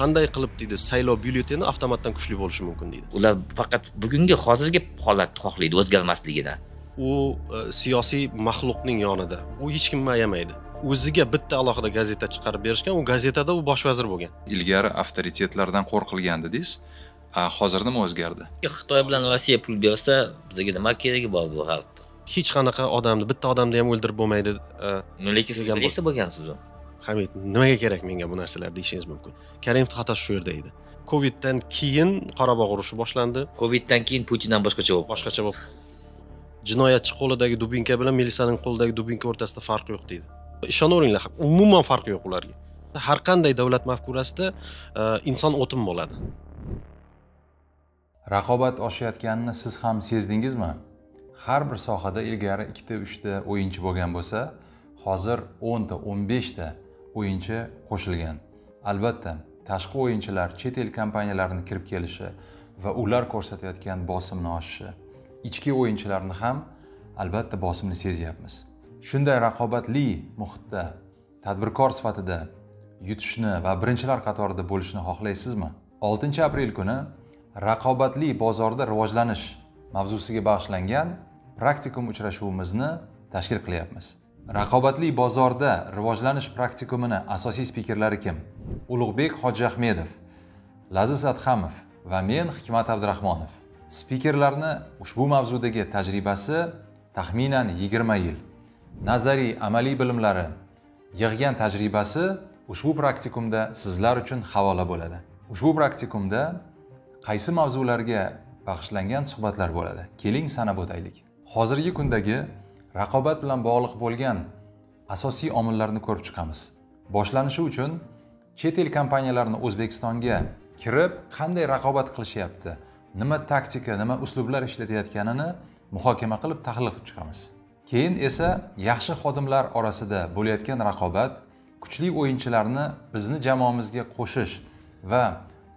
qanday qilib deydi saylov byulleteni avtomatdan kuchli bo'lishi mumkin deydi ular faqat bugungi hozirgi holatni xohlaydi o'zgarmasligini u e, siyosiy maxluqning yonida u hech kimni ayamaydi o'ziga bitta alohida gazeta chiqarib berishgan u gazetada u bosh vazir bo'lgan ilgari avtoritetlardan qo'rqilgan dedingiz hozir nima o'zgardi e, xitoy bilan rossiya pul bersa bizaga nima keragi bor bu xalqni hech qanaqa odamni bitta odamni ham o'ldirib bo'lmaydi e, lekin siz bo'lgansiz hamid nimaga kerak menga bu narsalar deyishingiz mumkin karimovni xatosi shu yerda edi coviddan keyin qorabog' urushi boshlandi coviddan keyin putindan boshqacha bo'lib boshqacha bo'lib jinoyatchi qo'lidagi dubinka bilan milisaning qo'lidagi dubinka o'rtasida farq yo'q deydi ishonaveringlar umuman farq yo'q ularga har qanday davlat mafkurasida e, inson o'tin bo'ladi raqobat oshayotganini siz ham sezdingizmi har bir sohada ilgari ikkita uchta o'yinchi bo'lgan bo'lsa hozir o'nta o'n beshta o'yinchi qo'shilgan albatta tashqi o'yinchilar chet el kompaniyalarini kirib kelishi va ular ko'rsatayotgan bosimni oshishi ichki o'yinchilarni ham albatta bosimni sezyapmiz shunday raqobatli muhitda tadbirkor sifatida yutishni va birinchilar qatorida bo'lishni xohlaysizmi oltinchi aprel kuni raqobatli bozorda rivojlanish mavzusiga bag'ishlangan praktikum uchrashuvimizni tashkil qilyapmiz raqobatli bozorda rivojlanish praktikumini asosiy spikerlari kim ulug'bek hojiahmedov laziz adhamov va men hikmat abdurahmonov spikerlarni ushbu mavzudagi tajribasi taxminan 20 yil nazariy amaliy bilimlari yig'gan tajribasi ushbu praktikumda sizlar uchun havola bo'ladi ushbu praktikumda qaysi mavzularga bag'ishlangan suhbatlar bo'ladi keling sanab o'taylik hozirgi kundagi raqobat bilan bog'liq bo'lgan asosiy omillarni ko'rib chiqamiz boshlanishi uchun chet el kompaniyalarini o'zbekistonga kirib qanday raqobat qilishyapti nima taktika nima uslublar ishlatayotganini muhokama qilib tahlil qilib chiqamiz keyin esa yaxshi xodimlar orasida bo'layotgan raqobat kuchli o'yinchilarni bizni jamoamizga qo'shish va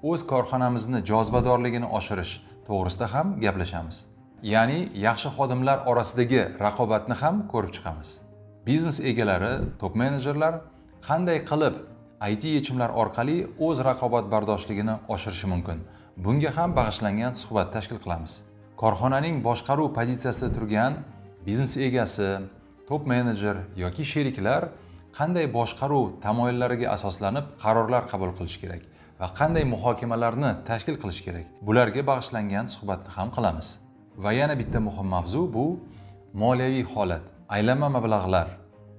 o'z korxonamizni jozibadorligini oshirish to'g'risida ham gaplashamiz ya'ni yaxshi xodimlar orasidagi raqobatni ham ko'rib chiqamiz biznes egalari top menejerlar qanday qilib it yechimlar orqali o'z raqobatbardoshligini oshirishi mumkin bunga ham bag'ishlangan suhbat tashkil qilamiz korxonaning boshqaruv pozitsiyasida turgan biznes egasi top menejer yoki sheriklar qanday boshqaruv tamoyillariga asoslanib qarorlar qabul qilish kerak va qanday muhokamalarni tashkil qilish kerak bularga bag'ishlangan suhbatni ham qilamiz va yana bitta muhim mavzu bu moliyaviy holat aylanma mablag'lar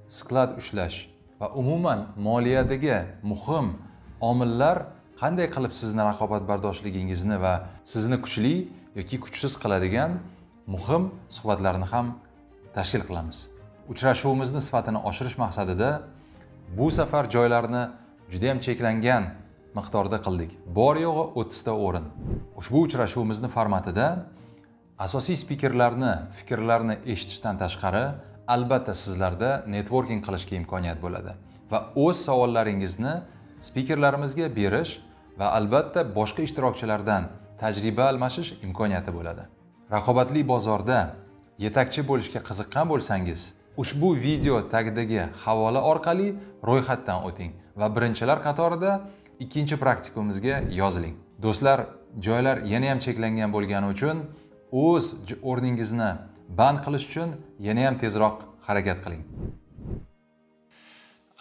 sklad ushlash va umuman moliyadagi muhim omillar qanday qilib sizni raqobatbardoshligingizni va sizni kuchli yoki kuchsiz qiladigan muhim suhbatlarni ham tashkil qilamiz uchrashuvimizni sifatini oshirish maqsadida bu safar joylarni judayam cheklangan miqdorda qildik bor yo'g'i o'ttizta o'rin ushbu uchrashuvimizni formatida asosiy spikerlarni fikrlarini eshitishdan tashqari albatta sizlarda networking qilishga imkoniyat bo'ladi va o'z savollaringizni spikerlarimizga berish va albatta boshqa ishtirokchilardan tajriba almashish imkoniyati bo'ladi raqobatli bozorda yetakchi bo'lishga qiziqqan bo'lsangiz ushbu video tagidagi havola orqali ro'yxatdan o'ting va birinchilar qatorida ikkinchi praktikumimizga yoziling do'stlar joylar yana ham cheklangan bo'lgani uchun o'z o'rningizni band qilish uchun yana ham tezroq harakat qiling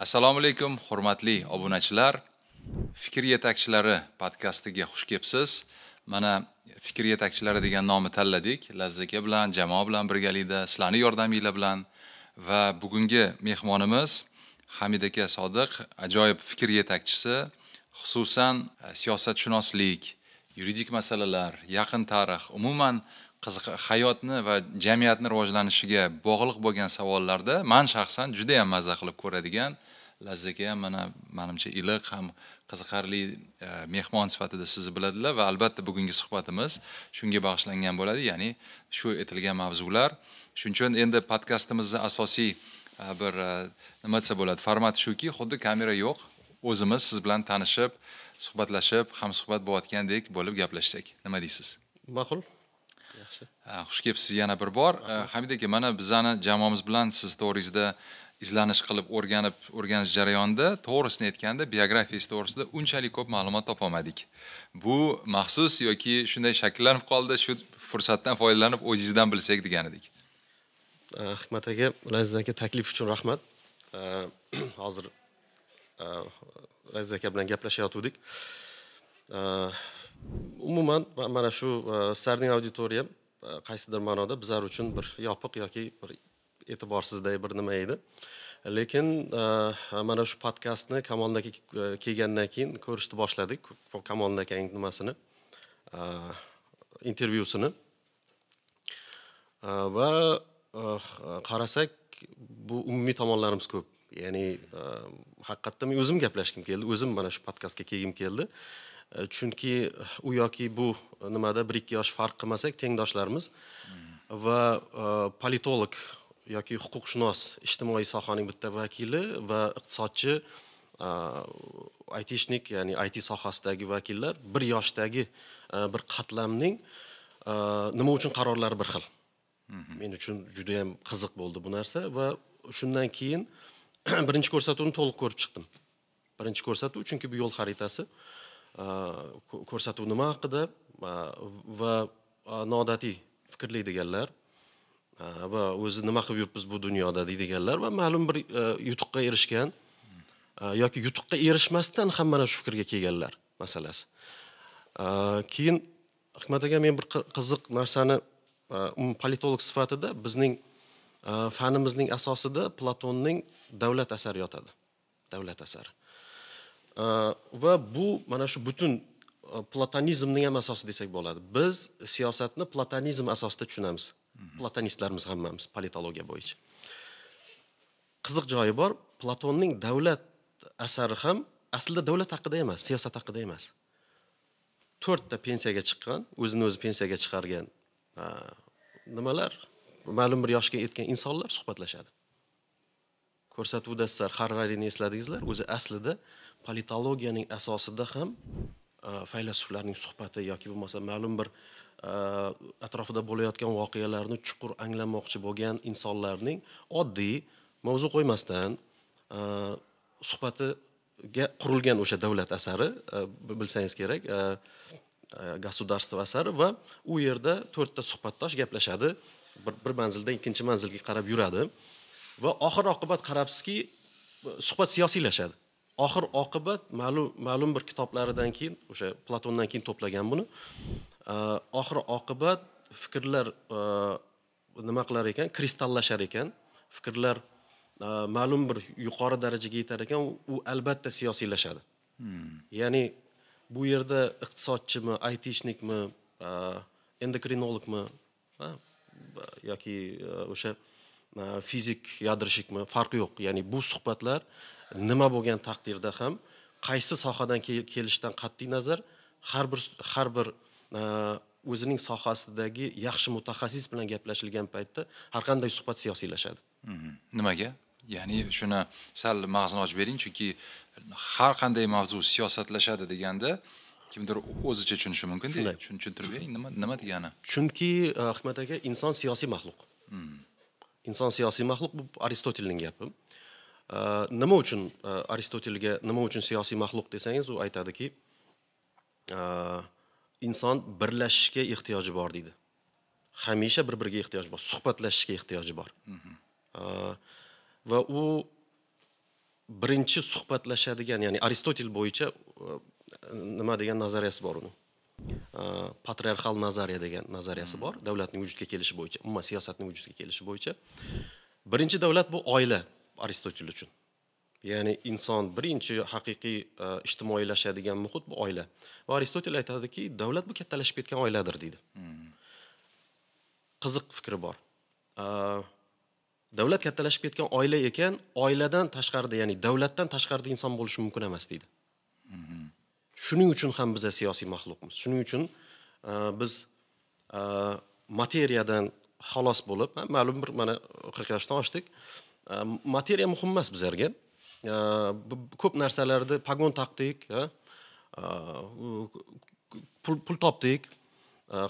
assalomu alaykum hurmatli obunachilar fikr yetakchilari podkastiga xush kelibsiz mana fikr yetakchilari degan nomni tanladik lazzaka aka bilan jamoa bilan birgalikda sizlarni yordaminglar bilan va bugungi mehmonimiz hamid aka sodiq ajoyib fikr yetakchisi xususan siyosatshunoslik yuridik masalalar yaqin tarix umuman qiziq hayotni va jamiyatni rivojlanishiga bog'liq bo'lgan savollarda man shaxsan juda yam mazza qilib ko'radigan lazzaga ham mana manimcha iliq ham qiziqarli e, mehmon sifatida sizni biladilar va albatta bugungi suhbatimiz shunga bag'ishlangan bo'ladi ya'ni shu etilgan mavzular shuning uchun endi podkastimizni asosiy e, bir e, nima desa bo'ladi formati shuki xuddi kamera yo'q o'zimiz siz bilan tanishib suhbatlashib hamsuhbat bo'layotgandek bo'lib gaplashsak nima deysiz ma'qul yaxshi xush kelibsiz yana bir bor hamid aka mana bizani jamoamiz bilan siz to'g'ringizda izlanish qilib o'rganib o'rganish jarayonida to'g'risini aytganda biografiyangiz to'g'risida unchalik ko'p ma'lumot topolmadik bu maxsus yoki shunday shakllanib qoldi shu fursatdan foydalanib o'zingizdan bilsak degan edik hikmat aka laziz aka taklif uchun rahmat hozir laziz aka bilan gaplashayotgandik umuman mana shu sizlarning auditoriya Э, qaysidir ma'noda bizlar uchun bir yopiq yoki bir e'tiborsizday bir nima edi lekin e, mana shu podkastni kamoln aka e, kelgandan keyin ko'rishni boshladik kamoln akaning nimasini e, intervyusini va qarasak bu umumiy tomonlarimiz ko'p ya'ni haqiqatdan men o'zim gaplashgim keldi o'zim mana shu podkastga kelgim keldi chunki u yoki bu nimada bir ikki yosh farq qilmasak tengdoshlarimiz va e, politolog yoki huquqshunos ijtimoiy sohaning bitta vakili va iqtisodchi e, aytishnik ya'ni it sohasidagi vakillar bir yoshdagi e, bir qatlamning nima uchun qarorlari bir xil mhm. men uchun juda yam qiziq bo'ldi bu narsa va shundan keyin birinchi ko'rsatuvni to'liq ko'rib chiqdim birinchi ko'rsatuv chunki bu yo'l xaritasi Э, ko'rsatuv nima haqida va noodatiy fikrli deganlar va o'zi nima qilib yuribmiz bu dunyoda deydiganlar va ma'lum bir e, yutuqqa erishgan yoki yutuqqa erishmasdan ham mana shu fikrga kelganlar masalasi keyin hikmat aka men bir qiziq narsani um politolog sifatida bizning fanimizning asosida platonning davlat asari yotadi davlat asari Э, va bu mana shu butun e, platonizmning ham asosi desak bo'ladi biz siyosatni platonizm asosida tushunamiz mhm. platonistlarmiz hammamiz politologiya bo'yicha qiziq joyi bor platonning davlat asari ham aslida davlat haqida emas siyosat haqida emas to'rtta pensiyaga chiqqan o'zini o'zi pensiyaga chiqargan e, nimalar ma'lum bir yoshga yetgan insonlar suhbatlashadi ko'rsatuvda sizlar harrarini esladingizlar o'zi aslida politologiyaning asosida ham e, faylasuflarning suhbati yoki bo'lmasa ma'lum bir e, atrofida bo'layotgan voqealarni chuqur anglamoqchi bo'lgan insonlarning oddiy mavzu qo'ymasdan e, suhbatiga qurilgan o'sha davlat asari bilsangiz kerak государство asari va u yerda to'rtta suhbatdosh gaplashadi bir manzildan ikkinchi manzilga qarab yuradi va oxir oqibat qarabsizki suhbat siyosiylashadi oxir oqibat ma'lum ma'lum bir kitoblaridan keyin o'sha platondan keyin to'plagan buni oxir oqibat fikrlar nima qilar ekan kristallashar ekan fikrlar ma'lum bir yuqori darajaga yetar ekan u albatta siyosiylashadi hmm. ya'ni bu yerda iqtisodchimi aytishnikmi endokrinologmi yoki o'sha fizik yadrishikmi farqi yo'q ya'ni bu suhbatlar nima bo'lgan taqdirda ham qaysi sohadan kelishidan qat'iy nazar har bir har bir e, o'zining sohasidagi yaxshi mutaxassis bilan gaplashilgan paytda har qanday suhbat siyosiylashadi mhm. nimaga ya'ni shuni sal mag'zini ochib bering chunki har qanday mavzu siyosatlashadi deganda kimdir o'zicha tushunishi mumkin shunday tushuntirib bering nima nima degani chunki e, hikmat aka inson siyosiy maxluq mhm. inson siyosiy maxluq bu aristotelning gapi nima uchun aristotelga nima uchun siyosiy maxluq desangiz u aytadiki inson birlashishga ehtiyoji bor deydi hamisha bir biriga ehtiyoji bor suhbatlashishga ehtiyoji bor va u birinchi suhbatlashadigan ya'ni aristotel bo'yicha nima degan nazariyasi bor uni patriarxal nazariya degan nazariyasi bor davlatning vujudga kelishi bo'yicha umuman siyosatning vujudga kelishi bo'yicha birinchi davlat bu oila aristotel uchun ya'ni inson birinchi haqiqiy e, ijtimoiylashadigan muhit bu oila va aristotel aytadiki davlat bu kattalashib ketgan oiladir deydi qiziq fikri bor e, davlat kattalashib ketgan oila ekan oiladan tashqarida ya'ni davlatdan tashqarida inson bo'lishi mumkin emas deydi shuning uchun ham biz siyosiy maxluqmiz shuning uchun e, biz materiyadan xalos bo'lib ma'lum bir mana qirq yoshdan oshdik materiya muhim emas bizlarga ko'p narsalarni pogon taqdik pul pul topdik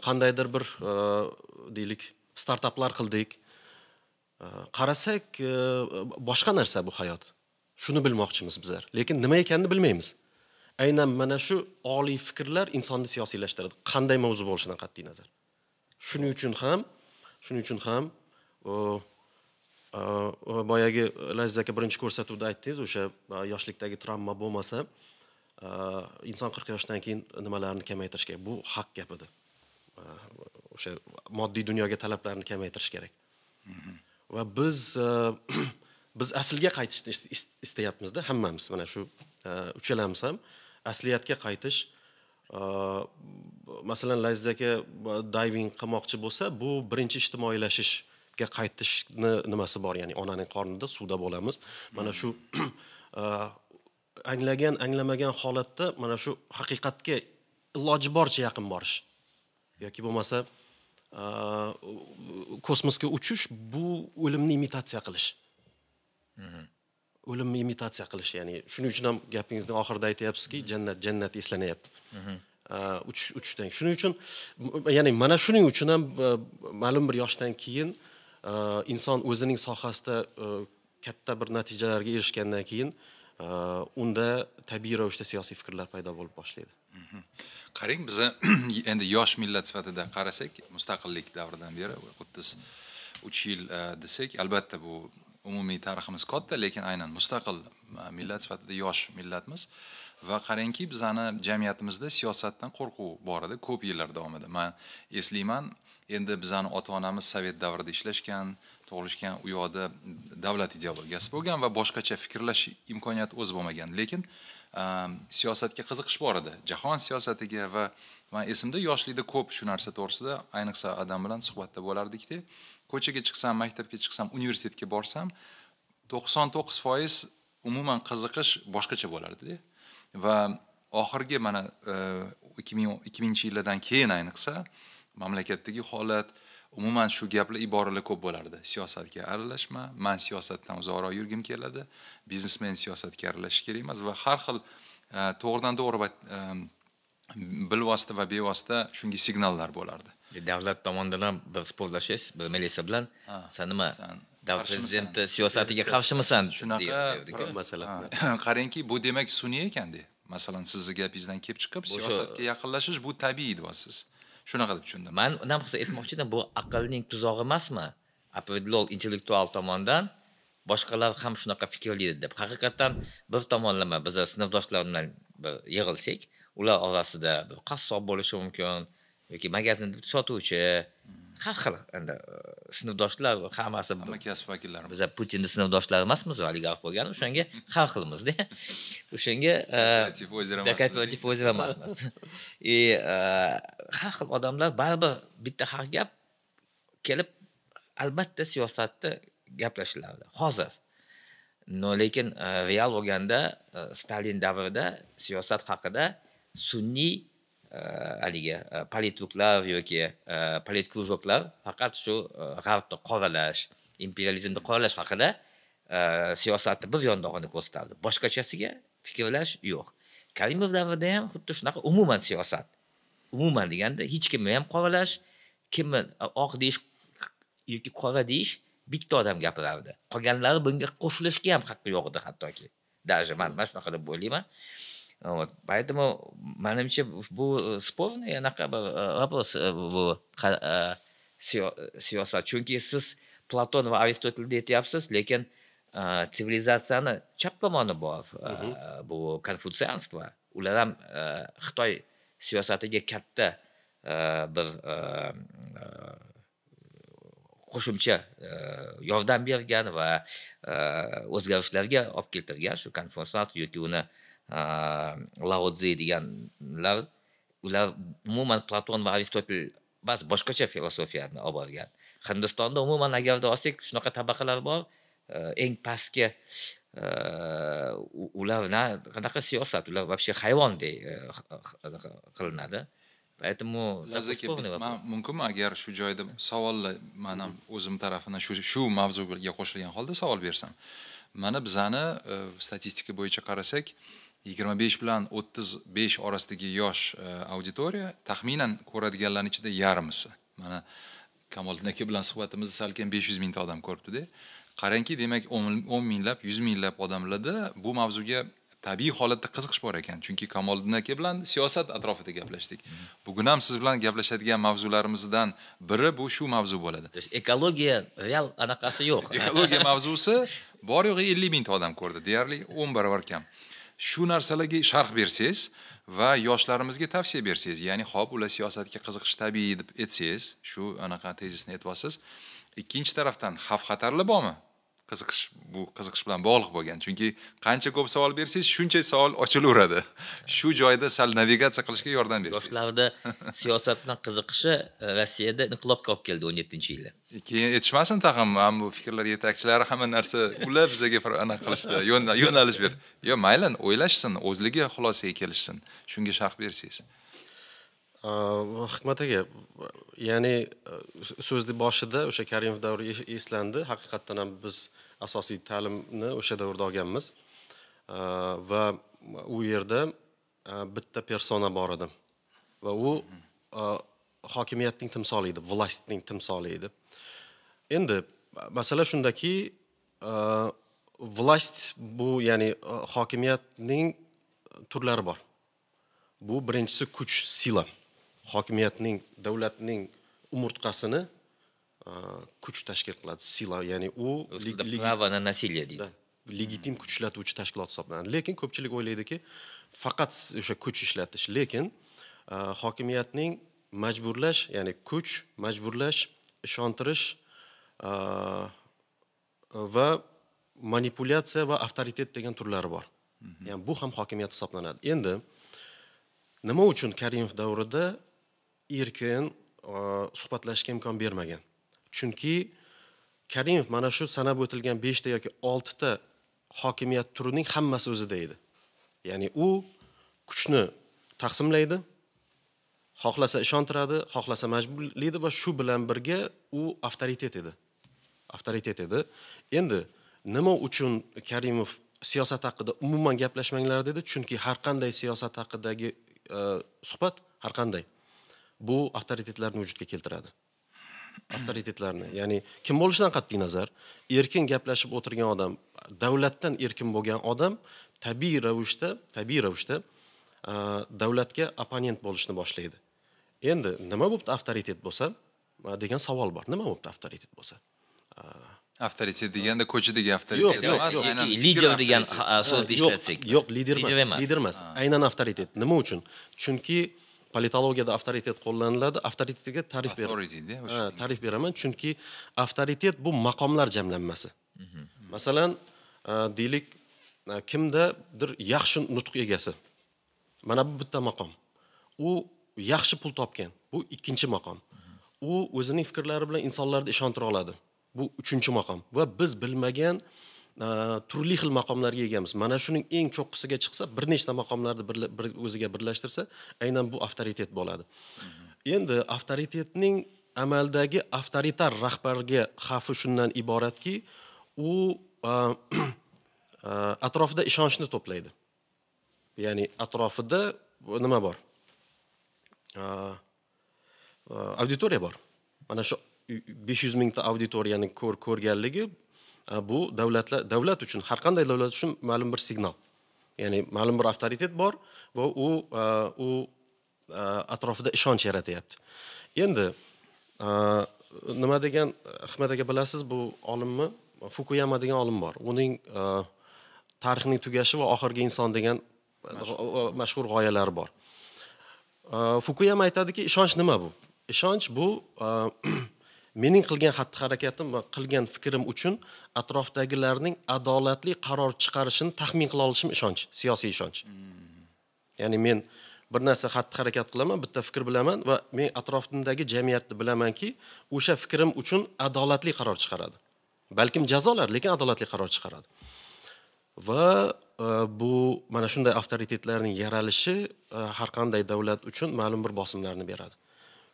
qandaydir bir deylik startaplar qildik qarasak boshqa narsa bu hayot shuni bilmoqchimiz bizlar lekin nima ekanini bilmaymiz aynan mana shu oliy fikrlar insonni siyosiylashtiradi qanday mavzu bo'lishidan qat'iy nazar shuning uchun ham shuning uchun ham Э, э, boyagi laziz aka birinchi ko'rsatuvda aytdingiz o'sha e, yoshlikdagi travma bo'lmasa e, inson qirq yoshdan keyin nimalarni kamaytirish kerak bu haq gap edi e, o'sha moddiy dunyoga talablarni kamaytirish kerak mm-hmm. va biz biz aslga qaytishni istayapmizda hammamiz mana shu uchalamiz ham asliyatga qaytish masalan laziz aka dayving qilmoqchi bo'lsa bu birinchi ijtimoiylashish ga qaytishni nimasi bor ya'ni onaning qornida suvda bo'lamiz mana shu uh, anglagan anglamagan holatda mana shu haqiqatga iloji boricha yaqin borish yoki bo'lmasa uh, kosmosga uchish bu o'limni imitatsiya qilish o'limni imitatsiya qilish ya'ni shuning uchun ham gapingizni oxirida aytyapsizki jannat jannat eslanyapti uh, uch uchdan shuning uchun ya'ni mana shuning uchun ham ma'lum bir yoshdan keyin inson o'zining sohasida katta bir natijalarga erishgandan keyin unda tabiiy ravishda siyosiy fikrlar paydo bo'lib boshlaydi qarang biza endi yosh millat sifatida qarasak mustaqillik davridan beri o'ttiz uch yil desak albatta bu umumiy tariximiz katta lekin aynan mustaqil millat sifatida yosh millatmiz va qarangki bizani jamiyatimizda siyosatdan qo'rquv bor edi ko'p yillar davomida man eslayman endi bizani ota onamiz sovet davrida ishlashgan tug'ilishgan u yoqda davlat ideologiyasi bo'lgan va boshqacha fikrlash imkoniyati o'zi bo'lmagan lekin ehm, siyosatga qiziqish bor edi jahon siyosatiga va man esimda yoshlikda ko'p shu narsa to'g'risida ayniqsa adam bilan suhbatda bo'lardikda ko'chaga chiqsam maktabga chiqsam universitetga borsam to'qson to'qqiz foiz umuman qiziqish boshqacha bo'lardida va oxirgi mana ehm, ikki ming ikki mingchi yillardan keyin ayniqsa mamlakatdagi holat umuman shu gaplar iboralar ko'p bo'lardi siyosatga aralashma man siyosatdan uzoqroq yurgim keladi biznesmen siyosatga aralashishi kerak emas va har xil e, to'g'ridan to'g'ri va e, bilvosita va bevosita shunga signallar bo'lardi davlat tomonidan ham bir sportlashish bir militsiya bilan san nima davlat prezidenti siyosatiga qarshimisan shunaqa masala qarangki bu demak sun'iy ekanda masalan sizni gapingizdan kelib chiqib siyosatga yaqinlashish bu tabiiy deyapsiz shunaqa deb tushundim man undan maqsad aytmoqchi edim bu aqlning tuzog'i emasmi apidlol intellektual tomondan boshqalar ham shunaqa fikrlaydi deb haqiqatdan bir tomonlama biza sinfdoshlar bilan bir yig'ilsak ular orasida bir qassob bo'lishi mumkin yoki magazinda sotuvchi har xil endi e, sinfdoshlar hammasi hamma kasb vakillari biza putinni sinfdoshlari emasmiz oligarx bo'lgan o'shanga har xilmizda o'shanga e, kooperativ озеро emasmiz и e, har xil odamlar baribir bitta har gap kelib albatta siyosatni gaplashiladi hozir no lekin real bo'lganda stalin davrida siyosat haqida sun'iy Э, haligi politruklar э, yoki э, политкружокlar faqat shu g'arbni qoralash imperializmni qoralash haqida siyosatni bir yondog'ini ko'rsatardi boshqachasiga fikrlash yo'q karimov davrida ham xuddi shunaqa umuman siyosat umuman deganda hech kimni ham qoralash kimni e, oq deyish yoki qora deyish bitta odam gapirardi qolganlari bunga qo'shilishga ham haqqi yo'q edi hattoki даже man mana shunaqa deb o'ylayman Вот. Поэтому, менимче, bu sporni anaqa bir вопрос bu siyosat. Chunki siz Platon va Aristotelni aytyapsiz, lekin sivilizatsiyani chap Bu konfutsianstvo. Ular Xitoy siyosatiga katta bir qo'shimcha yordam bergan va o'zgarishlarga olib keltirgan shu konfutsianstvo yoki uni lao zi deganlar ular umuman platon va aristotel bas boshqacha filosofiyani olib borgan hindistonda umuman agarda olsak shunaqa tabaqalar bor eng pastki ular na qanaqa siyosat ular вообще hayvondek e, qilinadi поэтому mumkinmi agar shu joyda savolni man ham o'zim tarafimdan shu shu mavzuga qo'shilgan holda savol bersam mana bizani e, statistika bo'yicha qarasak yigirma besh bilan o'ttiz besh orasidagi yosh e, auditoriya taxminan ko'radiganlarni ichida yarmisi mana kamoliddin aka bilan suhbatimizni salkam besh yuz mingta odam ko'ribdida qarangki demak o'n minglab yuz minglab odamlarda bu mavzuga tabiiy holatda qiziqish bor ekan chunki kamoliddin aka bilan siyosat atrofida gaplashdik bugun ham siz bilan gaplashadigan mavzularimizdan biri bu shu mavzu bo'ladi то есть ekologiya real anaqasi yo'q ekologiya mavzusi bor yo'g'i ellik mingta odam ko'rdi deyarli o'n baravar kam shu narsalarga sharh bersangiz va yoshlarimizga tavsiya bersangiz ya'ni ho'p ular siyosatga qiziqish tabiiy deb aytsangiz shu anaqa tezisni aytyapsiz ikkinchi tarafdan xavf xatarlar bormi qiziqish bu qiziqish bilan bog'liq bo'lgan chunki qancha ko'p savol bersangiz shuncha savol ochilaveradi shu joyda sal navigatsiya qilishga yordam berasiz yoshlarda siyosat bilan qiziqishi e, rossiyada inqilobga olib keldi o'n yettinchi yili e, keyin yetishmasin tag'in mana bu fikrlar yetakchilari hamma narsa ular bizaga anaqa qilishdi yo'nalish ber yo mayli o'ylashsin o'zligi xulosaga kelishsin shunga sharh bersangiz Э, hikmat aka ya'ni e, so'zni boshida o'sha karimov davri eslandi haqiqatdan ham biz asosiy ta'limni o'sha davrda olganmiz e, va u yerda e, bitta persona bor edi va u hokimiyatning timsoli edi vlastning timsoli edi endi masala shundaki vlast bu ya'ni hokimiyatning turlari bor bu birinchisi kuch sila hokimiyatning davlatning umurtqasini kuch tashkil qiladi sila ya'ni u право на насилие deydi legitim kuchlatuvchi tashkilot hisoblanadi lekin ko'pchilik o'ylaydiki faqat o'sha kuch ishlatish lekin hokimiyatning majburlash ya'ni kuch majburlash ishontirish va manipulyatsiya va avtoritet degan turlari bor mhm. ya'ni bu ham hokimiyat hisoblanadi endi nima uchun karimov davrida erkin e, suhbatlashishga imkon bermagan chunki karimov mana shu sanab o'tilgan beshta yoki oltita hokimiyat turining hammasi o'zida edi ya'ni u kuchni taqsimlaydi xohlasa ishontiradi xohlasa majburlaydi va shu bilan birga u avtoritet edi avtoritet edi endi nima uchun karimov siyosat haqida umuman gaplashmanglar dedi chunki har qanday siyosat haqidagi e, suhbat har qanday bu avtoritetlarni vujudga keltiradi avtoritetlarni ya'ni kim bo'lishidan qat'iy nazar erkin gaplashib o'tirgan odam davlatdan erkin bo'lgan odam tabiiy ravishda tabiiy ravishda davlatga opponent bo'lishni boshlaydi endi nima bo'libdi avtoritet bo'lsa degan savol bor nima bo'libdi avtoritet bo'lsa avtoritet deganda ko'chadagi avtoritet emas aynan lider degan so'zni ishlatsak yo'q lider emas lider emas aynan avtoritet nima uchun chunki politologiyada avtoritet qo'llaniladi avtoritetga ta'rif ah, beraman ta'rif beraman chunki avtoritet bu maqomlar jamlanmasi mhm. masalan e, deylik e, kimdadir yaxshi nutq egasi mana bu bitta maqom u yaxshi pul topgan bu ikkinchi maqom mhm. u o'zining fikrlari bilan insonlarni ishontira oladi bu uchinchi maqom va biz bilmagan Э, turli xil maqomlarga egamiz mana shuning eng cho'qqisiga chiqsa bir nechta maqomlarni bir o'ziga birlashtirsa aynan bu avtoritet bo'ladi endi avtoritetning amaldagi avtoritar rahbarga xavfi shundan iboratki u e, e, atrofida ishonchni to'playdi ya'ni atrofida nima bor e, auditoriya bor mana shu besh yuz mingta auditoriyani ko'rganligi bu davlatlar davlat uchun har qanday davlat uchun ma'lum bir signal ya'ni ma'lum bir avtoritet bor va u u atrofida ishonch yaratyapti endi nima degan hikmat aka bilasiz bu olimni fukuyama degan olim bor uning tarixning tugashi va oxirgi inson degan mashhur g'oyalari bor fukuyama aytadiki ishonch nima bu ishonch bu mening qilgan xatti harakatim va qilgan fikrim uchun atrofdagilarning adolatli qaror chiqarishini taxmin qila olishim ishonch siyosiy ishonch hmm. ya'ni men bir narsa xatti harakat qilaman bitta fikr bilaman va men atrofimdagi jamiyatni bilamanki o'sha fikrim uchun adolatli qaror chiqaradi balkim jazolar lekin adolatli qaror chiqaradi va e, bu mana shunday avtoritetlarning yaralishi e, har qanday davlat uchun ma'lum bir bosimlarni beradi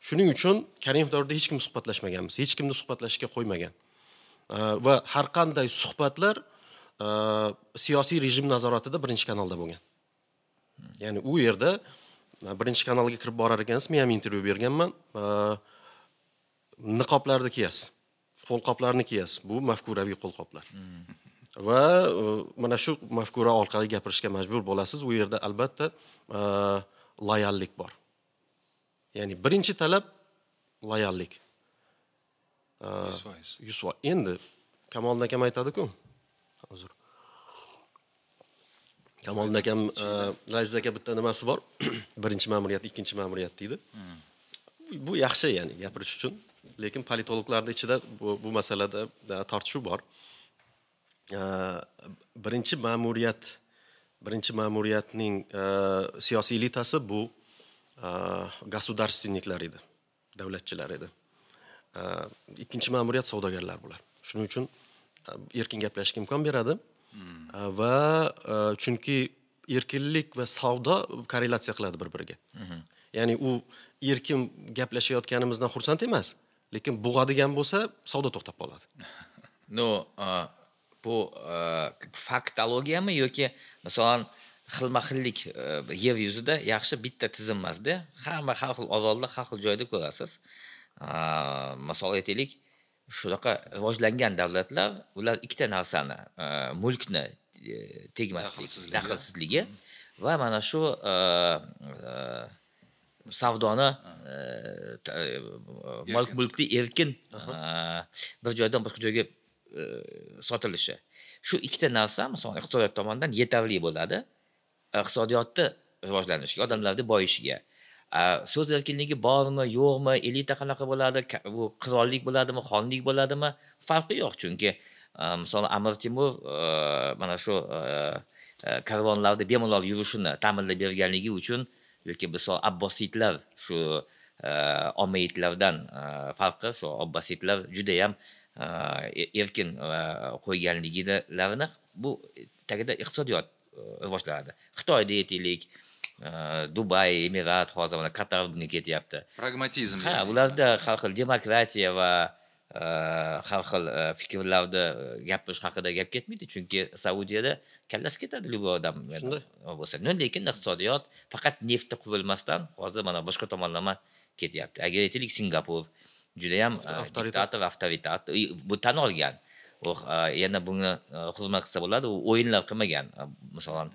shuning uchun karimov davrida hech kim suhbatlashmaganmiz hech kimni suhbatlashishga qo'ymagan va har qanday suhbatlar siyosiy rejim nazoratida birinchi kanalda bo'lgan ya'ni u yerda e, birinchi kanalga kirib borar ekansiz men ham intervyu berganman niqoblarni kiyasiz qo'lqoplarni kiyasiz bu mafkuraviy qo'lqoplar hmm. va e, mana shu mafkura orqali gapirishga majbur bo'lasiz u yerda albatta e, loyallik bor ya'ni birinchi talab loyallik yuz foiz endi kamoliddin akam aytadiku uzr kamoliddin akam laziz aka bitta nimasi bor birinchi ma'muriyat ikkinchi ma'muriyat deydi hmm. bu yaxshi ya'ni gapirish uchun lekin politologlarni ichida bu, bu masalada tortishuv bor birinchi ma'muriyat birinchi ma'muriyatning siyosiy elitasi bu Э, государственниклар edi davlatchilar edi ikkinchi ma'muriyat savdogarlar bular shuning uchun erkin gaplashishga imkon beradi va chunki erkinlik va savdo korrelatsiya qiladi bir biriga ya'ni u erkin gaplashayotganimizdan xursand emas lekin bo'g'adigan bo'lsa savdo to'xtab qoladi no bu faktologiyami yoki masalan xilma xillik e, yer yuzida yaxshi bitta tizim emasda hamma har xil orolda har xil joyda ko'rasiz misol aytaylik shunaqa rivojlangan davlatlar ular ikkita narsani e, mulkni e, tegmaslik daxlsizligi hmm. va mana shu savdoni mulkni erkin bir joydan boshqa joyga sotilishi shu ikkita narsa misol iqtisodiyot tomonidan yetarli bo'ladi E, iqtisodiyotni rivojlanishiga odamlarni boyishiga so'z erkinligi bormi yo'qmi elita qanaqa bo'ladi bu qirollik bo'ladimi xonlik bo'ladimi farqi yo'q chunki e, misol amir temur e, mana shu karvonlarda bemalol yurishini ta'minlab berganligi uchun yoki misol abbositlar shu omeidlardan farqi shu abbositlar judayam erkin qo'yganligilarini bu tagida iqtisodiyot rivojlanadi xitoyda aytaylik dubay emirat hozir mana qatar bunga ketyapti pragmatizm ha ularda har xil demokratiya va har xil fikrlarni gapirish haqida gap ketmaydi chunki saudiyada kallasi ketadi любой odam shunday bo'lsa lekin iqtisodiyot faqat neftga qurilmasdan hozir mana boshqa tomonlama ketyapti agar aytaylik singapur judayam diktator avtoritar bu tan olgan E, yana bunga e, xizmat qilsa bo'ladi u o'yinlar qilmagan e, masalan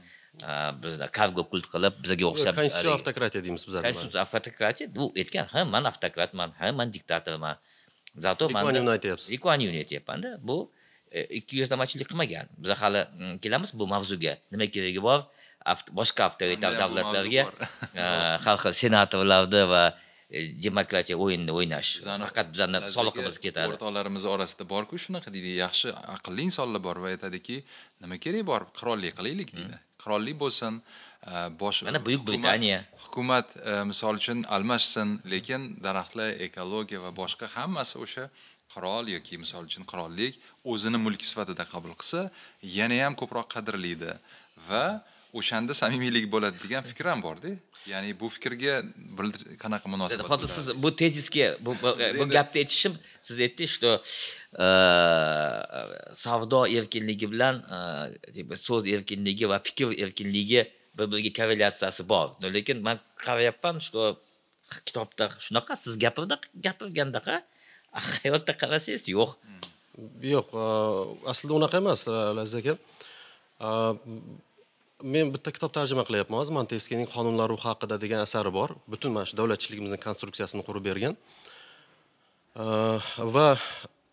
bizda kavgo kult qilib bizga o'xshab konstitutsiya avtokratiya deymiz bizlar konstitutsiya avtokratiya u aytgan ha man avtokratman ha man diktatorman зато man aytyapsiz ikuanyuni aytyapmanda bu ikki yuzlamachilik qilmagan biz hali kelamiz bu mavzuga nima keragi bor boshqa avtoritar davlatlarga har xil senatorlarni va E, demokratiya o'yinini o'ynash faqat bizani soliqimiz ketadi o'rtoqlarimiz orasida borku shunaqa deydi yaxshi aqlli insonlar bor va aytadiki nima kerak bor qirollik qilaylik hmm. deydi qirollik bo'lsin e, bosh mana buyuk britaniya hukumat e, misol uchun almashsin lekin daraxtlar ekologiya va boshqa hammasi o'sha qirol yoki misol uchun qirollik o'zini mulk sifatida qabul qilsa yana ham ko'proq qadrlaydi va o'shanda samimiylik bo'ladi degan fikr ham borda ya'ni bu fikrga qanaqa munosabat hozir siz bu tezisga bu gapni aytishim siz aytdingiz что e, savdo erkinligi bilan e, so'z erkinligi va fikr erkinligi bir biriga korrelyatsiyasi bor lekin man qarayapman что kitobda shunaqa siz gapirda gapirgandaqa hayotda qarasangiz yo'q hmm. yo'q e, aslida unaqa emas laziz aka men bitta kitob tarjima qilyapman hozir monteskining qonunlar ruhi haqida degan asari bor butun mana shu davlatchiligimizni konstruksiyasini qurib bergan va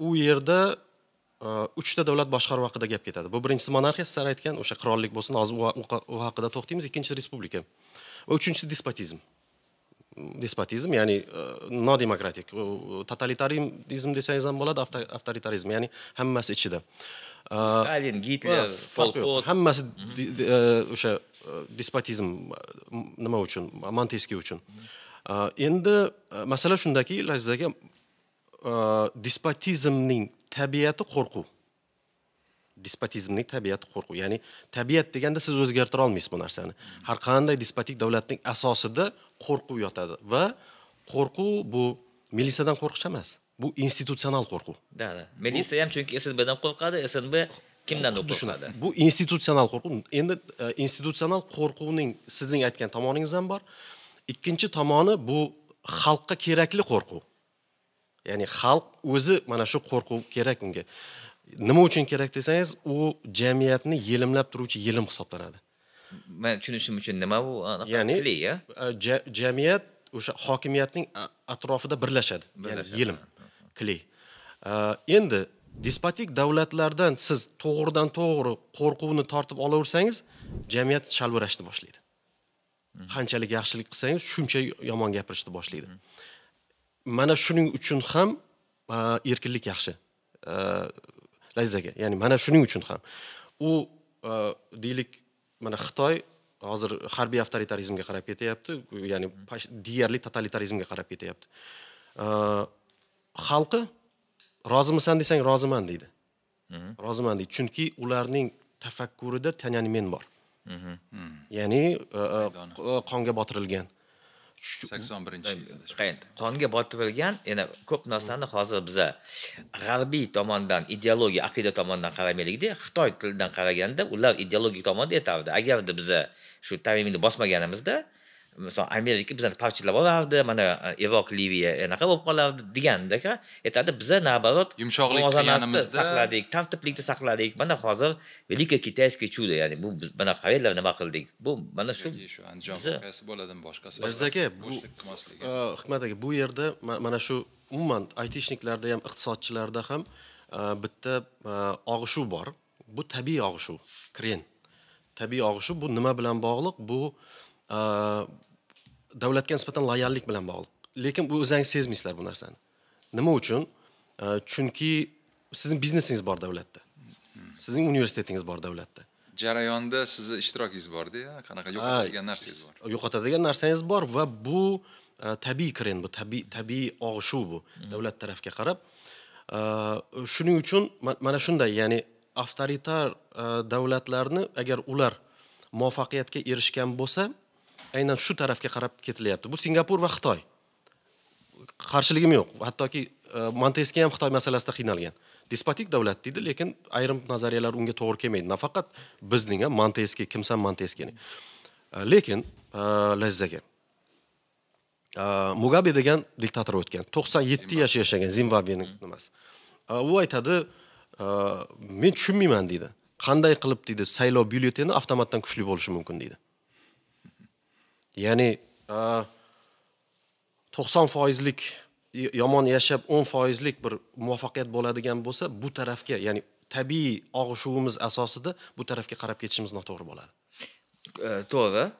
u yerda e, uchta davlat boshqaruvi haqida gap ketadi bu birinchisi monarxiya sizlar aytgan o'sha qirollik bo'lsin hozir u haqida to'xtaymiz ikkinchisi respublika va uchinchisi despotizm despotizm ya'ni e, demokratik totalitarizm desangiz ham bo'ladi avtoritarizm ya'ni hammasi ichida stalin gitler folkot hammasi o'sha despotizm nima uchun monteskey uchun endi masala shundaki laziz aka despotizmning tabiati qo'rquv despotizmning tabiati qo'rquv ya'ni tabiat deganda siz o'zgartira olmaysiz bu narsani har qanday despotik davlatning asosida qo'rquv yotadi va qo'rquv bu militsiyadan qo'rqish emas bu institutsional qo'rquv да да militsiya ham chunki snbdan qo'rqadi snb kimdan qo'rqadi bu institutsional qo'rquv endi e, institutsional qo'rquvning sizning aytgan tomoningiz ham bor ikkinchi tomoni bu xalqqa kerakli qo'rquv ya'ni xalq o'zi mana shu qo'rquv kerak unga nima uchun kerak desangiz u jamiyatni yelimlab turuvchi yelim hisoblanadi man tushunishim uchun nima bu ya'ni e, jamiyat o'sha hokimiyatning atrofida birlashadi yelim kli э, endi despotik davlatlardan siz to'g'ridan to'g'ri qo'rquvni tortib olaversangiz jamiyat shalvirashni boshlaydi hmm. qanchalik yaxshilik qilsangiz shuncha yomon gapirishni boshlaydi hmm. mana shuning uchun ham e, erkinlik yaxshi laziz e, aka ya'ni mana shuning uchun ham u e, deylik mana xitoy hozir harbiy avtoritarizmga qarab ketyapti ya'ni hmm. deyarli totalitarizmga qarab ketyapti xalqi rozimisan desang roziman deydi roziman deydi chunki ularning tafakkurida tan men bor ya'ni e, e, qonga botirilgan sakson birinchi yilda qonga botirilgan yana ko'p narsani hozir biza g'arbiy tomondan ideologiya aqida tomondan qaramaylikda xitoy tilidan qaraganda ular ideologik tomonda yetardi agarda biza shu tamimiyni bosmaganimizda misol amerika bizani parchalab olardi mana iroq e, liviya anaqa e, bo'lib qolardi degandaka aytadi biza наоборот yumshoqlik qilganimizda saqladik tartiblikni saqladik mana hozir великое китайское чудо ya'ni bu mana qaranglar nima qildik bu mana shu shu andijon voqeasi bo'ladimi boshqasi aka bu e, hikmat aka bu yerda mana shu umuman aytishniklarda ham iqtisodchilarda ham bitta og'ishuv bor bu tabiiy og'ishuv kren tabiiy og'ishuv bu nima bilan bog'liq bu davlatga nisbatan loyallik bilan bog'liq lekin bu o'zangiz sezmaysizlar bu narsani nima uchun chunki sizni biznesingiz bor davlatda sizning universitetingiz bor davlatda jarayonda sizni ishtirokingiz borda qanaqa yo'qotadigan narsangiz bor yo'qotadigan narsangiz bor va bu tabiiy kren bu tabiiy og'ishuv bu davlat tarafga qarab shuning uchun mana shunday ya'ni avtoritar davlatlarni agar ular muvaffaqiyatga erishgan bo'lsa aynan shu tarafga qarab ketilyapti bu singapur va xitoy qarshiligim yo'q hattoki e, monteski ham xitoy masalasida qiynalgan despotik davlat deydi lekin ayrim nazariyalar unga to'g'ri kelmaydi nafaqat bizning ham monteski kimsan monteskini e, lekin e, lazzaga mugabe degan diktator o'tgan to'qson yetti yosh yashagan zimbabveni hmm. nimasi u aytadi men tushunmayman deydi qanday qilib deydi saylov byulleteni avtomatdan kuchli bo'lishi mumkin deydi ya'ni to'qson foizlik yomon yashab o'n foizlik bir muvaffaqiyat bo'ladigan bo'lsa bu tarafga ya'ni tabiiy og'ishuvimiz asosida bu tarafga qarab ketishimiz noto'g'ri bo'ladi e, to'g'ri e,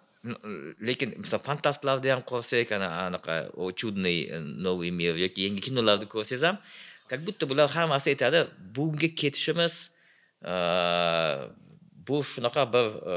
lekin misol fantastlarni ham ko'rsak anaqa anaqa чудный новый мир yoki yangi kinolarni ko'rsangiz ham как будто bular hammasi aytadi bunga ketishimiz bu shunaqa bir e,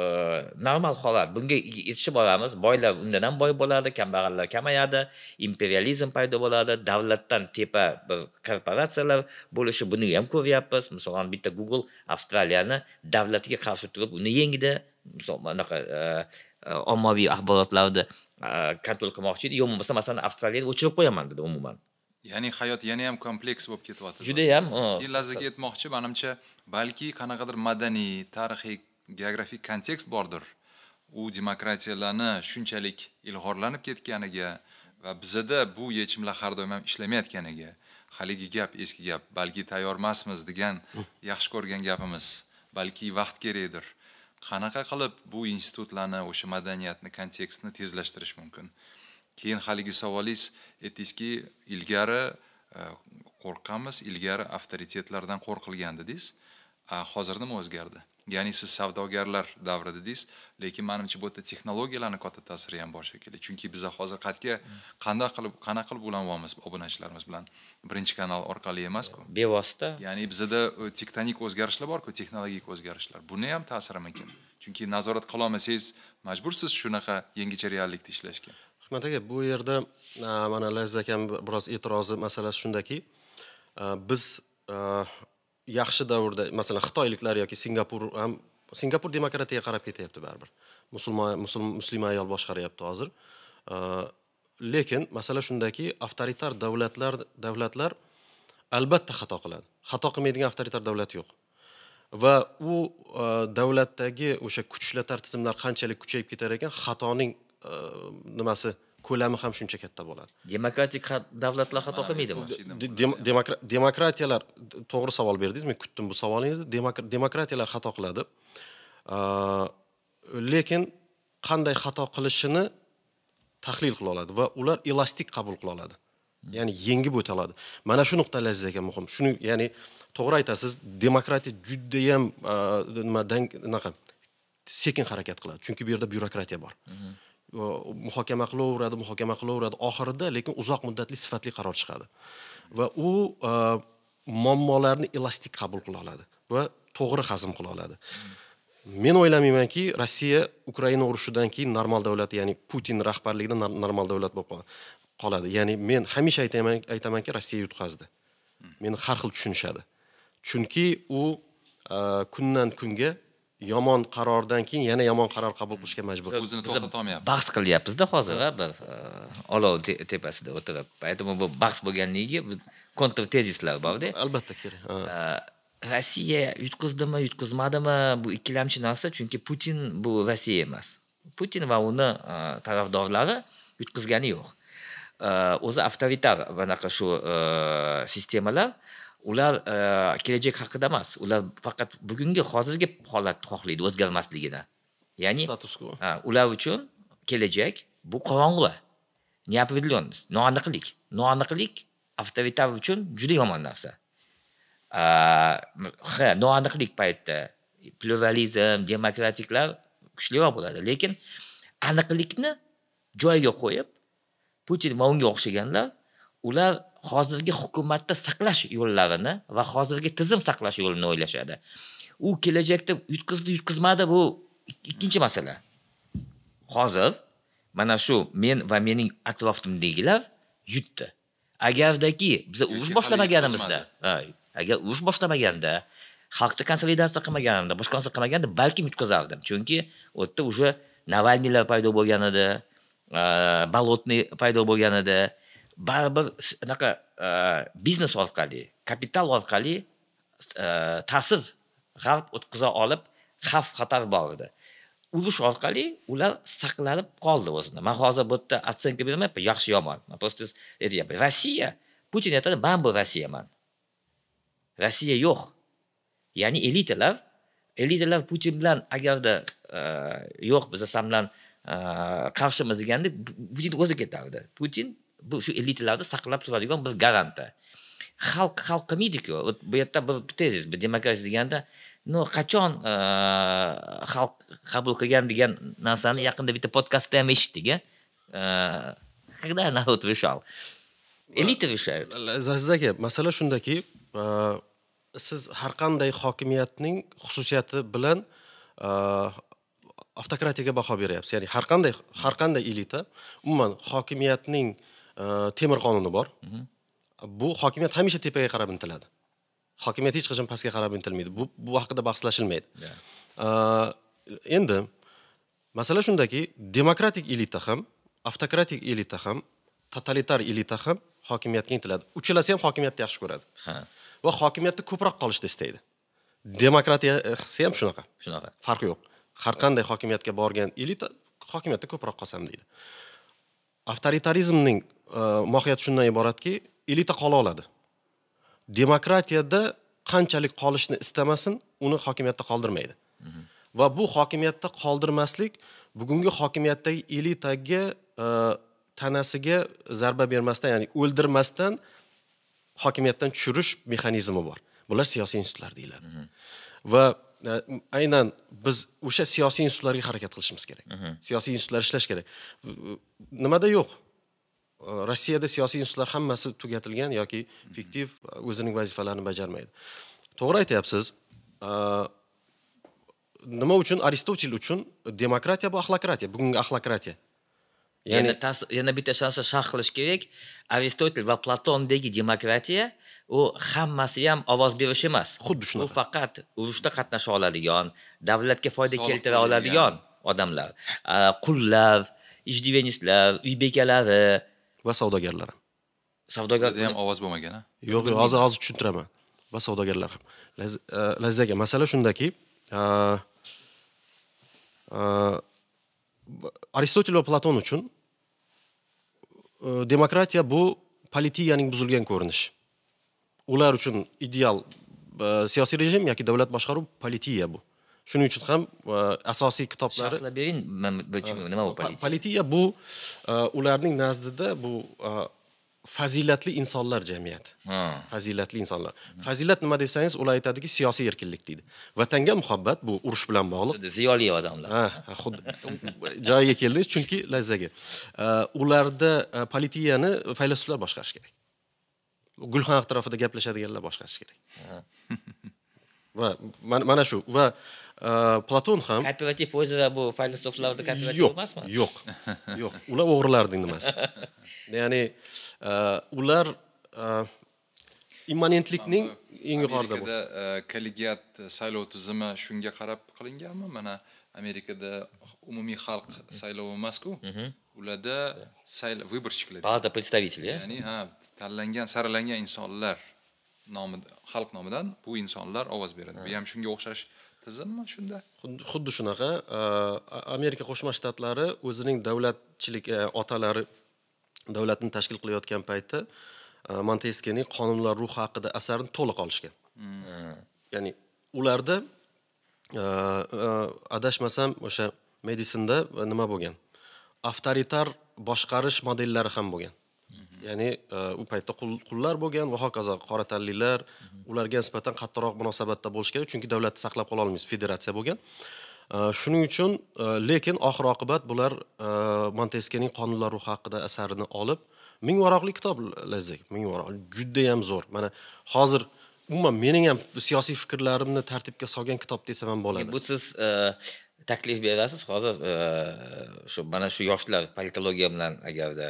normal holat bunga yetishib olamiz boylar undan ham boy bo'ladi kambag'allar kamayadi imperializm paydo bo'ladi davlatdan tepa bir korporatsiyalar bo'lishi buni ham ko'ryapmiz masalan bitta google avstraliyani davlatiga qarshi turib uni yengdi misol anaqa e, e, ommaviy axborotlarni e, kontrol qilmoqchi edi yo bo'lmasa masalan avstraliyani o'chirib qo'yaman dedi umuman ya'ni hayot yana ham kompleks bo'lib ketyapti judayam yam keyinlasiga yetmoqchi manimcha balki qanaqadir madaniy tarixiy geografik kontekst bordir u demokratiyalarni shunchalik ilg'orlanib ketganiga va bizada bu yechimlar har doim ham ishlamayotganiga haligi gap eski gap balki tayyor emasmiz degan yaxshi ko'rgan gapimiz balki vaqt kerakdir qanaqa qilib bu institutlarni o'sha madaniyatni kontekstni tezlashtirish mumkin keyin haligi savolingiz aytdingizki ilgari e, qo'rqamiz ilgari avtoritetlardan qo'rqilgan dedingiz hozir nima o'zgardi ya'ni siz savdogarlar davri dedingiz lekin manimcha bu yerda texnologiyalarni katta ta'siri ham bor shekilli chunki biza hozir qayerga qanday qilib qanaqa qilib ulanyapmiz obunachilarimiz bilan birinchi kanal orqali emasku bevosita ya'ni bizada e, tektonik o'zgarishlar borku texnologik o'zgarishlar buni ham ta'sirimikin chunki nazorat qilolmasangiz majbursiz shunaqa yangicha reallikda ishlashga rahmat aka bu yerda mana laziz akam biroz e'tirozi masalasi shundaki biz yaxshi davrda masalan xitoyliklar yoki singapur ham singapur demokratiyaga qarab ketyapti baribir musulmon musulmon ayol boshqaryapti hozir lekin masala shundaki avtoritar davlatlar davlatlar albatta xato qiladi xato qilmaydigan avtoritar davlat yo'q va u e, davlatdagi o'sha kuchlatar tizimlar qanchalik kuchayib ketar ekan xatoning e, nimasi ko'lami ham shuncha katta bo'ladi demokratik davlatlar xato qilmaydimi demokratiyalar to'g'ri savol berdingiz men kutdim bu savolingizni demokratiyalar xato qiladi lekin qanday xato qilishini tahlil qila oladi va ular elastik qabul qila oladi ya'ni yengib o'ta oladi mana shu nuqta aziz aka muhim shuni ya'ni to'g'ri aytasiz demokratiya judayam nima anaqa sekin harakat qiladi chunki bu yerda byurokratiya bor mm -hmm. muhokama qilaveradi muhokama qilaveradi oxirida lekin uzoq muddatli sifatli qaror chiqadi va u muammolarni elastik qabul qila oladi va to'g'ri hazm qila oladi men o'ylamaymanki rossiya ukraina urushidan keyin normal davlat ya'ni putin rahbarligida normal davlat bo'lib qoladi ya'ni men hamisha aytaman aytamanki rossiya yutqazdi meni har xil tushunishadi chunki u kundan kunga yomon qarordan keyin yana yomon qaror qabul qilishga majbur o'zini to'xtata olmayapti bahs qilyapmizda hozir bir e, olov tepasida o'tirib поэтому bu bahs bo'lganligi kontr tezislar borda albatta kerak e, rossiya yutqizdimi yutqizmadimi bu ikkilamchi narsa chunki putin bu rossiya emas putin va uni e, tarafdorlari yutqizgani yo'q Э, o'zi avtoritar bunaqa shu э, sistemalar ular э, kelajak haqida emas ular faqat bugungi hozirgi holatni xohlaydi o'zgarmasligini ya'ni ular uchun kelajak bu qorong'u неопределенность noaniqlik noaniqlik avtoritar uchun juda yomon narsa ha noaniqlik paytida pluralizm demokratiklar kuchliroq bo'ladi lekin aniqlikni joyiga qo'yib putin va unga o'xshaganlar ular hozirgi hukumatda saqlash yo'llarini va hozirgi tizim saqlash yo'lini o'ylashadi u kelajakda yutqizdi yutqizmadi bu ikkinchi masala hozir mana shu men va mening atrofimdagilar yutdi agardaki biza urush boshlamaganimizda agar urush boshlamaganda xalqni konsolidatsiya qilmaganimda boshqa narsa qilmaganda balkim yutqazardim chunki u yerda уже navalniylar paydo bo'lgan edi ә, э, болотный пайда болған еді бәрібір анақа ә, э, бизнес арқылы капитал арқылы ә, э, тасыз ғарп өткізе алып қаф қатар бар еді урыш арқылы олар сақланып қалды осында мен қазір бұл жерде оценка бермеймін жақсы жаман мен просто айтамын россия путин айтады мен бұл россияман россия йўқ яъни элиталар элиталар путин билан әгерде жоқ биз біз самнан qarshimizganda putin o'zi ketardi putin bu shu elitalarni saqlab turadigan bir garanti xalq xalq qilmaydiku bu yerda bir tezis bir demokratiya deganda ну qachon xalq qabul qilgan degan narsani yaqinda bitta podkastda ham eshitdik когда народ решал elita решает aziz aka masala shundaki siz har qanday hokimiyatning xususiyati bilan avtokratiyaga baho beryapsiz ya'ni har qanday har qanday elita umuman hokimiyatning e, temir qonuni bor mm-hmm. bu hokimiyat hamisha tepaga qarab intiladi hokimiyat hech qachon pastga qarab intilmaydi bu bu haqida bahslashilmaydi e, endi masala shundaki demokratik elita ham avtokratik elita ham totalitar elita ham hokimiyatga intiladi uchalasi ham hokimiyatni yaxshi ko'radi va hokimiyatda ko'proq qolishni istaydi demokratiyasi ham shunaqa shunaqa farqi yo'q har qanday hokimiyatga borgan elita hokimiyatda ko'proq qolsam deydi avtoritarizmning e, mohiyati shundan iboratki elita qola oladi demokratiyada qanchalik qolishni istamasin uni hokimiyatda qoldirmaydi mhm. va bu hokimiyatda qoldirmaslik bugungi hokimiyatdagi elitaga e, tanasiga zarba bermasdan ya'ni o'ldirmasdan hokimiyatdan tushirish mexanizmi bor bular siyosiy institutlar deyiladi mhm. va Э, aynan biz o'sha siyosiy institutlarga harakat qilishimiz kerak siyosiy institutlar ishlash kerak nimada yo'q rossiyada siyosiy institutlar hammasi tugatilgan yoki fiktiv o'zining vazifalarini bajarmaydi to'g'ri aytyapsiz nima uchun aristotel uchun demokratiya bu axlokratiya bugungi axlokratiya ya'ni yana bitta narsa sharh qilish kerak aristotel va platondagi demokratiya u hammasi ham ovoz berish emas xuddi shunaqa u faqat urushda qatnasha oladigan davlatga foyda keltira oladigan odamlar qullar ijdivenistlar uy bekalari va savdogarlar ham savdogarlar ham ovoz bo'lmagan yo'q yo'q hozir hozir tushuntiraman va savdogarlar ham laziz aka masala shundaki aristotel va platon uchun e, demokratiya bu politiyaning buzilgan ko'rinishi ular uchun ideal e, siyosiy rejim yoki davlat boshqaruv politiya bu shuning uchun ham e, asosiy kitoblari sharhlab bering nima bu politiya politiya bu e, ularning nazdida bu fazilatli insonlar jamiyati fazilatli insonlar fazilat nima desangiz ular aytadiki siyosiy erkinlik deydi vatanga muhabbat bu urush bilan bog'liq ziyoli odamlar ha xuddi joyiga keldingiz chunki lazzaga ularda politiyani faylasuflar boshqarish kerak gulxan atrofida gaplashadiganlar boshqarishi kerak va mana shu va e, platon ham kooperativ o'zaro bu faylasuflarda kooperativ emasmi yo'q yo'q ular o'g'rilarning nimasi ya'ni e, ular e, immanentlikning eng yuqorida bu kollegiat saylov tizimi shunga qarab qilinganmi mana amerikada umumiy xalq saylovi emasku mhm. ularda sayl выборщиклар palata представителей ya'ni ha tanlangan saralangan insonlar nomi xalq nomidan bu insonlar ovoz beradi bu ham shunga o'xshash tizimmi shunda xuddi shunaqa amerika qo'shma shtatlari o'zining davlatchilik e, otalari davlatni tashkil qilayotgan paytda e, monteskening qonunlar ruhi haqida asarini to'liq olishgan hmm. ya'ni ularda e, adashmasam o'sha medisinda nima bo'lgan avtoritar boshqarish modellari ham bo'lgan ya'ni e, u paytda qullar bo'lgan va hokazo qora tanlilar mhm. ularga nisbatan qattiqroq munosabatda bo'lish kerak chunki davlatni saqlab qola olmaymiz federatsiya bo'lgan e, shuning uchun e, lekin oxir oqibat bular monteskening qonunlar ruhi haqida asarini olib ming varoqli kitob lazzak ming varoq judayam zo'r mana hozir umuman mening ham siyosiy fikrlarimni tartibga solgan kitob desam ham bo'ladi bu siz taklif berasiz hozir shu mana shu yoshlar politologiya bilan agarda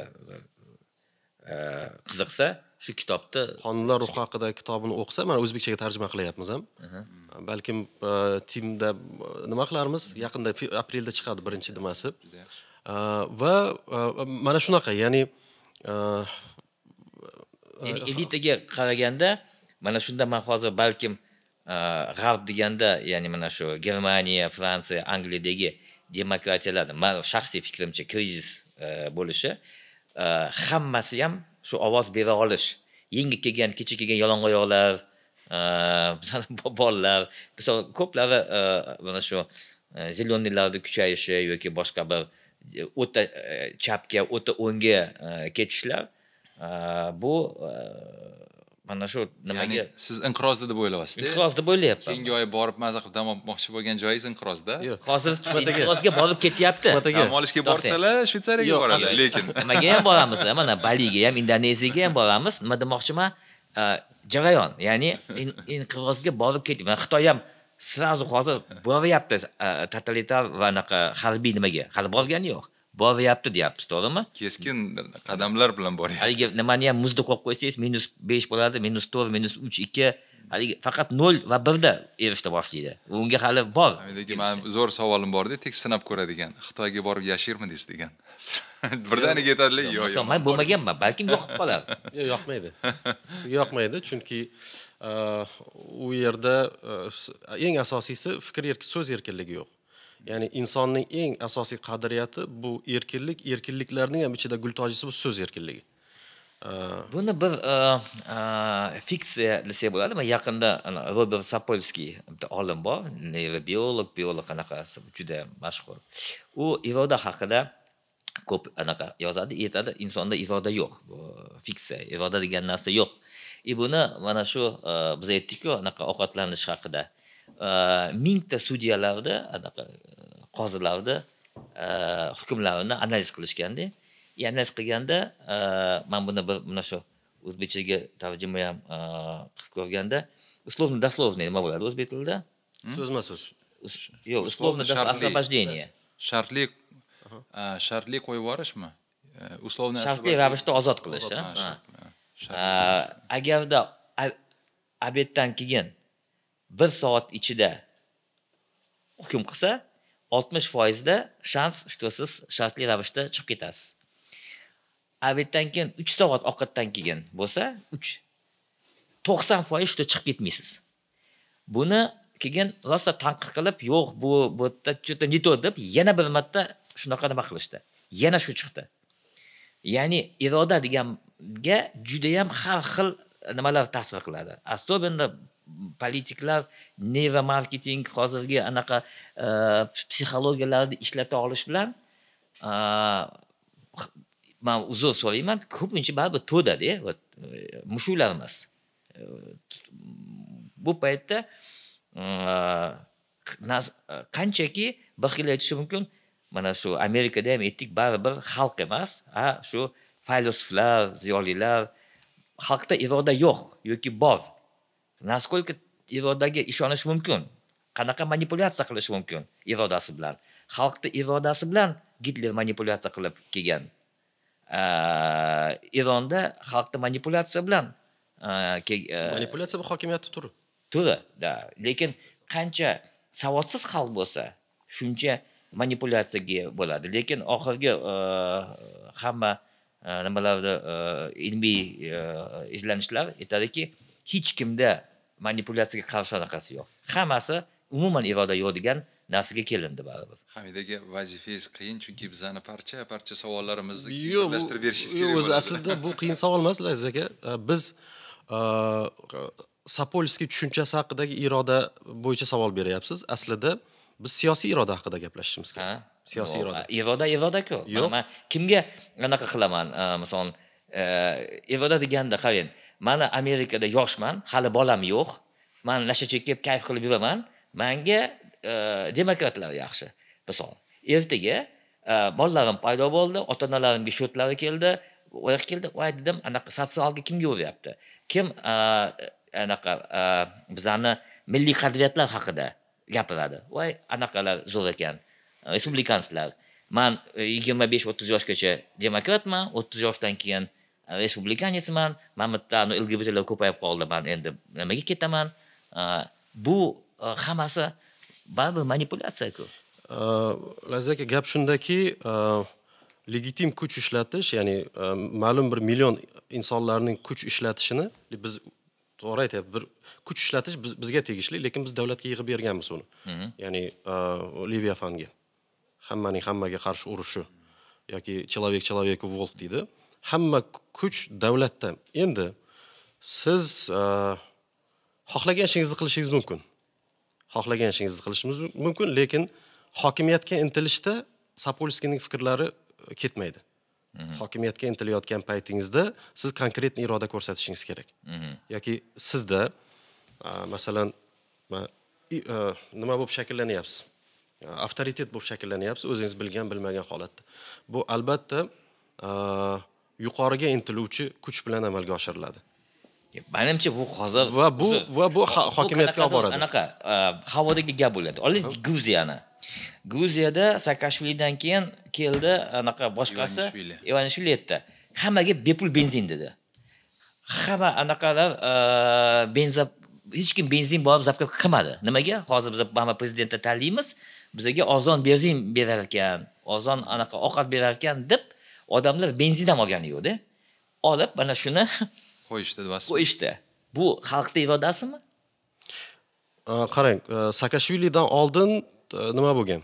qiziqsa shu kitobda qonunlar ruhi haqida kitobini o'qisa mana o'zbekchaga tarjima qilyapmiz ham balkim e, timda e, nima qilarmiz yaqinda aprelda chiqadi birinchi nimasi e, va mana shunaqa ya'ni ya'ni elitaga qaraganda mana shunda man hozir balkim g'arb deganda ya'ni mana shu germaniya fransiya angliyadagi demokratiyalarni mani shaxsiy fikrimcha krizis bo'lishi hammasi ham shu ovoz bera olish yengib kelgan kecha kelgan yalang'oyoqlar bolalar misol ko'plari mana shu зеленыйlarni e, kuchayishi yoki boshqa bir e, o'ta e, chapga o'ta o'ngga ketishlar bu mana shu nimaga siz inqirozda deb o'ylayapsiz inqiroz deb o'ylayapman keyingi oy borib maza qilib dam olmoqchi bo'lgan joyingiz inqirozda yo'q hozir inqirozga borib ketyapti dam olishga borsalar shvetsariyaga borasiz lekin nimaga ham boramiz e, mana baliga ham indoneziyaga ham boramiz nima demoqchiman e, jarayon ya'ni inqirozga borib ketyapti xitoy ham сразу hozir boryapti e, totalitar va anaqa harbiy nimaga hali borgani yo'q boryapti deyapmiz to'g'rimi keskin qadamlar bilan boryapti haligi nimani ham muzda qo'yib qo'ysangiz minus besh bo'ladi minus to'rt minus uch ikki haligi faqat nol va birda erishni boshlaydi unga hali bor hamidaka mani zo'r savolim borda tek sinab ko'radigan xitoyga borib yashirmidingiz degan birdaniga aytadilar yo'q yo'q man bo'lmaganman balkim yoqib qolar yo'q yoqmaydi sizga yoqmaydi chunki uh, u yerda uh, eng asosiysi fikr so'z erkinligi yo'q ya'ni insonning eng asosiy qadriyati bu erkinlik erkinliklarning ham ichida gul tojisi bu so'z erkinligi buni bir e, e, fiksiya desak bo'ladimi yaqinda robert sapolskiy bitta olim bor neyrobiolog biolog anaqasi juda mashhur u iroda haqida ko'p anaqa yozadi aytadi insonda iroda yo'q bu fiksiya iroda degan narsa yo'q и e, buni mana shu biz aytdikku anaqa ovqatlanish haqida mingta э, sudyalarni anaqa э, qozilarni э, hukmlarini analiz qilishganda и analiz qilganda man buni bir mana shu o'zbekchaga tarjima ham qilib ko'rganda условно дословный nima bo'ladi o'zbek tilida hmm? so'zma so'z yo'q условно освобождение shartli shartli qo'yib yuborishmi условно e, shartli ravishda ozod qilish agarda obeddan keyin bir soat ichida hukm qilsa oltmish foizda shans что siz shartli ravishda chiqib ketasiz a bu yerdan keyin uch soat ovqatdan keyin bo'lsa uch to'qson foiz что chiqib ketmaysiz buni keyin rosa tanqid qilib yo'q bu bu yerda что не то deb yana bir marta shunaqa nima qilishdi yana shu chiqdi ya'ni iroda deganga judayam har xil nimalar ta'sir qiladi особенно politiklar neva marketing hozirgi anaqa e, psixologiyalarni ishlata olish bilan e, man uzr so'rayman ko'pincha baribir to'dada e, вот mushuklar emas bu paytda qanchaki bir xil aytishi mumkin mana shu amerikada ham aytdik baribir xalq emas a shu faylosuflar ziyolilar xalqda iroda yo'q yoki bor насколько irodaga ishonish mumkin qanaqa manipulyatsiya qilish mumkin irodasi bilan xalqni irodasi bilan gitler manipulyatsiya qilib kelgan eronda xalqni manipulyatsiya bilan manipulyatsiya bu hokimiyatni turi turi да lekin qancha savodsiz xalq bo'lsa shuncha manipulyatsiyaga bo'ladi lekin oxirgi hamma nimalarni ilmiy izlanishlar aytadiki hech kimda manipulyatsiyaga qarshi anaqasi yo'q hammasi umuman iroda yo'q degan narsaga kelindi baribir hamid vazifangiz qiyin chunki bizani parcha parcha savollarimizni birlashtirib berishingiz kerak o'zi aslida bu qiyin savol emas aziz aka biz sapolskiy tushunchasi haqidagi iroda bo'yicha savol beryapsiz aslida biz siyosiy iroda haqida gaplashishimiz kerak siyosiy iroda iroda irodaku yo'q man kimga anaqa qilaman masalan iroda deganda qarang mana amerikada yoshman hali bolam yo'q man nasha chekib kayf qilib yuraman manga e, demokratlar yaxshi misol ertaga e, bolalarim paydo bo'ldi ota onalarimga shotlari keldi oyoqqa keldi voy dedim anaqa sotsialga kimga uryapti kim e, anaqa bizani milliy qadriyatlar haqida gapiradi voy anaqalar zo'r ekan respublikanslar man yigirma besh o'ttiz yoshgacha demokratman o'ttiz yoshdan keyin respublikanisman man bitta lgbtlar ko'payib qoldi man endi nimaga ketaman bu hammasi baribir manipulyatsiyaku laziz aka gap shundaki legitim kuch ishlatish ya'ni ma'lum bir million insonlarning kuch ishlatishini biz to'g'ri aytyapti bir kuch ishlatish bizga tegishli lekin biz davlatga yig'ib berganmiz uni ya'ni leviyafanga hammaning hammaga qarshi urushi yoki человек человеку волк deydi hamma kuch davlatda endi siz e, xohlagan ishingizni qilishingiz mumkin xohlagan ishingizni qilishimiz mumkin lekin hokimiyatga intilishda sapolskiyning fikrlari e, ketmaydi mhm. hokimiyatga intilayotgan paytingizda siz konkret iroda ko'rsatishingiz kerak mhm. yoki sizda e, masalan nima bo'lib shakllanyapsiz avtoritet bo'lib shakllanyapsiz o'zingiz bilgan bilmagan holatda bu albatta yuqoriga intiluvchi kuch bilan amalga oshiriladi manimcha bu hozir va bu va bu hokimiyatga olib boradi anaqa e, havodagi gap bo'ladi olaylik gruziyani gruziyada saakashvilidan keyin keldi anaqa boshqasi ivanishvili aytdi hammaga bepul benzin dedi hamma anaqalar e, benz hech kim benzin borib zapka qilmadi nimaga hozir biz hamma prezidentni tanlaymiz bizaga ozon benzin berar ekan ozon anaqa ovqat berar ekan deb odamlar benzin ham olgani yo'qda olib mana shuni qo'yishdi nimasi qo'yishdi bu xalqni irodasimi qarang saakashvilidan oldin e, nima bo'lgan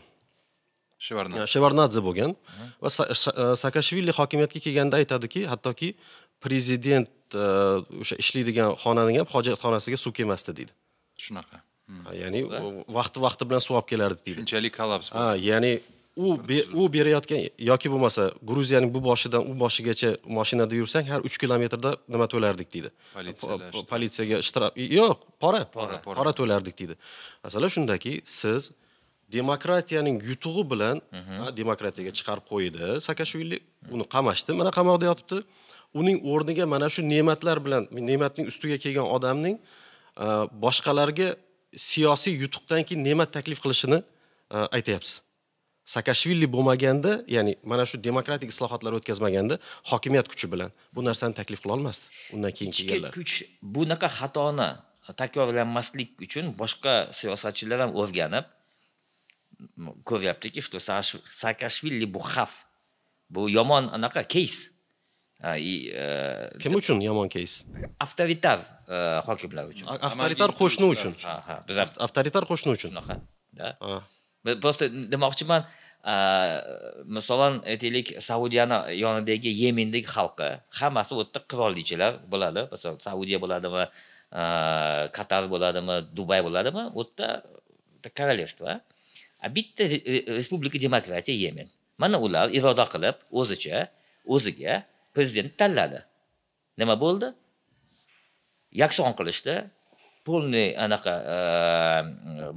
shevarnadze bo'lgan va e, saakashvili hokimiyatga kelganda aytadiki hattoki prezident e, o'sha ishlaydigan xonaning ham hojatxonasiga suv kelmasdi deydi shunaqa hmm. ya'ni vaqti vaqti bilan suv olib kelardi deydi shunchalik kollaps ha ya'ni u u berayotgan yoki bo'lmasa gruziyaning bu boshidan u boshigacha mashinada yursang har uch kilometrda nima to'lardik deydi politsiyaga shtraf yo'q pora pora to'lardik deydi masala shundaki siz demokratiyaning yutug'i bilan mhm. demokratiyaga chiqarib qo'ydi saakashvili uni qamashdi mana qamoqda yotibdi uning o'rniga mana shu ne'matlar bilan ne'matning ustiga kelgan odamning boshqalarga siyosiy yutuqdan keyin ne'mat taklif qilishini aytyapsiz saakashvili bo'lmaganda ya'ni mana shu demokratik islohotlar o'tkazmaganda hokimiyat kuchi bilan bu narsani taklif qila olmasdi undan keyin ichki kuch bunaqa xatoni takrorlanmaslik uchun boshqa siyosatchilar ham o'rganib ko'ryaptiki что saakashvili bu xavf bu yomon anaqa keys e, kim uchun yomon keys avtoritar e, hokimlar uchun avtoritar qo'shni uchun ha ha biz avtoritar qo'shni uchun shunaqa да просто demoqchiman masalan aytaylik saudiyani yonidagi yemendagi xalqi hammasi u yerda qirolichalar bo'ladi masalan saudiya bo'ladimi qatar bo'ladimi dubay bo'ladimi u yerda a bitta respublika demokratiya yemen mana ular iroda qilib o'zicha o'ziga prezident tanladi nima bo'ldi yakson qilishdi полный anaqa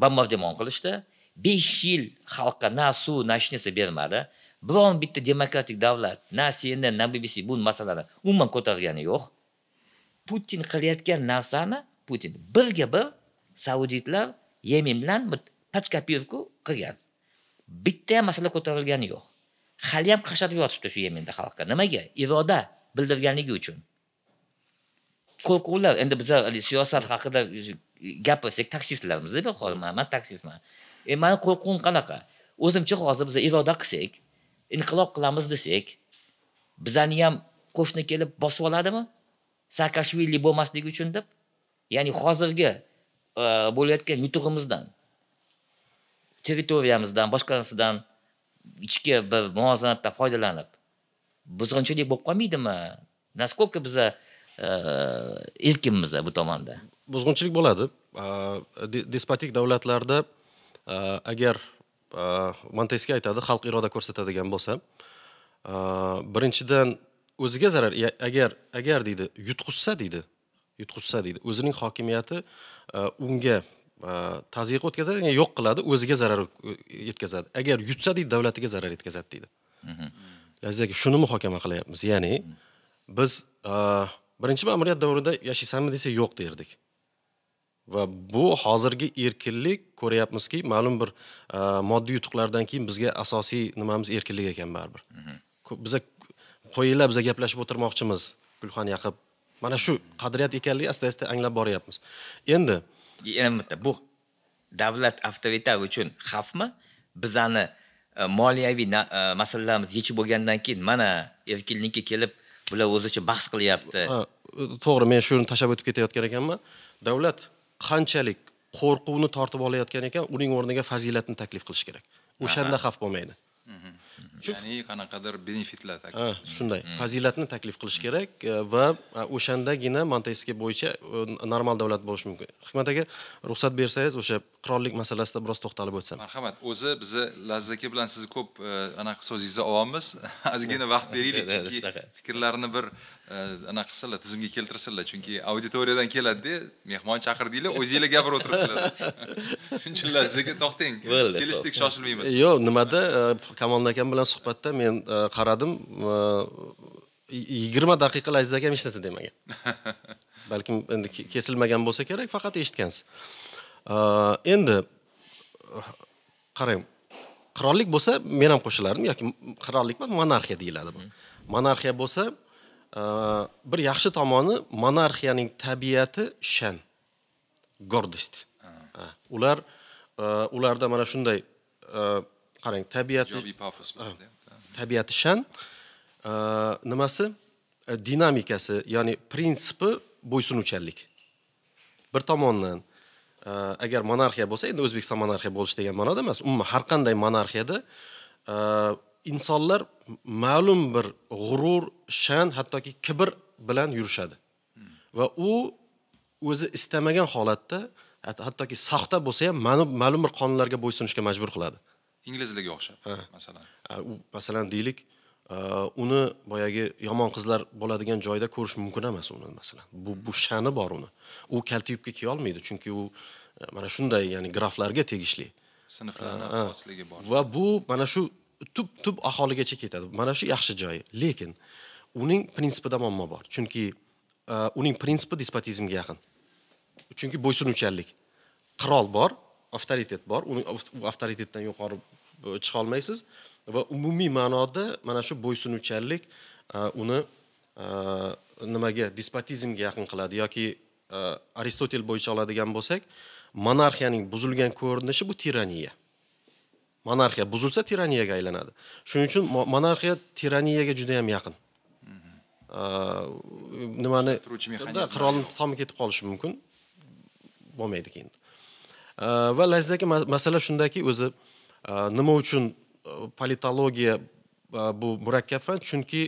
bombardimon qilishdi besh yil xalqqa na suv na hech narsa bermadi biron bitta demokratik davlat na cnn na bbc bu masalani umuman ko'targani yo'q putin qilayotgan narsani putin birga bir sauditlar yemen bilan под копирку qilgan bitta ham masala ko'tarilgani yo'q haliyam qashatib yotibdi shu yemenda xalqqa nimaga iroda bildirganligi uchun qo'rquvlar endi biza siyosat haqida gapirsak taksistlarmiz deb hozir man taksistman e mani qo'rquvim qanaqa o'zimcha hozir biz iroda qilsak inqilob qilamiz desak bizani ham qo'shni kelib bosib oladimi saakashvili bo'lmasligi uchun deb ya'ni hozirgi e, bo'layotgan yutug'imizdan territoriyamizdan boshqasidan ichki bir muvozanatdan foydalanib buzg'unchilik bo'lib qolmaydimi насколько biza e, erkinmiz bu tomonda buzg'unchilik bo'ladi despotik davlatlarda agar monteski aytadi xalq iroda ko'rsatadigan bo'lsa birinchidan o'ziga zarar agar agar deydi yutqizsa deydi yutqizsa deydi o'zining hokimiyati unga tazyiq o'tkazadi ya'ni yo'q qiladi o'ziga zarar yetkazadi agar yutsa deydi davlatiga zarar yetkazadi deydi aziz aka shuni muhokama qilyapmiz ya'ni biz birinchi ma'muriyat davrida yashaysanmi desa yo'q derdik va bu hozirgi erkinlik ko'ryapmizki ma'lum bir e, moddiy yutuqlardan keyin bizga asosiy nimamiz erkinlik ekan baribir mhm. biza qo'yinglar biza gaplashib o'tirmoqchimiz gulxan yaqib mana shu qadriyat ekanligini asta asta anglab boryapmiz endi yana e, bitta bu davlat avtoritar uchun xavfmi bizani e, moliyaviy masalalarimiz yechib bo'lgandan keyin mana erkinlikka kelib bular o'zicha bahs qilyapti to'g'ri men shuni tashlab o'tib ketayotgan ekanman davlat qanchalik qo'rquvni tortib olayotgan ekan uning o'rniga fazilatni taklif qilish kerak o'shanda xavf bo'lmaydi mhm, mhm. ya'ni qanaqadir benefitlar shunday mhm. fazilatni taklif qilish kerak e, va e, o'shandagina monteski bo'yicha e, normal davlat bo'lishi mumkin hikmat aka ruxsat bersangiz o'sha qirollik masalasida biroz to'xtalib o'tsam marhamat o'zi bizni lazza aka bilan sizni ko'p anaqa so'zingizni olyapmiz ozgina vaqt beraylik chunki fikrlarni bir anaqa qilsinlar tizimga keltirsinlar chunki auditoriyadan keladida mehmon chaqirdinglar o'zinglar gapirib o'tirasizlar shuning uchun sizga to'xtang bo'ldi kelishdik shoshilmaymiz yo'q nimada kamoliddin akam bilan suhbatda men qaradim yigirma daqiqa aziz akam hech narsa demagan balkim endi kesilmagan bo'lsa kerak faqat eshitgansiz endi qarang qirollik bo'lsa men ham qo'shilardim yoki qirollik emas monarxiya deyiladi bu monarxiya bo'lsa bir yaxshi tomoni monarxiyaning tabiati shan gordost ular ularda mana shunday qarang tabiati tabiati shan nimasi dinamikasi ya'ni prinsipi bo'ysunuvchanlik bir tomondan agar monarxiya bo'lsa endi o'zbekiston monarxiya bo'lishi degan ma'noda emas umuman har qanday monarxiyada insonlar ma'lum bir g'urur shan hattoki kibr bilan yurishadi va u o'zi istamagan holatda hattoki soxta bo'lsa ham ma'lum bir qonunlarga bo'ysunishga majbur qiladi inglizlarga o'xshab masalan masalan deylik e, uni boyagi yomon qizlar bo'ladigan joyda ko'rish mumkin emas uni masalan bu bu sha'ni bor uni u kalta yubka kiya olmaydi chunki u e, mana shunday ya'ni graflarga tegishli sinflarni xosligi bor va bu mana shu tub tub aholigacha ketadi mana shu yaxshi joyi lekin uning prinsipida muammo bor chunki e, uning prinsipi despotizmga yaqin chunki bo'ysunuvchanlik qirol bor avtoritet bor uni u avtoritetdan yuqori e, chiqa olmaysiz va umumiy ma'noda mana shu bo'ysunuvchanlik e, uni nimaga despotizmga yaqin qiladi yoki aristotel bo'yicha oladigan bo'lsak monarxiyaning buzilgan ko'rinishi bu tiraniya monarxiya buzilsa tiraniyaga aylanadi shuning uchun monarxiya tiraniyaga juda yam yaqin mm-hmm. nimani qirolni tomi ketib qolishi mumkin bo'lmaydi keyin va laziz masala shundaki o'zi nima uchun politologiya bu murakkab fan chunki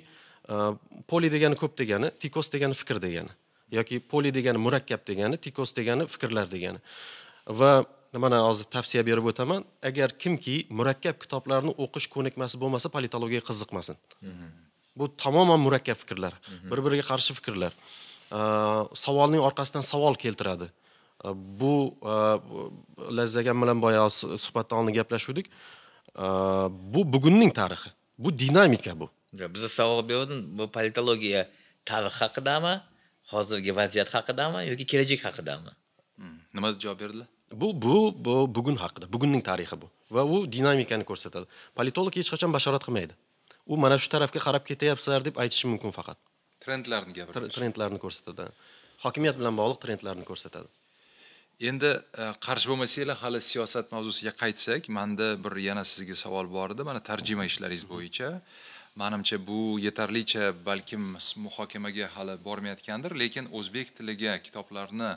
poli degani ko'p degani tikos degani fikr degani yoki poli degani murakkab degani tikos degani fikrlar degani va mana hozir tavsiya berib o'taman agar kimki murakkab kitoblarni o'qish ko'nikmasi bo'lmasa politologiyaga qiziqmasin mm-hmm. bu tamoman murakkab fikrlar mm-hmm. bir biriga qarshi fikrlar savolning orqasidan savol keltiradi bu lazza akam bilan boya suhbatdan oldin gaplashuvdik bu bugunning tarixi bu dinamika bu biza savol berdim bu politologiya tarix haqidami hozirgi vaziyat haqidami yoki kelajak haqidami hmm, nima deb javob berdilar bu bu bu bugun haqida bugunning tarixi bu va u dinamikani ko'rsatadi politolog hech qachon bashorat qilmaydi u mana shu tarafga qarab ketyapsizlar deb aytishi mumkin faqat trendlarni gapiradi trendlarni ko'rsatadi hokimiyat bilan bog'liq trendlarni ko'rsatadi endi e, qarshi bo'lmasanglar hali siyosat mavzusiga qaytsak manda bir yana sizga savol bor edi mana tarjima ishlaringiz mhm. bo'yicha manimcha bu yetarlicha balkim muhokamaga hali bormayotgandir lekin o'zbek tiliga kitoblarni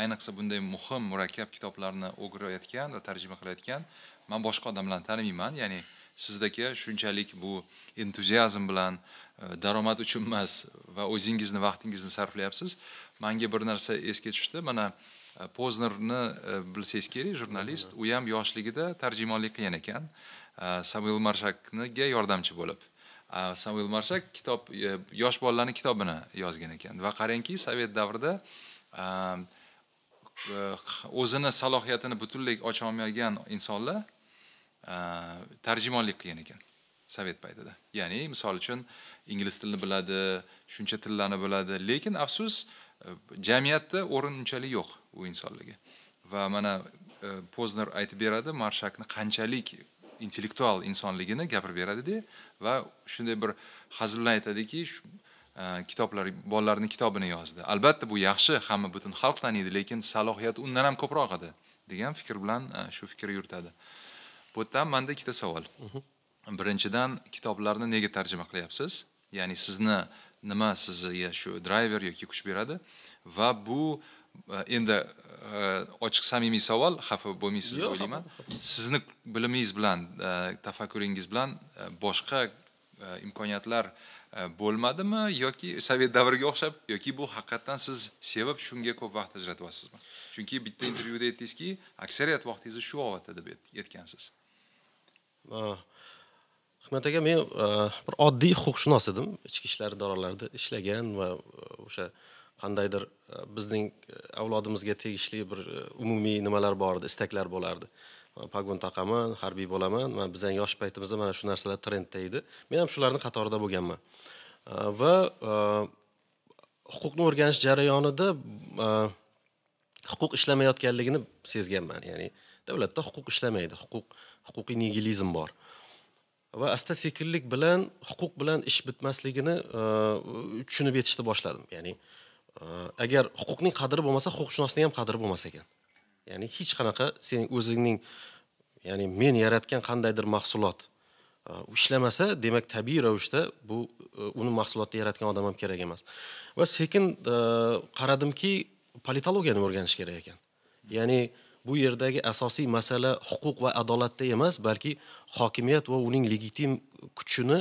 ayniqsa bunday muhim murakkab kitoblarni o'girayotgan va tarjima qilayotgan man boshqa odamlarni tanimayman ya'ni sizdagi shunchalik bu entuziazm bilan e, daromad uchun emas va o'zingizni vaqtingizni sarflayapsiz manga bir narsa esga tushdi mana e, poznerni e, bilsangiz kerak jurnalist u ham yoshligida tarjimonlik qilgan ekan samuel marshakniga yordamchi bo'lib samuel marshak kitob yosh bolalarni kitobini yozgan ekan va qarangki sovet davrida o'zini salohiyatini butunlay ocha olmagan insonlar e, tarjimonlik qilgan ekan sovet paytida ya'ni misol uchun ingliz tilini biladi shuncha tillarni biladi lekin afsus e, jamiyatda o'rin unchalik yo'q u insonlarga va mana e, pozner aytib beradi marshakni qanchalik intellektual insonligini gapirib beradida va shunday bir hazil bilan aytadiki kitoblar bolalarni kitobini yozdi albatta bu yaxshi hamma butun xalq taniydi lekin salohiyati undan ham ko'proq edi degan fikr bilan shu fikr yuritadi bu yerdan manda ikkita savol birinchidan kitoblarni nega tarjima qilyapsiz ya'ni sizni nima sizga shu drayver yoki kuch beradi va bu endi ochiq samimiy savol xafa bo'lmaysiz deb o'ylayman sizni bilimingiz bilan tafakkuringiz bilan boshqa imkoniyatlar E, bo'lmadimi yoki sovet davriga o'xshab yoki bu haqiqatdan siz sevib shunga ko'p vaqt ajratyapsizmi chunki bitta intervyuda aytdingizki aksariyat vaqtingizni shu ovatda deb aytgansiz hikmat aka men e, bir oddiy huquqshunos edim ichki ishlar idoralarida ishlagan va e, o'sha qandaydir bizning avlodimizga tegishli bir umumiy nimalar bor edi istaklar bo'lardi pogon taqaman harbiy bo'laman man bizani yosh paytimizda mana shu narsalar trendda edi men ham shularni qatorida bo'lganman va e, huquqni o'rganish jarayonida e, huquq ishlamayotganligini sezganman ya'ni davlatda huquq ishlamaydi huquq huquqiy nigilizm bor va asta sekinlik bilan huquq bilan ish bitmasligini e, tushunib yetishni boshladim ya'ni agar huquqning qadri bo'lmasa huquqshunosning ham qadri bo'lmas ekan ya'ni hech qanaqa sen o'zingning ya'ni men yaratgan qandaydir mahsulot e, ishlamasa demak tabiiy ravishda bu e, uni mahsulotni yaratgan odam ham kerak emas va sekin e, qaradimki politologiyani o'rganish kerak ekan ya'ni bu yerdagi asosiy masala huquq va adolatda emas balki hokimiyat va uning legitim kuchini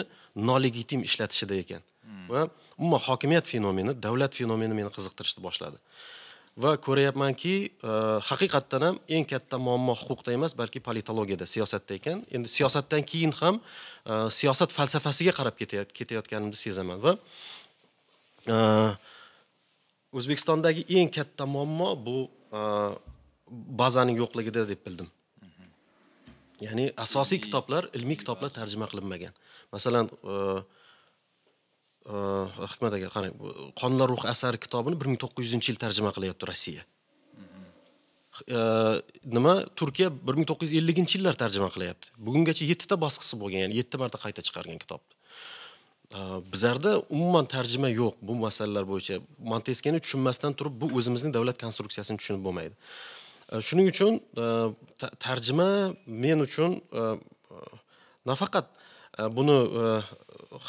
nolegitim ishlatishida ekan hmm. va umuman hokimiyat fenomeni davlat fenomeni meni qiziqtirishni boshladi va ko'ryapmanki e, haqiqatdan ham eng katta muammo huquqda emas balki politologiyada siyosatda ekan endi siyosatdan keyin ham e, siyosat falsafasiga qarab ketayotganimni sezaman va e, o'zbekistondagi eng katta muammo bu bazaning yo'qligida deb bildim ya'ni asosiy kitoblar ilmiy kitoblar tarjima qilinmagan masalan hikmat э, aka qarang qonlar ruhi asari kitobini bir ming to'qqiz yuzinchi yil tarjima qilyapti rossiya e, nima turkiya bir ming to'qqiz yuz elliginchi yillar tarjima qilyapti bugungacha yettita bosqichi bo'lgan ya'ni yetti marta qayta chiqargan kitobni э, bizlarda umuman tarjima yo'q bu masalalar bo'yicha monteskeni tushunmasdan turib bu o'zimizning davlat konstruksiyasini tushunib bo'lmaydi э, shuning uchun tarjima men uchun nafaqat buni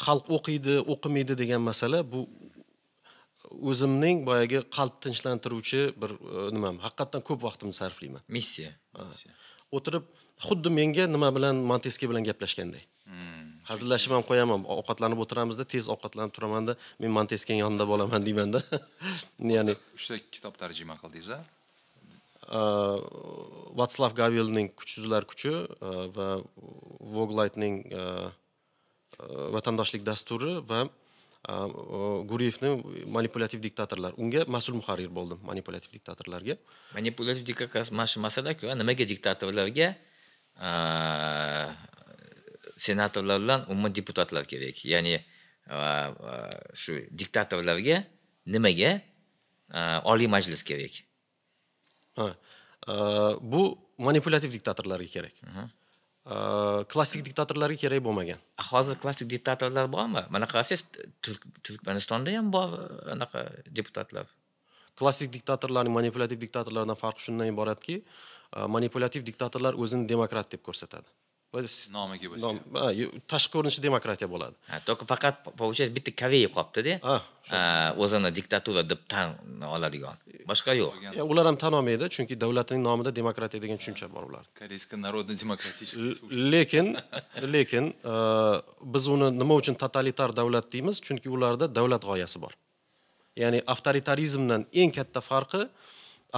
xalq o'qiydi o'qimaydi degan masala bu o'zimning boyagi qalb tinchlantiruvchi bir e, nimam haqiqatdan ko'p vaqtimni sarflayman missiya o'tirib xuddi menga nima bilan monteski bilan gaplashganday hmm, hazillashib ham qo'yaman ovqatlanib o'tiramizda tez ovqatlanib turamanda men monteskeni yonida bo'laman deymanda ya'ni uchta kitob tarjima qildingiz a e, vatslav gavelning kuchsizlar kuchi e, va voglaytning Э, vatandoshlik dasturi va э, э, guriyevni manipulyativ diktatorlar unga mas'ul muharrir bo'ldim manipulyativ diktatorlarga manipulyativ diktator mana shu masalaku nimaga diktatorlarga senatorlar bilan umuman deputatlar kerak ya'ni shu diktatorlarga nimaga oliy majlis kerak ha bu manipulyativ diktatorlarga kerak klassik diktatorlarga kerak bo'lmagan hozir klassik diktatorlar bormi mana qarasangiz turkmanistonda ham bor anaqa deputatlar klassik diktatorlarning manipulyativ diktatorlardan farqi shundan iboratki manipulyativ diktatorlar o'zini demokrat deb ko'rsatadi nomiga bo'lsa tashqi ko'rinishi demokratiya bo'ladi только faqat получается bitta koreya qolibdida ah, o'zini diktatura deb tan oladigan boshqa yo'q ular ham tan olmaydi chunki davlatning nomida demokratiya degan tushuncha bor ular koreyskая народно демократическая lekin lekin e, biz uni nima uchun totalitar davlat deymiz chunki ularda davlat g'oyasi bor ya'ni avtoritarizmdan eng katta farqi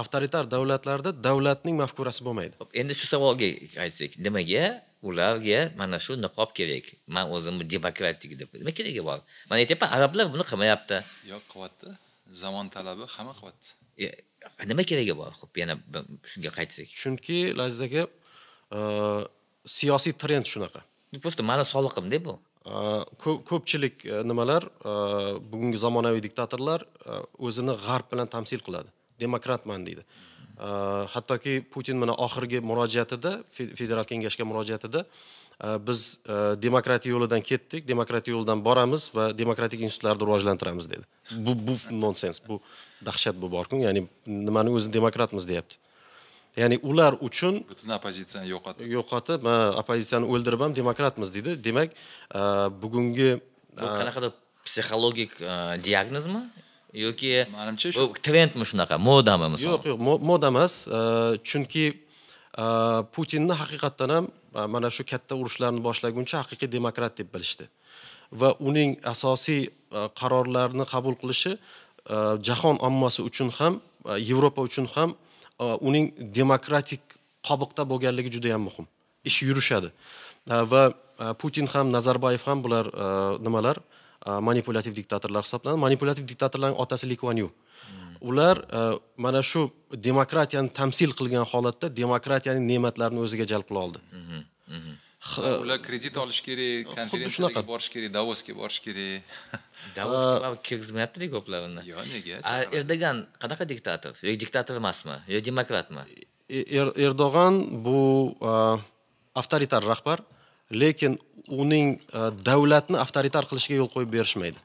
avtoritar davlatlarda davlatning mafkurasi bo'lmaydi endi shu savolga qaytsak nimaga ularga mana shu niqob kerak man o'zimni demokratik deb nima keragi bor man aytyapman arablar buni qilmayapti yo'q qilyapti zamon talabi hamma qilyapti e, nima keragi bor ho'p yana shunga qaytsak chunki laziz aka e, siyosiy trend shunaqa просто mani soliqimda bu e, ko'pchilik nimalar bugungi zamonaviy diktatorlar o'zini g'arb bilan tamsil qiladi demokratman deydi hattoki putin mana oxirgi murojaatida federal kengashga murojaatida e, biz e, demokratiya yo'lidan ketdik demokratiya yo'lidan boramiz va demokratik institutlarni rivojlantiramiz dedi bu bu nonsens bu dahshat bu borku ya'ni nimani o'zi demokratmiz deyapti ya'ni ular uchun butun oppozitsiyani yo'qotib yo'qotib oppozitsiyani o'ldirib ham demokratmiz deydi demak e, bugungi bu qanaqadir psixologik diagnozmi yoki manimcha bu trendmi shunaqa modami misol yo'q yo'q moda emas chunki putinni haqiqatdan ham e, mana shu katta urushlarni boshlaguncha haqiqiy demokrat deb bilishdi va uning asosiy e, qarorlarni qabul qilishi e, jahon ommasi uchun ham yevropa uchun ham uning demokratik qobiqda bo'lganligi juda yam muhim ish yurishadi va putin ham nazarboyev ham bular nimalar manipulyativ э, diktatorlar hisoblanadi manipulyativ diktatorlarni otasi li ular э, mana shu demokratiyani tamsil qilgan holatda demokratiyaning ne'matlarini o'ziga jalb qila oldi e, ular kredit olish kerak shunaqa borish kerak davosga borish kerak davosga kirgizmayaptida ko'plar uni yo'q nega erdogan qanaqa diktator yo diktator emasmi yo demokratmi e, e, erdo'g'an bu avtoritar rahbar lekin uning e, davlatni avtoritar qilishiga yo'l qo'yib berishmaydi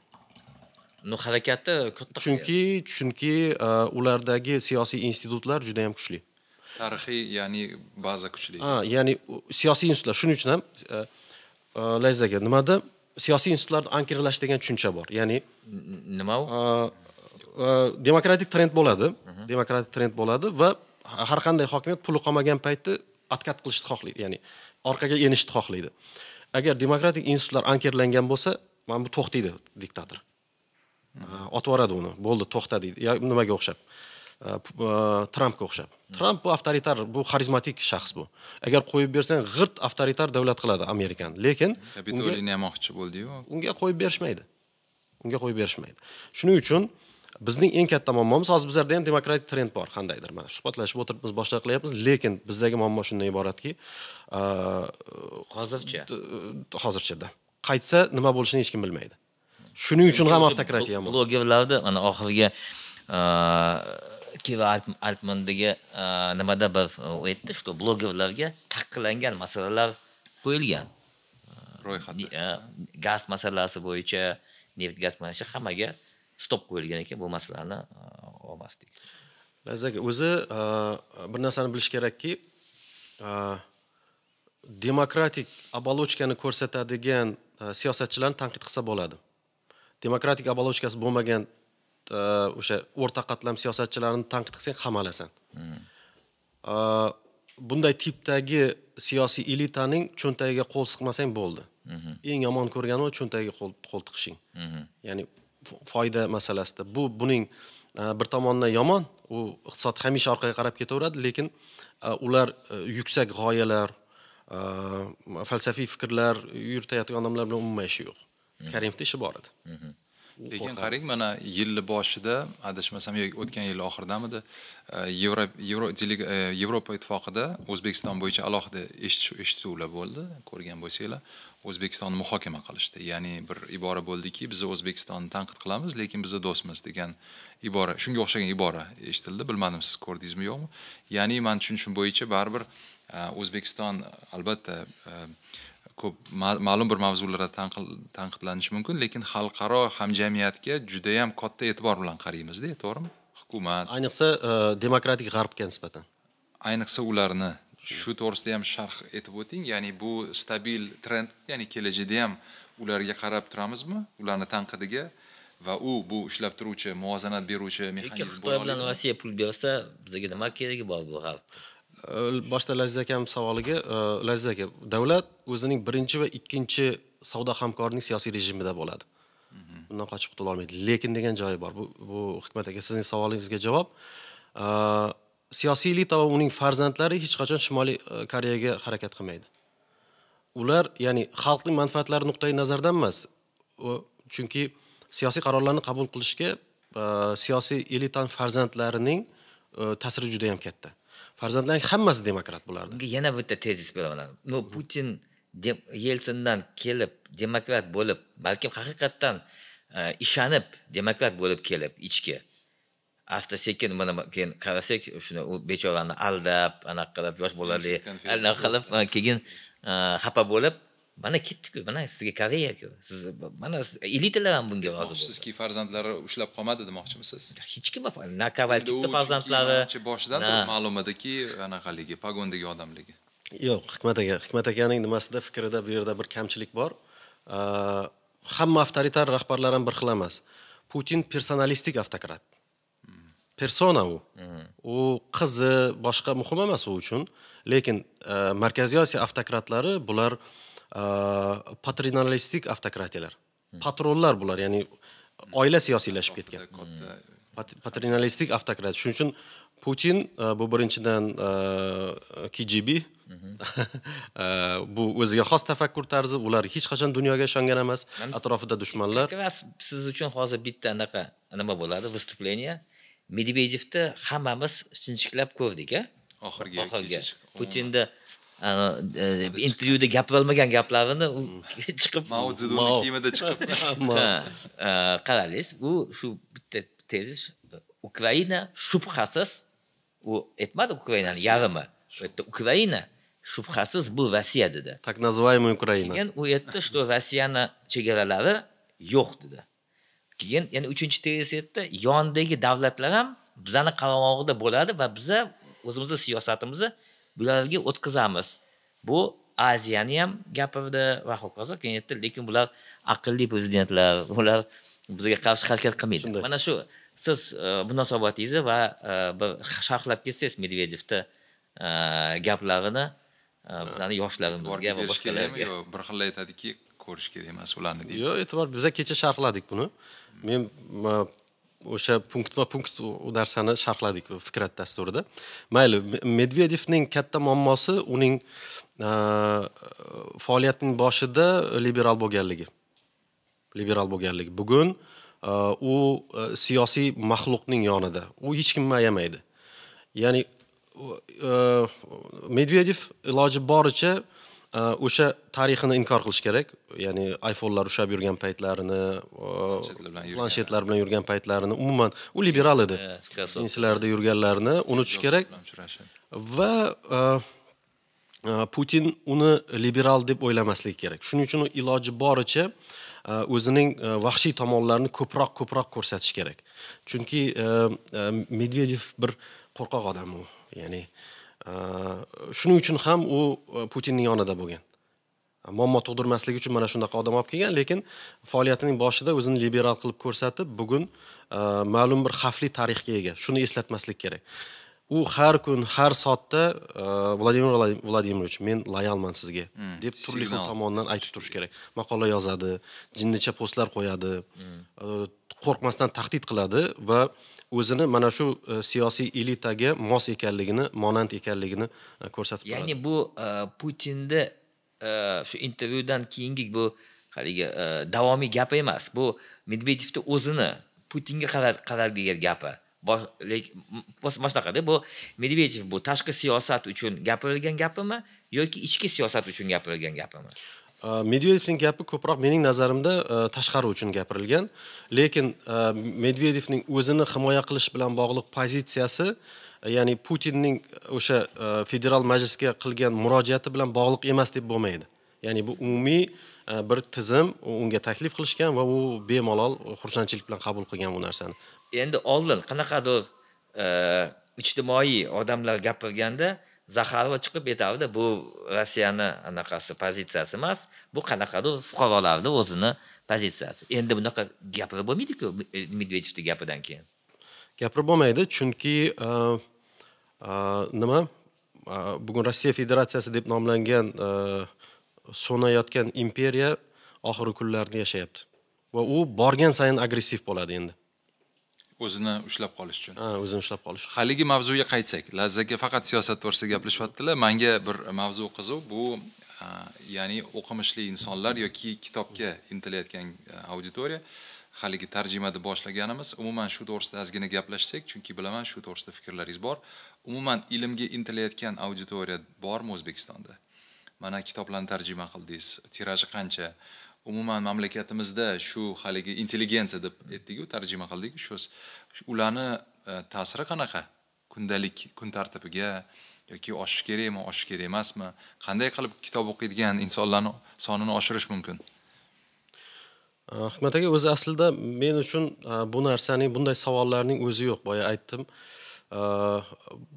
nu harakati chunki chunki e, ulardagi siyosiy institutlar juda ham kuchli tarixiy ya'ni baza kuchli ha ya'ni siyosiy institutlar shuning uchun ham e, laziz aka nimada siyosiy institutlarni ankirlash degan tushuncha bor ya'ni nima u demokratik trend bo'ladi demokratik trend bo'ladi va har qanday hokimiyat puli qolmagan paytda atkat qilishni xohlaydi ya'ni orqaga enishni xohlaydi agar demokratik institutlar ankerlangan bo'lsa mana bu to'xtaydi diktator mhm. otib yuboradi uni bo'ldi to'xta deydi nimaga o'xshab trampga o'xshab mhm. tramp bu avtoritar bu xarizmatik shaxs bu agar qo'yib bersang g'irt avtoritar davlat qiladi amerikani lekin mhm. kapitoliyni yamoqchi bo'ldiyu unga qo'yib berishmaydi unga qo'yib berishmaydi shuning uchun bizning eng katta muammomiz hozir bizlarda ham demokratik trend bor qandaydir mana suhbatlashib o'tiribmiz boshqa qilyapmiz lekin bizdagi muammo shundan iboratki hozircha hozirchada qaytsa nima bo'lishini hech kim bilmaydi shuning uchun ham avtokratiya blogerlarni mana oxirgi kiva altmandagi nimada bir e, aytdi что blogerlarga taqiqlangan masalalar qo'yilgan ro'yxat gaz masalasi bo'yicha neft gaz mana shu hammaga stop qo'yilgan ekan bu masalani uh, olmasdik lazzat aka o'zi uh, bir narsani bilish kerakki uh, demokratik оболочкani ko'rsatadigan siyosatchilarni tanqid qilsa bo'ladi demokratik оболочкasi bo'lmagan o'sha o'rta qatlam siyosatchilarni tanqid qilsang qamalasan hmm. bunday tipdagi siyosiy elitaning cho'ntagiga qo'l siqmasang bo'ldi mhm. eng yomon ko'rgani u cho'ntagiga qo'l tiqishing mhm. ya'ni foyda masalasida bu buning e, bir tomondan yomon u iqtisod hamisha orqaga qarab ketaveradi lekin e, ular e, yuksak g'oyalar falsafiy fikrlar yuritayotgan odamlar bilan umuman ishi yo'q mm-hmm. karimovni ishi bor edi mm-hmm. lekin qarang mana yilni boshida adashmasam yoki o'tgan yil oxiridamidi e, e, yevropa ittifoqida o'zbekiston bo'yicha alohida eshituvlar bo'ldi ko'rgan bo'lsanglar o'zbekistonni muhokama qilishdi ya'ni bir ibora bo'ldiki biz o'zbekistonni tanqid qilamiz lekin biz do'stmiz degan ibora shunga o'xshagan ibora eshitildi bilmadim siz ko'rdingizmi yo'qmi ya'ni men tushunishim bo'yicha baribir e, o'zbekiston albatta ko'p ma'lum bir mavzularda tanqidlanishi mumkin lekin xalqaro hamjamiyatga judayam katta e'tibor bilan qaraymizda to'g'rimi hukumat ayniqsa e, demokratik g'arbga nisbatan ayniqsa ularni shu to'g'risida ham sharh etib o'ting ya'ni bu stabil trend ya'ni kelajakda ham ularga qarab turamizmi ularni tanqidiga va u bu ishlab turuvchi muvozanat beruvchi mexanizm xitoy bilan rossiya pul bersa bizga nima keragi bor bu g'alb boshda laziz akam savoliga laziz aka davlat o'zining birinchi va ikkinchi savdo hamkorining siyosiy rejimida bo'ladi bundan qochib qutula olmaydi lekin degan joyi bor bu bu hikmat aka sizning savolingizga javob siyosiy elita va uning farzandlari hech qachon shimoliy koreyaga harakat qilmaydi ular ya'ni xalqning manfaatlari nuqtai nazaridan emas chunki siyosiy qarorlarni qabul qilishga siyosiy elitani farzandlarining ta'siri juda yam katta farzandlaring hammasi demokrat bo'lardi yana bitta tezis beraman ну putin yelsindan kelib demokrat bo'lib balkim haqiqatdan e, ishonib demokrat bo'lib kelib ichki asta sekin mana keyin qarasak shuni u bechorani aldab anaqa qilib yosh bolalarni anaqa qilib e, keyin e, xafa bo'lib mana ketdiku mana sizga koreyaku siz mana elitalar ham bunga rozi bo'ldi farzandlari ushlab qolmadi demoqchimisiz hech kim na kovalchukni farzandlari boshidan ma'lum ediki anaqaligi pogondagi odamligi yo'q hikmat aka hikmat akaning nimasida fikrida bu yerda bir kamchilik bor hamma avtoritar rahbarlar ham bir xil emas putin personalistik avtokrat persona u hmm. u qizi boshqa muhim emas u uchun lekin markaziy osiyo avtokratlari bular patronalistik avtokratiyalar patronlar bular ya'ni oila siyosiylashib ketgan patronalistik avtokratiya shuning uchun putin bu birinchidan kgb bu o'ziga xos tafakkur tarzi ular hech qachon dunyoga ishongan emas atrofida dushmanlar siz uchun hozir bitta anaqa nima bo'ladi выступление medvedevni hammamiz sinchiklab ko'rdik a oxirgi oxirgi putinni E, intervyuda gapirolmagan gaplarini u hmm. chiqib mao zedunni kiyimida chiqib e, qarayliz u shu bitta tezis ukraina shubhasiz u aytmadi ukrainani yarimi u yerda ukraina shubhasiz bu rossiya dedi так называемый ukraina keyin u aytdi что rossiyani chegaralari yo'q dedi keyin yana uchinchi tezis aytdi yonidagi davlatlar ham bizani qaramog'ida bo'ladi va biza o'zimizni siyosatimizni bularga o'tkazamiz bu aziyani ham gapirdi va hokazo keyin aytdi lekin bular aqlli prezidentlar ular bizga qarshi harakat qilmaydi mana shu siz e, munosabatingizni va e, bir sharhlab ketsangiz medvedevni e, gaplarini bizani yoshlarimizga va boshqalarga yo bir xil aytadiki ko'rish kerak emas ularni deydi yo'q e'tibor biza kecha sharhladik buni men o'sha punktma punkt u narsani sharhladik fikrat dasturida mayli medvedevning katta muammosi uning e, faoliyatning boshida liberal bo'lganligi liberal bo'lganligi bugun e, u e, siyosiy maxluqning yonida u hech kimni ayamaydi ya'ni medvedev iloji boricha Э, o'sha tarixini inkor qilish kerak ya'ni iPhonelar ushab yurgan paytlarini planshetlar bilan yurgan paytlarini umuman u liberal edi pensiyalarda e, yurganlarini unutish kerak va e, e, putin uni liberal deb o'ylamasligi kerak shuning uchun iloji boricha o'zining vahshiy tomonlarini ko'proq ko'proq ko'rsatish kerak chunki medvedev bir qo'rqoq odam u ya'ni uh, shuning uchun ham u e, putinning yonida bo'lgan e, muammo tug'dirmaslik uchun mana shunaqa odam olib kelgan lekin faoliyatining boshida o'zini liberal qilib ko'rsatib bugun e, ma'lum bir xavfli tarixga ega shuni eslatmaslik kerak u har kun har soatda e, vladimir vladimirovich men loyalman sizga hmm. deb turli xil tomondan aytib turish kerak maqola yozadi jinnicha postlar qo'yadi hmm. e, qo'rqmasdan tahdid qiladi va o'zini mana shu e, siyosiy elitaga mos ekanligini monand ekanligini ko'rsatib turadi ya'ni bu putinni shu intervyudan keyingi bu haligi davomiy gapi emas bu medvedevni o'zini putinga qadar degan gapi mana bu medvedev bu tashqi siyosat uchun gapirilgan gapimi yoki ichki siyosat uchun gapirilgan gapimi medvedevning gapi ko'proq mening nazarimda tashqari uchun gapirilgan lekin medvedevning o'zini himoya qilish bilan bog'liq pozitsiyasi ya'ni putinning o'sha federal majlisga qilgan murojaati bilan bog'liq emas deb bo'lmaydi ya'ni bu umumiy bir tizim unga taklif qilishgan va u bemalol xursandchilik bilan qabul qilgan bu narsani endi oldin qanaqadir e, ijtimoiy odamlar gapirganda zaxarova chiqib aytardi bu rossiyani anaqasi pozitsiyasi emas bu qanaqadir fuqarolarni o'zini pozitsiyasi endi bunaqa gapirib bo'lmaydiku medvedevni gapidan keyin gapirib bo'lmaydi chunki e, e, nima bugun rossiya federatsiyasi deb nomlangan so'nayotgan imperiya oxirgi kunlarni yashayapti va u borgan sayin agressiv bo'ladi endi o'zini ushlab qolish uchun ha o'zini ushlab qolish haligi mavzuga qaytsak lazzaga faqat siyosat to'g'risida gaplashyaptilar manga bir mavzu qiziq bu e, ya'ni o'qimishli insonlar yoki kitobga intilayotgan e, auditoriya haligi tarjimada boshlaganimiz umuman shu to'g'risida ozgina gaplashsak chunki bilaman shu to'g'risida fikrlaringiz bor umuman ilmga intilayotgan auditoriya bormi o'zbekistonda mana kitoblarni tarjima qildingiz tiraji qancha umuman mamlakatimizda shu haligi intelligensiya deb aytdikku tarjima qildik shu ularni e, ta'siri qanaqa kundalik kun tartibiga yoki oshish kerakmi oshish kerak emasmi qanday qilib kitob o'qiydigan insonlarni sonini oshirish mumkin e, hikmat aka o'zi aslida men uchun e, bu narsaning bunday savollarning o'zi yo'q boya aytdim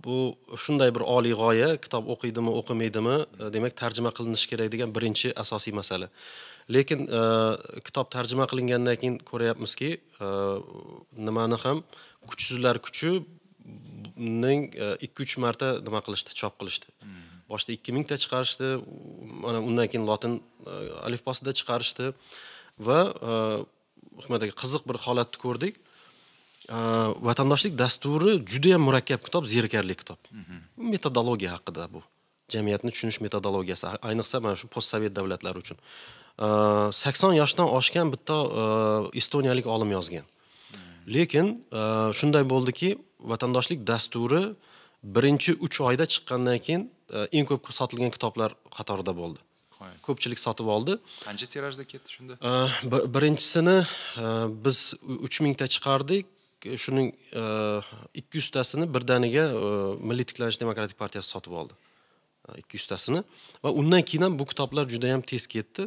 bu shunday bir oliy g'oya kitob o'qiydimi o'qimaydimi demak tarjima qilinishi kerak degan birinchi asosiy masala lekin e, kitob tarjima qilingandan keyin ko'ryapmizki e, nimani ham kuchsizlar kuchi ning e, ikki uch marta nima qilishdi chop qilishdi mm-hmm. boshida ikki mingta chiqarishdi mana undan keyin lotin alifbosida chiqarishdi va nimadagi qiziq bir holatni ko'rdik vatandoshlik dasturi juda yam murakkab kitob zerikarli kitob mm-hmm. metodologiya haqida bu jamiyatni tushunish metodologiyasi ayniqsa mana shu postsovet davlatlari uchun Э, sakson yoshdan oshgan bitta э, estoniyalik olim yozgan lekin э, shunday bo'ldiki vatandoshlik dasturi birinchi uch oyda chiqqandan keyin e, eng ko'p sotilgan kitoblar qatorida bo'ldi ko'pchilik sotib oldi qancha tirajda ketdi shunda e, birinchisini e, biz uch mingta chiqardik shuning ikki yuztasini birdaniga milliy tiklanish demokratik partiyasi sotib oldi ikki yuztasini va undan keyin ham bu kitoblar juda yam tez ketdi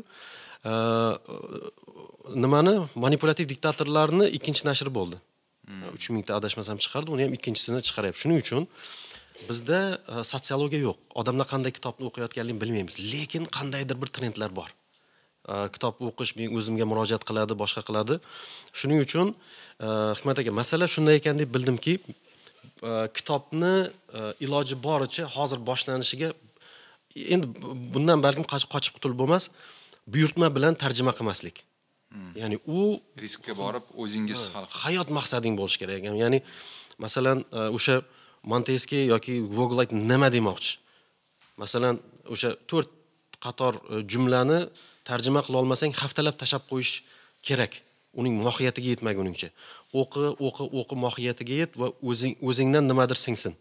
nimani manipulyativ diktatorlarni ikkinchi nashri bo'ldi hmm. uch mingta adashmasam chiqardi uni ham ikkinchisini chiqaryapti shuning uchun bizda e, sotsiologiya yo'q odamlar qanday kitobni o'qiyotganligini bilmaymiz lekin qandaydir bir trendlar bor e, kitob o'qish men o'zimga murojaat qiladi boshqa qiladi shuning uchun e, hikmat aka masala shunday ekan deb bildimki kitobni iloji boricha hozir boshlanishiga endi bundan balkim qochib qutulib bo'lmas buyurtma bilan tarjima qilmaslik hmm. ya'ni u riskka borib o'zingiz hayot maqsading bo'lishi kerak ya'ni masalan e, o'sha monteski yoki voglait nima demoqchi masalan o'sha to'rt qator e, jumlani tarjima qila olmasang haftalab tashlab qo'yish kerak uning mohiyatiga yetmaguningcha o'qi o'qi o'qi mohiyatiga yet va o'zing o'zingdan nimadir singsin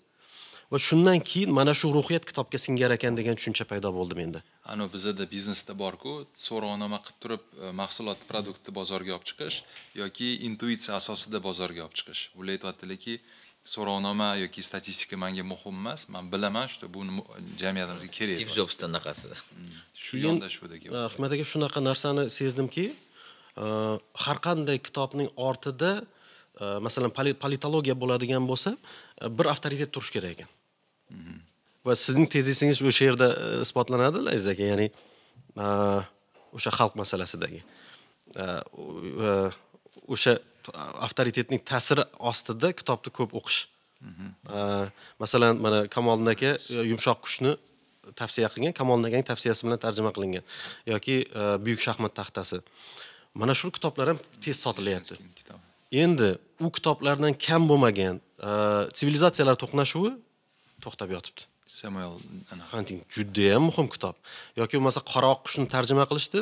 va shundan keyin mana shu ruhiyat kitobga singar ekan degan tushuncha paydo bo'ldi menda anavi bizada biznesda borku so'rovnoma qilib turib e, mahsulot produktni bozorga olib chiqish yoki intuitsiya asosida bozorga olib chiqish ular aytyaptilarki so'rovnoma yoki statistika menga muhim emas man bilaman что bu jamiyatimizga kerak stiv jobsni anaqasi mm. shu yondashuvda ahmad aka shunaqa narsani sezdimki e, har qanday kitobning ortida e, masalan politologiya bo'ladigan bo'lsa bir avtoritet turishi kerak ekan va sizning tezisingiz o'sha yerda e, isbotlanadi aziz aka ya'ni e, o'sha xalq masalasidagi e, o'sha avtoritetning ta'siri ostida kitobni ko'p o'qish masalan mana kamoliddin aka yumshoq kushni tavsiya qilgan kamoliddin akaning tavsiyasi bilan tarjima qilingan yoki buyuk shaxmat taxtasi mana shu kitoblar ham tez sotilyapti endi u kitoblardan kam bo'lmagan sivilizatsiyalar to'qnashuvi to'xtab yotibdi samuel hanting judayam muhim kitob yoki bo'lmasa qora oq qushni tarjima qilishdi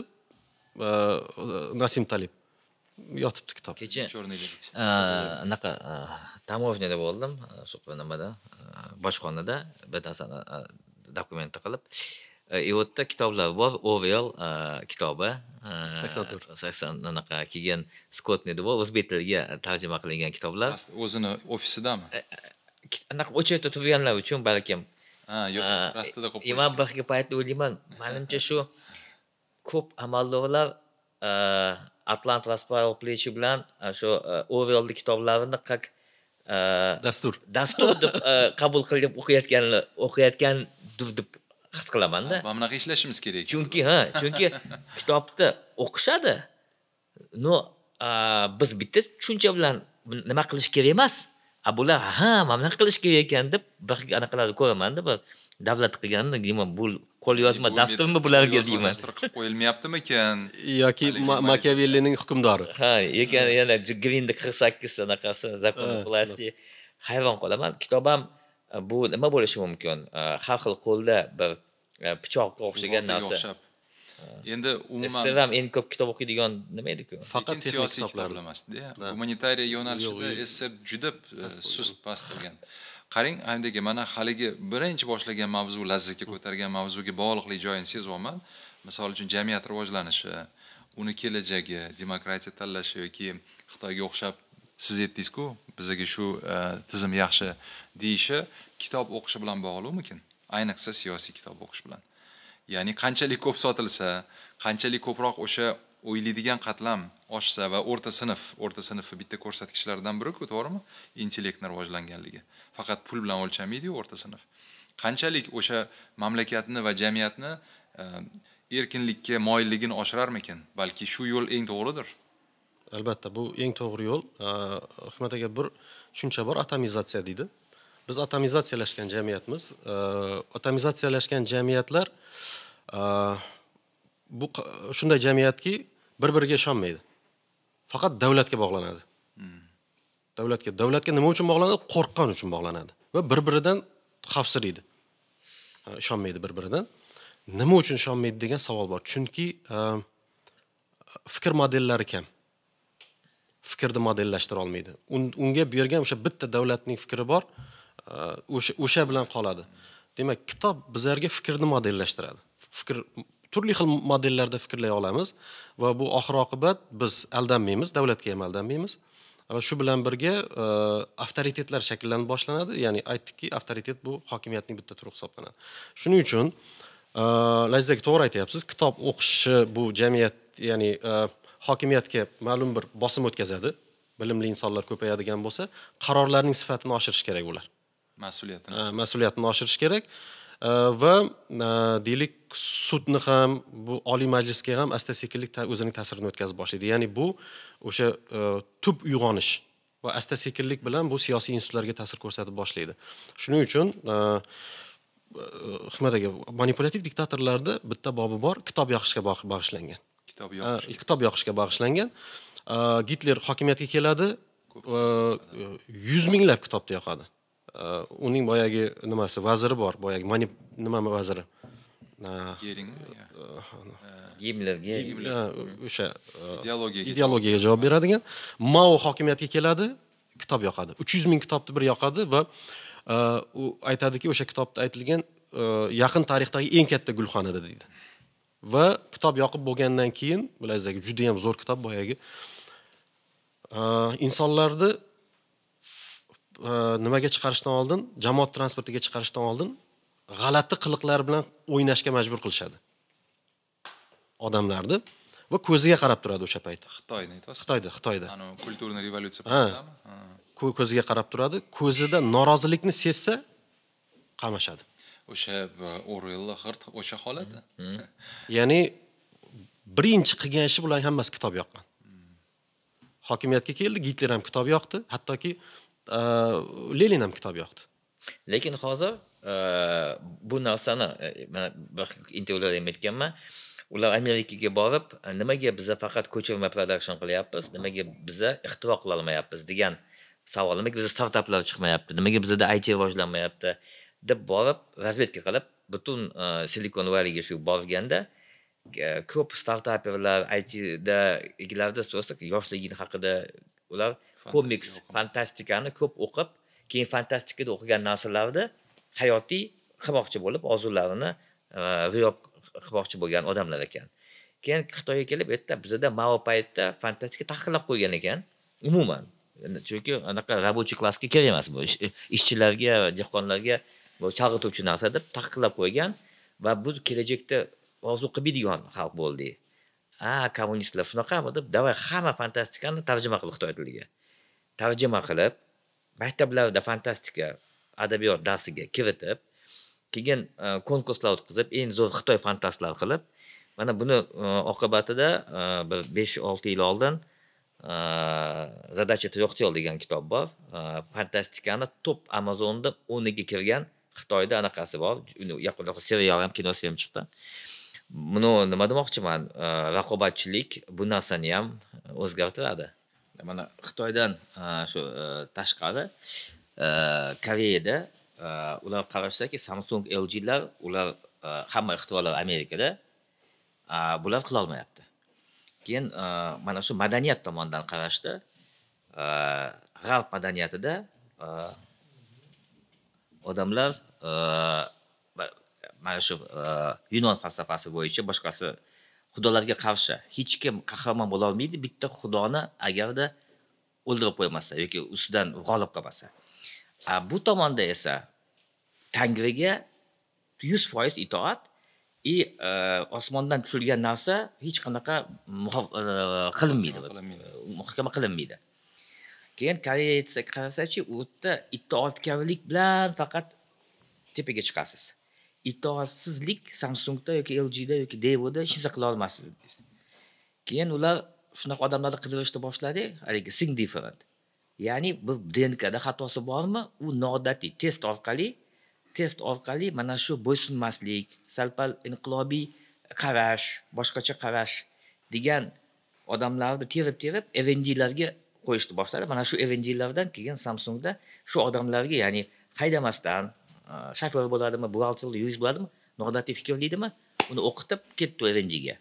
e, nasim talib yotibdi kitob kecha e, anaqa e, tamovniyada bo'ldim nimada bojxonada bir narsani dokumentni qilib и u yerda kitoblar bor ovel kitobi sakson to'rt sakson anaqa keyin skotniyda bor o'zbek tiliga tarjima qilingan kitoblar o'zini ofisidami anaqa o'chirib turganlar uchun yang ha yo'q rastida qolib man birga paytda o'ylayman manimcha shu ko'p amaldorlar atlant расправил плечи bilan shu orelni kitoblarini kak ah, dastur dastur deb qabul qilib o'qiyotganlar o'qiyotgandir deb his qilamanda mana bunaqa ishlashimiz kerak chunki ha chunki kitobni o'qishadi no ah, biz bitir tushuncha bilan nima qilish kerak emas a bular ha mana bunaqa qilish kerak ekan deb bir anaqalarni ko'ramanda bir davlat qilganini deyman bu qo'lyozma dasturmi bularga deyman qilib qo'yilmayaptimikan yoki makiavellining hukmdori ha ekan yana grinni qirq sakkiz anaqasi закон власти hayron qolaman kitob ham e, bu nima bo'lishi mumkin e, har xil qo'lda bir e, pichoqqa o'xshagan narsa endi umuman essdan eng ko'p kitob o'qiydigan nima edi-ku faqat siyosiy kitoblar emasda gumanitariya yo'nalishida sssr juda e, sust past bo'lgan qarang hamdagi mana haligi birinchi boshlagan mavzu lazzatga ko'targan mavzuga bog'liqlik joyini sezyapman misol uchun jamiyat rivojlanishi uni kelajagi demokratiya tanlashi yoki xitoyga o'xshab siz aytdingiz-ku, bizaga shu e, tizim yaxshi deyishi kitob o'qishi bilan bog'liqmikin ayniqsa siyosiy kitob o'qish bilan ya'ni qanchalik ko'p sotilsa qanchalik ko'proq o'sha o'ylaydigan qatlam oshsa va o'rta sinf o'rta sinfni bitta ko'rsatkichlardan biriku to'g'rimi intellektni rivojlanganligi faqat pul bilan o'lchamaydiyu o'rta sinf qanchalik o'sha mamlakatni va jamiyatni e, erkinlikka moyilligini oshirarmikan balki shu yo'l eng to'g'ridir albatta bu eng to'g'ri yo'l e, hikmat aka bir tushuncha bor atomizatsiya deydi biz atomizatsiyalashgan jamiyatmiz atomizatsiyalashgan jamiyatlar bu shunday jamiyatki bir biriga ishonmaydi faqat davlatga bog'lanadi davlatga davlatga nima uchun bog'lanadi qo'rqqan uchun bog'lanadi va bir biridan xavfsiraydi ishonmaydi bir biridan nima uchun ishonmaydi degan savol bor chunki fikr modellari kam fikrni modellashtira olmaydi unga bergan o'sha bitta davlatning fikri bor Э, o'sha o'sha bilan qoladi demak kitob bizlarga fikrni modellashtiradi fikr turli xil modellarda fikrlay olamiz va bu oxir oqibat biz aldanmaymiz davlatga ham aldanmaymiz va shu bilan birga e, avtoritetlar shakllanib boshlanadi ya'ni aytdikki avtoritet bu hokimiyatning bitta turi hisoblanadi shuning uchun e, laziz aka to'g'ri aytyapsiz kitob o'qishi bu jamiyat ya'ni e, hokimiyatga ma'lum bir bosim o'tkazadi bilimli insonlar ko'payadigan bo'lsa qarorlarning sifatini oshirish kerak ular mas'uliyatini э, mas'uliyatini oshirish kerak э, va э, deylik sudni ham bu oliy majlisga ham asta sekinlik o'zining ta'sirini o'tkazib boshlaydi ya'ni bu o'sha e, tub uyg'onish va asta sekinlik bilan bu siyosiy institutlarga ta'sir ko'rsatib boshlaydi shuning uchun e, e, hikmat aka manipulyativ diktatorlarda bitta bobi bor kitob yoqishga bag'ishlangan kitob yoqish kitob yoqishga bag'ishlangan gitler hokimiyatga keladi yuz minglab kitobni yoqadi uning boyagi nimasi vaziri bor boyagi nima vaziri o'sha ideologiyaga ideologiyaga javob beradigan mao hokimiyatga keladi kitob yoqadi uch yuz ming kitobni bir yoqadi va u aytadiki o'sha kitobda aytilgan yaqin tarixdagi eng katta gulxonada deydi va kitob yoqib bo'lgandan keyin bilasizlar judayam zo'r kitob boyagi insonlarni Э, nimaga chiqarishdan oldin jamoat transportiga chiqarishdan oldin g'alati qiliqlar bilan o'ynashga majbur qilishadi odamlarni va ko'ziga qarab turadi o'sha payt xitoyni aytyapsiz xitoyda xitoyda kulturniy revolyutsiya paytidami ko'ziga qarab turadi ko'zida norozilikni sezsa qamashadi o'sha orelni o'sha holat mm-hmm. mm-hmm. ya'ni birinchi qilgan ishi bularni hammasi kitob yoqqan mm. hokimiyatga keldi gitler ham kitob yoqdi hattoki lenin ham kitob yoqdi lekin hozir e, bu narsani e, mana bir intervyularda ham aytganman ular amerikaga borib e, nimaga biza faqat ko'chirma production qilyapmiz nimaga biza ixtiro qilolmayapmiz degan savol nimaga biza startaplar chiqmayapti nimaga bizada it rivojlanmayapti deb borib razvedka qilib butun silikon valiga shu borganda ko'p startaperlar itda egilarda so'rasak yoshligini haqida ular komiks fantastikani ko'p o'qib keyin fantastikada o'qigan narsalarni hayotiy qilmoqchi bo'lib orzularini riyob e, qilmoqchi bo'lgan odamlar ekan keyin xitoyga kelib erta bizada mao paytda fantastika taqiqlab qo'ygan ekan umuman chunki anaqa рабочий klassga kerak emas bu ishchilarga dehqonlarga bu chalg'ituvchi narsa deb taqiqlab qo'ygan va bu kelajakda orzu qilmaydigan xalq bo'ldi a kommunistlar shunaqami deb давай hamma fantastikani tarjima qildi xitoy tiliga tarjima qilib maktablarda fantastika adabiyot darsiga kiritib keyin e, konkurslar o'tkazib eng zo'r xitoy fantastlar qilib mana buni e, oqibatida e, bir besh olti yil oldin задача трех тел degan kitob bor fantastikani top amazonda o'niga kirgan xitoyda anaqasi bor yaqinda serial ham kinosi ham chiqqan buni nima demoqchiman raqobatchilik bu narsani ham o'zgartiradi mana xitoydan shu e, tashqari e, koreyada e, ular qarashdaki samsung lglar ular hamma ixtirolar amerikada bular qilolmayapti keyin mana shu madaniyat tomonidan qarashda g'arb madaniyatida odamlar mana shu yunon falsafasi bo'yicha boshqasi xudolarga qarshi hech kim qahramon bo'la olmaydi bitta xudoni agarda o'ldirib qo'ymasa yoki ustidan g'olib qilmasa bu tomonda esa tangriga yuz foiz itoat и e, osmondan tushirgan narsa hech qanaqa e, qilinmaydi muhokama qilinmaydi keyin koreyaga qarasachi u yerda itoatkorlik bilan faqat tepaga chiqasiz itoatsizlik samsungda yoki lgda yoki devoda hech narsa qila olmasiz dedingiz keyin ular shunaqa odamlarni qidirishni boshladi haligi sing different ya'ni bu dnkda xatosi bormi u noodatiy test orqali test orqali mana shu bo'ysunmaslik sal pal inqilobiy qarash boshqacha qarash degan odamlarni terib terib evendilarga qo'yishni boshladi mana shu evendilardan keyin samsungda shu odamlarga ya'ni haydamasdan shofyor bo'ladimi buxgalter yurist bo'ladimi noodatiy fikr deydimi uni o'qitib ketdi rnjga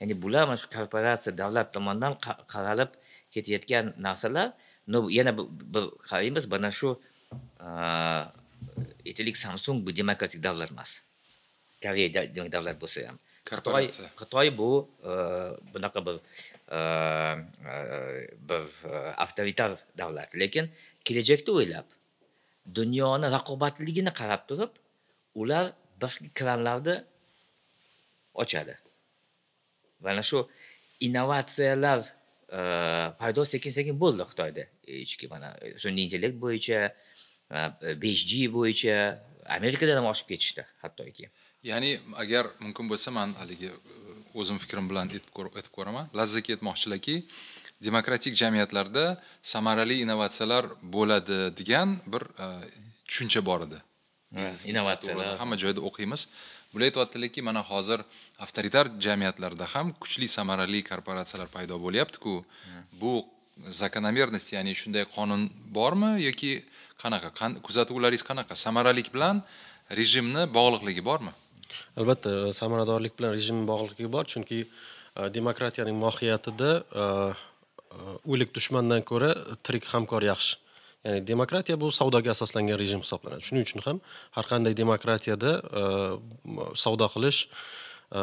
ya'ni bular mana shu korporatsiya davlat tomonidan qaralib ketayotgan narsalar no yana bir qaraymiz mana shu aytaylik samsung bu demokratik davlat emas koreya demak davlat bo'lsa ham xitoy xitoy bu bunaqa bir bir avtoritar davlat lekin kelajakni o'ylab dunyoni raqobatligini qarab turib ular bir xil kranlarni ochadi mana shu innovatsiyalar e, paydo sekin sekin bo'ldi xitoyda ichki mana sun'iy intellekt bo'yicha e, besh g bo'yicha amerikadan ham oshib ketishdi hattoki ya'ni agar mumkin bo'lsa man haligi e, o'zim fikrim bilan aytib ko'raman lazzaga aytmoqchilarki demokratik jamiyatlarda samarali innovatsiyalar bo'ladi degan bir e, tushuncha bor edi innovatsiyalar hamma joyda o'qiymiz bular aytyaptilarki mana hozir avtoritar jamiyatlarda ham kuchli samarali korporatsiyalar paydo bo'lyaptiku bu закономерность ya'ni shunday qonun bormi yoki qanaqa kuzatuvlaringiz qanaqa samaralik bilan rejimni bog'liqligi bormi albatta e, samaradorlik bilan rejimni bog'liqligi bor chunki e, demokratiyaning mohiyatida o'lik dushmandan ko'ra tirik hamkor yaxshi ya'ni demokratiya bu savdoga asoslangan rejim hisoblanadi shuning uchun ham har qanday demokratiyada e, savdo qilish e,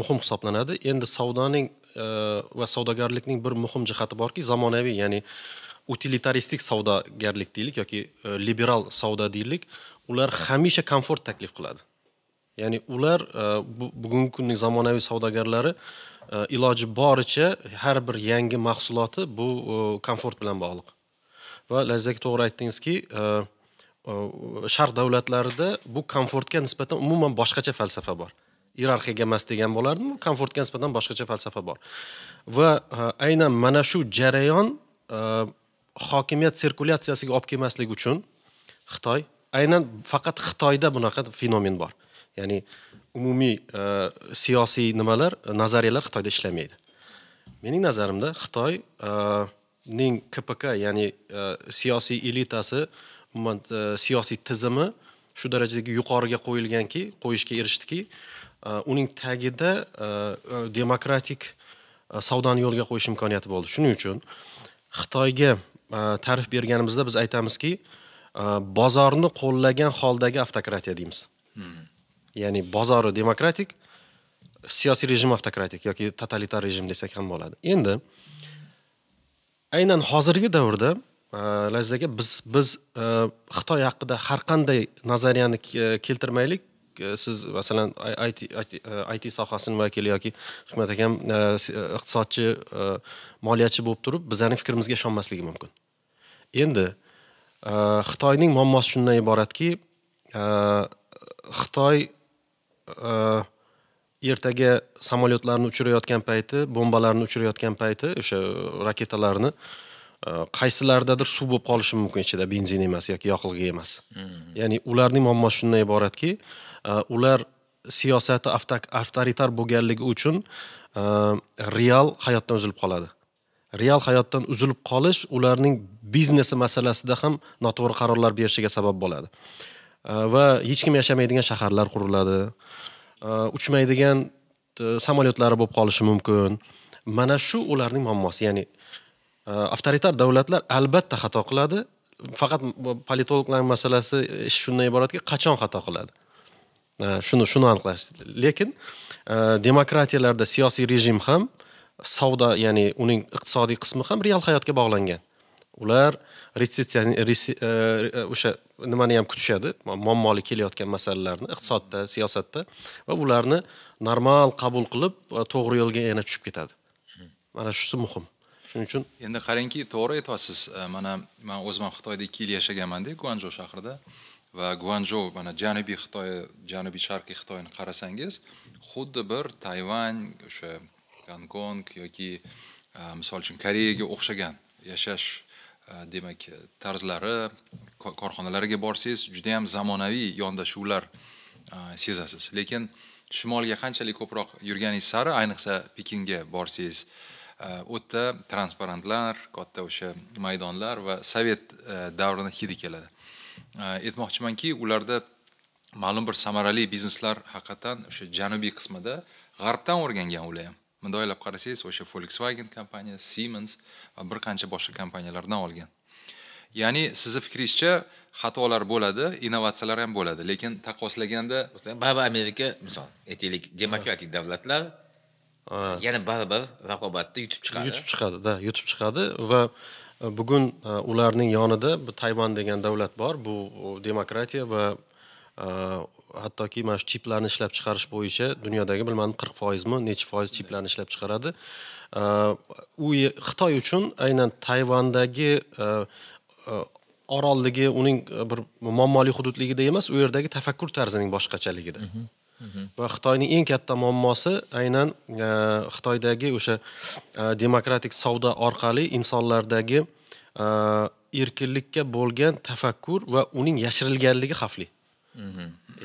muhim hisoblanadi endi savdoning e, va savdogarlikning bir muhim jihati borki zamonaviy ya'ni utilitaristik savdogarlik deylik yoki liberal savdo deylik ular hamisha komfort taklif qiladi ya'ni ular bugungi kunning zamonaviy savdogarlari E, iloji boricha har bir yangi mahsuloti bu e, komfort bilan bog'liq va lazzaki to'g'ri aytdingizki e, sharq davlatlarida bu komfortga nisbatan umuman boshqacha falsafa bor iyerarxiyaga emas degan bo'lardim komfortga nisbatan boshqacha falsafa bor va aynan mana shu jarayon hokimiyat sirkulyatsiyasiga olib kelmaslik uchun xitoy aynan faqat xitoyda bunaqa fenomen bor ya'ni uh, umumiy e, siyosiy nimalar e, nazariyalar xitoyda ishlamaydi mening nazarimda xitoyning e, kpk ya'ni siyosiy elitasi umuman siyosiy tizimi shu darajadagi yuqoriga qo'yilganki qo'yishga erishdiki uning tagida demokratik savdoni yo'lga qo'yish imkoniyati bo'ldi shuning uchun xitoyga ta'rif berganimizda biz aytamizki bozorni qo'llagan holdagi avtokratiya deymiz hmm. ya'ni bozori demokratik siyosiy rejim avtokratik yoki totalitar rejim desak ham bo'ladi endi aynan hozirgi davrda e, laziz aka biz biz e, xitoy haqida har qanday nazariyani keltirmaylik e, siz masalan it it sohasini vakili yoki hikmat akam iqtisodchi moliyachi bo'lib turib bizlarning fikrimizga ishonmasligi mumkin endi xitoyning muammosi shundan iboratki xitoy Э, ertaga samolyotlarni uchirayotgan payti bombalarni uchirayotgan payti o'sha e, raketalarni e, qaysilaridadir suv bo'lib qolishi mumkin ichida benzin emas yoki yoqilg'i emas hmm. ya'ni ularning muammosi shundan iboratki e, ular siyosati avtoritar bo'lganligi uchun real hayotdan uzilib qoladi real hayotdan uzilib qolish ularning biznesi masalasida ham noto'g'ri qarorlar berishiga sabab bo'ladi Э, va hech kim yashamaydigan shaharlar quriladi э, uchmaydigan samolyotlari bo'lib qolishi mumkin mana shu ularning muammosi ya'ni e, avtoritar davlatlar albatta xato qiladi faqat politologlar masalasi ish e, shundan iboratki qachon xato qiladi e, shuni shuni aniqlash lekin demokratiyalarda siyosiy rejim ham savdo ya'ni uning iqtisodiy qismi ham real hayotga bog'langan ular E, e, o'sha nimani ham kutishadi muammoli kelayotgan masalalarni iqtisodda siyosatda va ularni normal qabul qilib e, to'g'ri yo'lga yana tushib ketadi mana shusi muhim shuning uchun endi qarangki to'g'ri aytyapsiz mana man o'zim ham xitoyda ikki yil yashaganmanda guanjo shahrida va guanjo mana janubiy xitoy janubiy sharqiy xitoyni qarasangiz xuddi bir tayvan o'sha gonkong yoki misol uchun koreyaga o'xshagan yashash Э, demak э, tarzlari korxonalarga borsangiz juda yam zamonaviy yondashuvlar э, sezasiz lekin shimolga qanchalik ko'proq yurganingiz sari ayniqsa pekinga borsangiz u e, yerda transparentlar katta o'sha maydonlar va sovet e, davrini hidi keladi e, aytmoqchimanki ularda ma'lum bir samarali bizneslar haqiqatdan o'sha janubiy qismida g'arbdan o'rgangan ular ham bunday o'ylab qarasangiz o'sha volkswagen kompaniyasi siemens va bir qancha boshqa kompaniyalardan olgan ya'ni sizni fikringizcha xatolar bo'ladi innovatsiyalar ham bo'ladi lekin taqqoslaganda baribir amerika misol aytaylik demokratik davlatlar yana baribir raqobatda yutib chiqadi yutib chiqadi да yutib chiqadi va e, bugun e, ularning yonida tayvan degan davlat bor bu demokratiya va e, hattoki mana shu chiplarni ishlab chiqarish bo'yicha dunyodagi bilmadim qirq foizmi necha foiz chiplarni ishlab chiqaradi u xitoy uchun aynan tayvandagi e, e, orolligi uning e, bir muammoli hududligida emas u yerdagi tafakkur tarzining boshqachaligida va xitoyning eng katta muammosi aynan xitoydagi o'sha demokratik savdo orqali insonlardagi erkinlikka bo'lgan tafakkur va uning yashirilganligi xavfli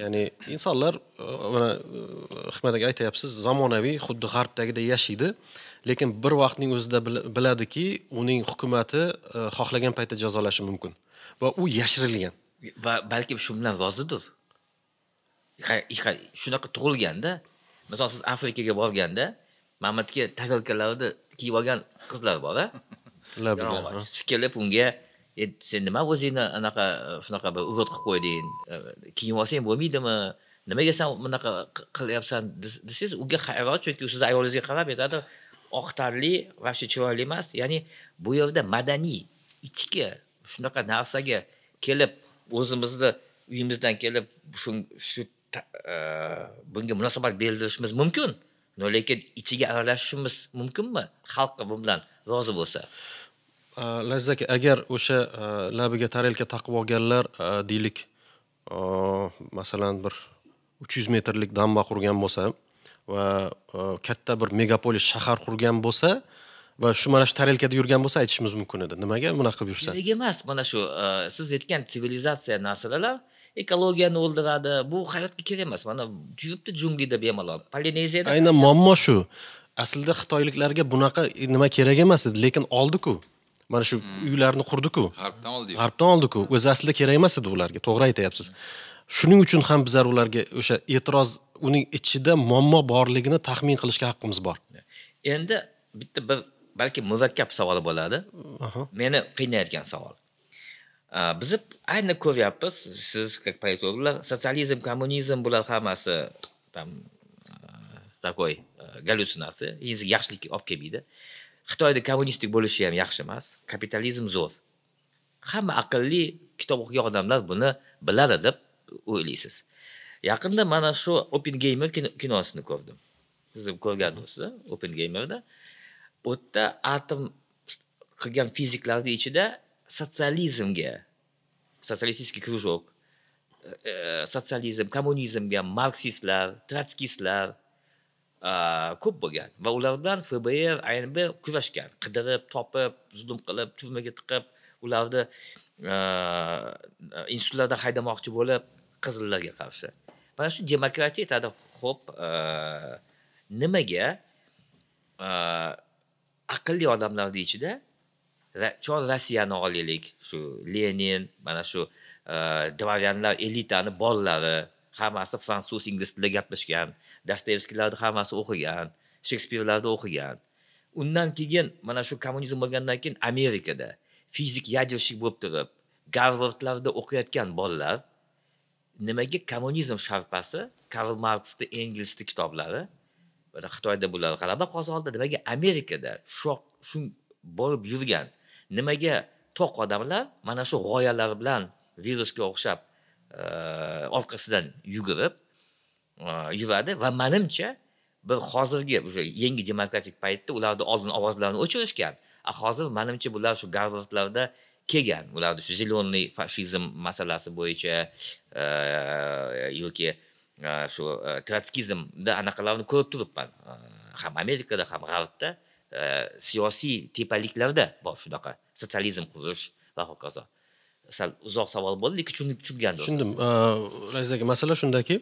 ya'ni insonlar e, mana e, hikmat aka aytyapsiz zamonaviy xuddi g'arbdagiday yashaydi lekin bir vaqtning o'zida biladiki uning hukumati e, xohlagan paytda jazolashi mumkin va u yashirilgan va balki shu bilan rozidir shunaqa tug'ilganda misol siz afrikaga borganda mamatga tarelkalarni kiyib olgan qizlar bor a ular kelib unga sen nima o'zingni anaqa shunaqa bir uvat qilib qo'yding kiyinib olsang bo'lmaydimi nimaga san bunaqa qilyapsan desangiz unga hayron chunki siz ayolingizga qarab aytadi oq tanli вообще chiroyli emas ya'ni bu yerda madaniy ichki shunaqa narsaga kelib o'zimizni uyimizdan kelib shu shu eh, bunga munosabat bildirishimiz mumkin lekin ichiga aralashishimiz mumkinmi xalqqa bilan rozi bo'lsa Э, Laziza aka, agar o'sha э, labiga tarelka taqib olganlar, э, deylik, masalan, bir 300 metrlik damba qurgan bo'lsa va e, katta bir megapolis shahar qurgan bo'lsa, va shu mana shu tarelkada yurgan bo'lsa aytishimiz mumkin edi nimaga bunaqa qilib yursan kerak emas mana shu e, siz aytgan sivilizatsiya narsalar ekologiyani o'ldiradi bu hayotga kerak emas mana yuribdi junglida bemalol polineziyada aynan muammo shu aslida xitoyliklarga bunaqa e, nima kerak emas edi lekin oldiku mana shu hmm. uylarni qurdiku g'arbdan oldik g'arbdan oldiku o'zi aslida kerak emas edi ularga to'g'ri aytyapsiz shuning uchun ham bizlar ularga o'sha e'tiroz uning ichida muammo borligini taxmin qilishga haqqimiz bor endi bitta bir balki murakkab savol bo'ladi meni qiynayotgan savol biz ayni ko'ryapmiz siz как politologlar sotsializm kommunizm bular hammasi там такой gallyutsinatsiya yaxshilik olib kelmaydi xitoyda kommunistik bo'lishi ham yaxshi emas kapitalizm zo'r hamma aqlli kitob o'qigan odamlar buni biladi deb o'ylaysiz yaqinda mana shu open gamer kinosini ko'rdim siz ko'rgandingiz gamerda u yerda atom qilgan fiziklarni ichida sotsializmga sotsialistik кружок e, e, sotsializm kommunizmga marksistlar trotskistlar ko'p bo'lgan va ular bilan fbr anb kurashgan qidirib topib zudum qilib turmaga tiqib ularni institutlardan haydamoqchi bo'lib qizillarga qarshi mana shu demokratiya aytadi ho'p nimaga aqlli odamlarni ichida chor rossiyani olaylik shu lenin mana shu dvoryanlar elitani bolalari hammasi fransuz ingliz tilida gaplashgan dostoyevskiylarni hammasi o'qigan shekspirlarni o'qigan undan keyin mana shu kommunizm bo'lgandan keyin amerikada fizik yadrshik bo'lib turib garvardlarda o'qiyotgan bolalar nimaga kommunizm sharpasi karl marksni Engels kitoblari xitoyda bular g'alaba qozondi nimaga amerikada shu borib yurgan nimaga toq odamlar mana shu g'oyalar bilan virusga o'xshab orqasidan yugurib yuradi va manimcha bir hozirgi уже yangi demokratik paytda ularni oldin ovozlarini o'chirishgan a hozir manimcha bular shu garvardlarda kelgan ularni shu зеленый fashizm masalasi bo'yicha e, yoki e, shu e, trotskizmda anaqalarni ko'rib turibman ham amerikada ham g'arbda siyosiy tepaliklarda bor shunaqa sotsializm qurish va hokazo sal uzoq savol bo'ldi lekin tushungandim tushundim raiz aka masala shundaki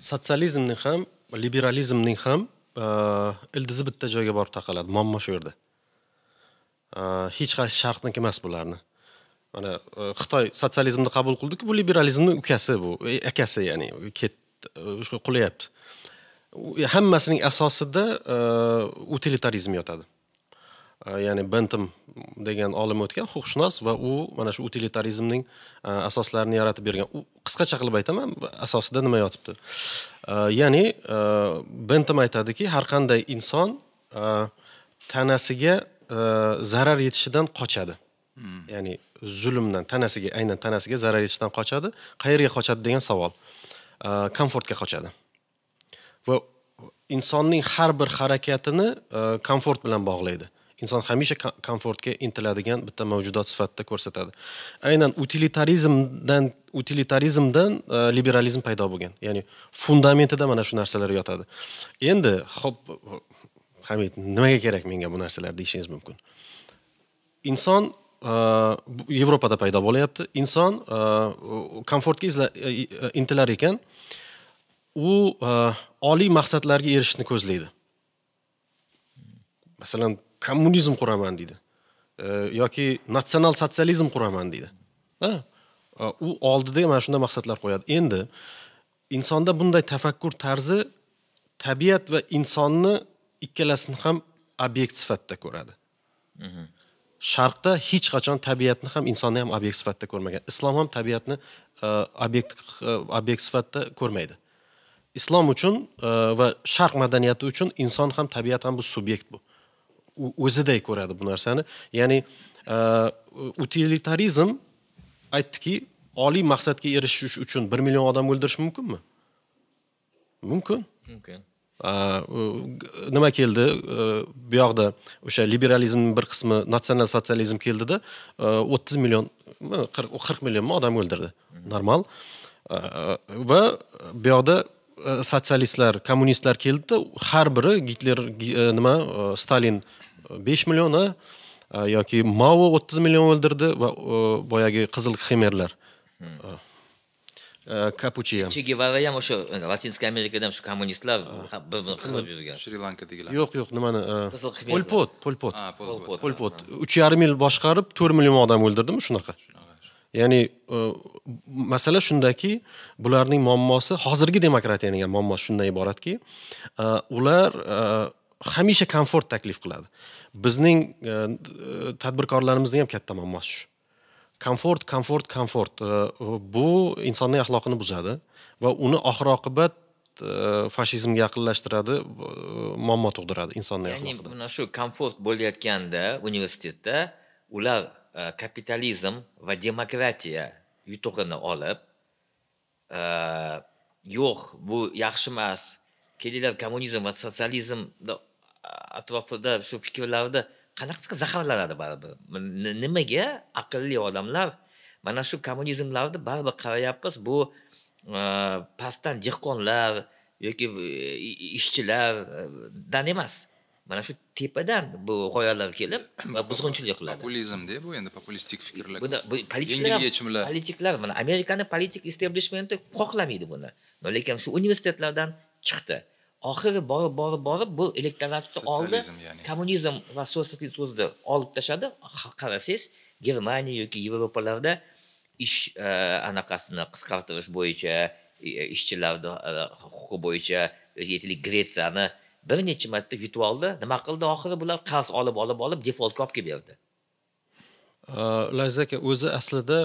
sotsializmning ham liberalizmning ham e, ildizi bitta joyga borib taqaladi muammo shu yerda e, hech qaysi sharqniki emas bularni mana e, xitoy sotsializmni qabul qildiku bu liberalizmni ukasi bu akasi ya'ni ket qulayapti hammasining asosida utilitarizm yotadi ya'ni bentim degan olim o'tgan huquqshunos va u mana shu utilitarizmning asoslarini yaratib bergan u qisqacha qilib aytaman asosida nima yotibdi ya'ni bentim aytadiki har qanday inson tanasiga zarar yetishidan qochadi ya'ni zulmdan tanasiga aynan tanasiga zarar yetishidan qochadi qayerga qochadi degan savol komfortga qochadi va insonning har bir harakatini komfort bilan bog'laydi inson hamisha komfortga intiladigan bitta mavjudot sifatida ko'rsatadi aynan utilitarizmdan utilitarizmdan e, liberalizm paydo bo'lgan ya'ni fundamentida mana shu narsalar yotadi endi ho'p hamid nimaga kerak menga bu narsalar deyishingiz mumkin inson e, yevropada paydo bo'lyapti inson e, komfortga intilar ekan u oliy maqsadlarga erishishni ko'zlaydi masalan kommunizm quraman deydi yoki natsional sotsializm quraman deydi u oldida mana shunday maqsadlar qo'yadi endi insonda bunday tafakkur tarzi tabiat va insonni ikkalasini ham obyekt sifatida ko'radi mhm. sharqda hech qachon tabiatni ham insonni ham obyekt sifatida ko'rmagan islom ham tabiatni e, obyekt e, obyekt sifatida ko'rmaydi islom uchun e, va sharq madaniyati uchun inson ham tabiat ham bu subyekt bu o'ziday ko'radi bu narsani ya'ni e, utilitarizm aytdiki oliy maqsadga erishish uchun bir million odam o'ldirish mumkinmi mumkin mumkin e, nima keldi e, bu yoqda o'sha liberalizmni bir qismi natsional sotsializm keldida o'ttiz million qirq millionmi odam o'ldirdi mhm. normal va bu yoqda sotsialistlar kommunistlar keldida har biri gitler nima stalin besh millioni yoki mao o'ttiz million o'ldirdi va e, boyagi qizil ximerlar hmm. e, kapuchi ham che ham o'sha e, latinskiy amerikada ham shu kommunistlar bir birini qirib yurgan shri lankadagilar yo'q yo'q nimani polpot polpot polpot uch yarim yil boshqarib to'rt million odam o'ldirdimi shunaqa ya'ni masala shundaki bularning muammosi hozirgi demokratiyaning ham muammosi shundan iboratki ular hamisha komfort taklif qiladi bizning e, e, tadbirkorlarimizni ham katta muammosi shu komfort komfort komfort e, bu insonning axloqini buzadi va uni oxir oqibat fashizmga yaqinlashtiradi muammo tug'diradi insonni ya'ni mana shu komfort bo'layotganda universitetda ular kapitalizm va demokratiya yutug'ini olib yo'q bu yaxshi emas kelinglar kommunizm va sotsializmni atrofida shu fikrlarida qanaqasiga zaharlanadi baribir nimaga aqlli odamlar mana shu kommunizmlarni baribir qarayapmiz bu e, pastdan dehqonlar yoki e, ishchilardan e, emas mana shu tepadan bu g'oyalar kelib buzg'unchilik qiladi populizmda bu endi populistik fikrlar buni politiklar yechimlar politiklar mana amerikani politik istablishmenti xohlamaydi buni lekin shu universitetlardan chiqdi oxiri borib borib borib bu elektoratni oldi kommunizm va so'zsizlik so'zini olib tashladi qarasangiz germaniya yoki yevropalarda ish e, anaqasini qisqartirish bo'yicha e, ishchilarni e, huquqi bo'yicha o'ziga gretsiyani bir necha marta yutib oldi nima qildi oxiri bular qarz olib olib olib defoltga olib kelib berdi laziz aka o'zi aslida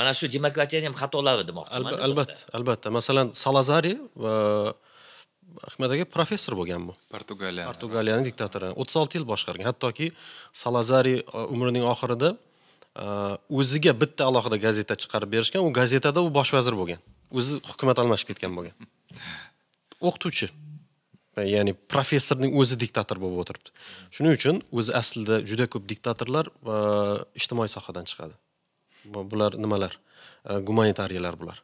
mana shu demokratiyani ham xatolari demoqchiman albatta albatta masalan salazari va ahmad aka professor bo'lgan bu portugaliya portugaliyani diktatori o'ttiz olti yil boshqargan hattoki salazari e, umrining oxirida e, o'ziga bitta alohida gazeta chiqarib berishgan u gazetada u bosh vazir bo'lgan o'zi hukumat almashib ketgan bo'lgan o'qituvchi e, ya'ni professorning o'zi diktator bo'lib o'tiribdi shuning uchun o'zi aslida juda ko'p diktatorlar ijtimoiy sohadan chiqadi bular nimalar gumanitariyalar э, bular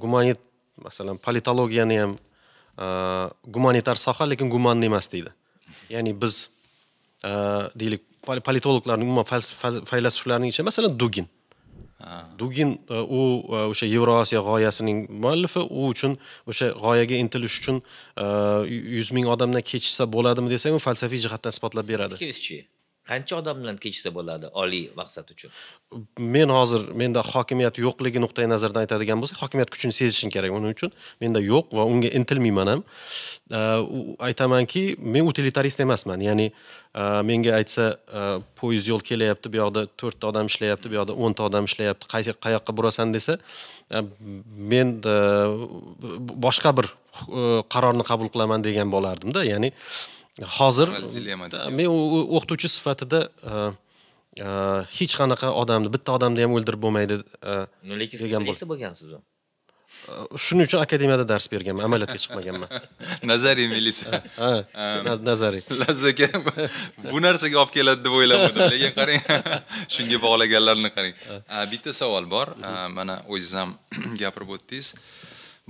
gumanit э, masalan politologiyani ham gumanitar э, soha lekin gumanni emas deydi ya'ni biz deylik politologlarni umuman faylasuflarning ichida masalan dugin dugin u o'sha yevroosiyo g'oyasining muallifi u uchun o'sha g'oyaga intilish uchun yuz ming odamdan kechishsa bo'ladimi desang u falsafiy jihatdan isbotlab beradi qancha odam bilan kechsa bo'ladi oliy maqsad uchun men hozir menda hokimiyat yo'qligi nuqtai nazaridan aytadigan bo'lsak hokimiyat kuchini sezishing kerak uning uchun menda yo'q va unga intilmayman ham aytamanki men utilitarist emasman ya'ni e, menga aytsa e, poyezd yo'l kelyapti bu yoqda to'rtta odam ishlayapti bu yoqda o'nta odam ishlayapti qaysi qayoqqa burasan desa e, men boshqa bir qarorni qabul qilaman degan bo'lardimda ya'ni uh, hozir men o'qituvchi sifatida e, e, hech qanaqa odamni bitta odamni ham o'ldirib bo'lmaydi e, lekin siz bo'lgansiz bo'lgansiz shuning uchun akademiyada dars berganman amaliyotga chiqmaganman nazariy militsiya nazariy aka bu narsaga olib keladi deb o'ylamadim lekin qarang shunga bog'laganlarni qarang bitta savol bor mana o'zingiz ham gapirib o'tdingiz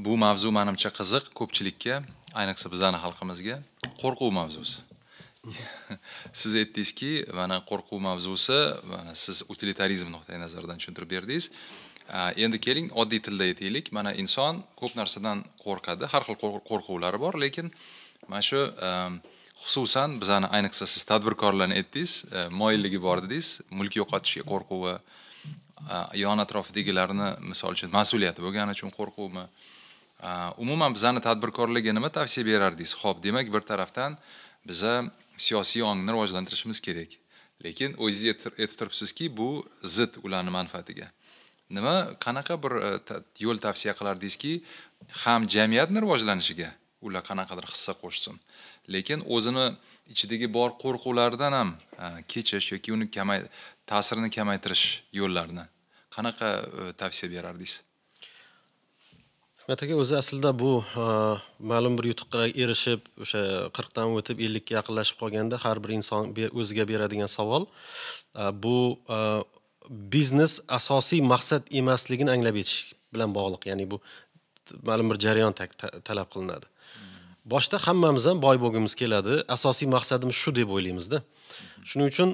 bu mavzu manimcha qiziq ko'pchilikka ayniqsa bizani xalqimizga qo'rquv mavzusi siz aytdingizki mana qo'rquv mavzusi mana siz utilitarizm nuqtai nazaridan tushuntirib berdingiz endi keling oddiy tilda aytaylik mana inson ko'p narsadan qo'rqadi har xil qo'rquvlari bor lekin mana shu xususan bizani ayniqsa siz tadbirkorlarni aytdingiz moyilligi bor dedingiz mulk yo'qotishga qo'rquvi yon atrofidagilarni misol uchun mas'uliyati bo'lgani uchun qo'rquvmi umuman bizani tadbirkorlarga nima tavsiya berardingiz ho'p demak bir tarafdan biza siyosiy ongni rivojlantirishimiz kerak lekin o'zingiz aytib turibsizki bu zid ularni manfaatiga nima qanaqa bir e, yo'l tavsiya qilardingizki ham jamiyatni rivojlanishiga ular qanaqadir hissa qo'shsin lekin o'zini ichidagi bor qo'rquvlaridan ham e, kechish yoki uni kamay ta'sirini kamaytirish yo'llarini qanaqa e, tavsiya berardingiz hikmat aka o'zi aslida bu e, ma'lum bir yutuqqa erishib o'sha qirqdan o'tib ellikka yaqinlashib qolganda har bir inson o'ziga beradigan savol e, bu e, biznes asosiy maqsad emasligini anglab yetish bilan bog'liq ya'ni bu ma'lum bir jarayon talab qilinadi boshda hammamiz ham boy bo'lgimiz keladi asosiy maqsadimiz shu deb o'ylaymizda shuning uchun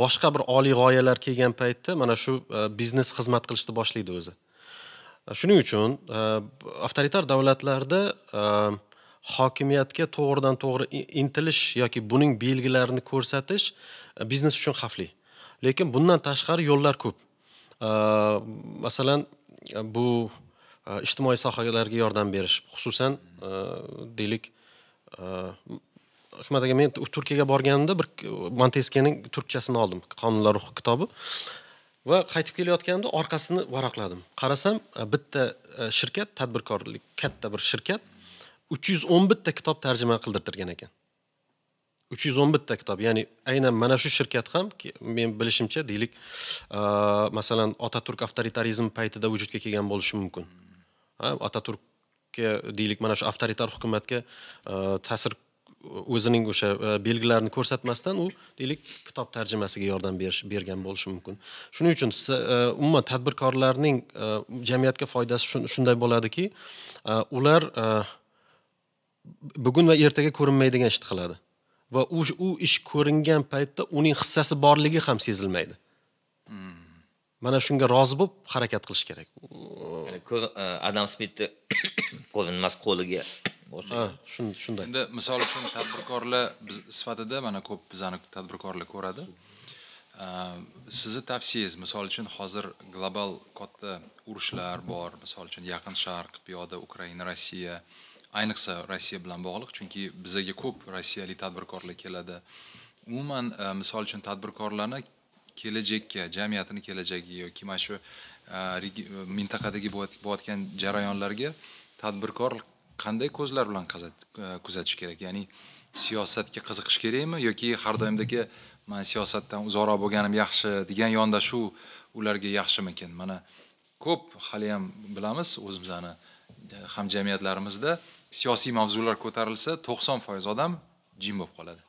boshqa bir oliy g'oyalar kelgan paytda mana shu biznes xizmat qilishni boshlaydi o'zi shuning uchun e, avtoritar davlatlarda e, hokimiyatga to'g'ridan to'g'ri intilish yoki buning belgilarini ko'rsatish e, biznes uchun xavfli lekin bundan tashqari yo'llar ko'p masalan bu ijtimoiy sohalarga yordam berish xususan deylik hukumat aka men turkiyaga borganimda bir monteskening turkchasini oldim qonunlar ruhi kitobi va qaytib kelayotganimda orqasini varaqladim qarasam e, bitta e, shirkat tadbirkorlik katta bir shirkat uch yuz o'n bitta kitob tarjima qildirtirgan ekan uch yuz o'n bitta kitob ya'ni aynan mana shu shirkat ham men bilishimcha deylik e, masalan otaturk avtoritarizm paytida vujudga kelgan bo'lishi mumkin otaturkka deylik mana shu avtoritar hukumatga ta'sir o'zining o'sha e, belgilarini ko'rsatmasdan u deylik kitob tarjimasiga yordam berish bergan bo'lishi mumkin shuning uchun e, umuman tadbirkorlarning e, jamiyatga foydasi shunday bo'ladiki ular bugun va ertaga ko'rinmaydigan ishni qiladi va u ish ko'ringan paytda uning hissasi borligi ham sezilmaydi hmm. mana shunga rozi bo'lib harakat qilish kerak e, adam smitni ko'rinmas qo'liga shunday endi misol uchun tadbirkorlar sifatida mana ko'p bizani tadbirkorlar ko'radi e, sizni tavsiyangiz misol uchun hozir global katta urushlar bor misol uchun yaqin sharq yoqda ukraina rossiya ayniqsa rossiya bilan bog'liq chunki bizaga ko'p rossiyalik tadbirkorlar keladi umuman e, misol uchun tadbirkorlarni kelajakka jamiyatini kelajagiga yoki mana shu mintaqadagi bo'layotgan jarayonlarga tadbirkor qanday ko'zlar bilan kuzatish kerak ya'ni siyosatga qiziqish kerakmi yoki har doimdagi man siyosatdan uzoqroq bo'lganim yaxshi degan yondashuv ularga yaxshimikin mana ko'p haliyam bilamiz o'zimizni e, hamjamiyatlarimizda siyosiy mavzular ko'tarilsa to'qson foiz odam jim bo'lib qoladi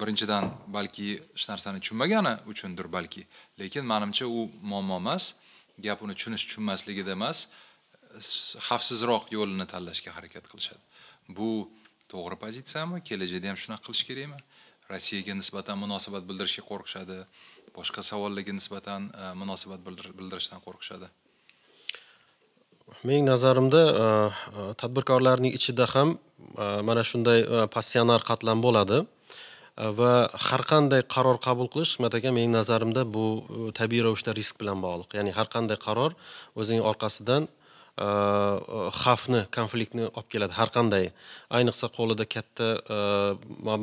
birinchidan balki hech narsani tushunmagani uchundir balki lekin manimcha u muammo emas gap uni tushunish tushunmasligida emas xavfsizroq yo'lini tanlashga harakat qilishadi bu to'g'ri pozitsiyami kelajakda ham shunaqa qilish kerakmi rossiyaga nisbatan munosabat bildirishga qo'rqishadi boshqa savollarga nisbatan e, munosabat bildirishdan qo'rqishadi mening nazarimda e, e, tadbirkorlarning ichida ham mana shunday passionar qatlam bo'ladi va har qanday qaror qabul qilish hikmat aka mening nazarimda bu e, tabiiy ravishda risk bilan bog'liq ya'ni har qanday qaror o'zining orqasidan e, e, xavfni konfliktni olib keladi har qanday ayniqsa qo'lida katta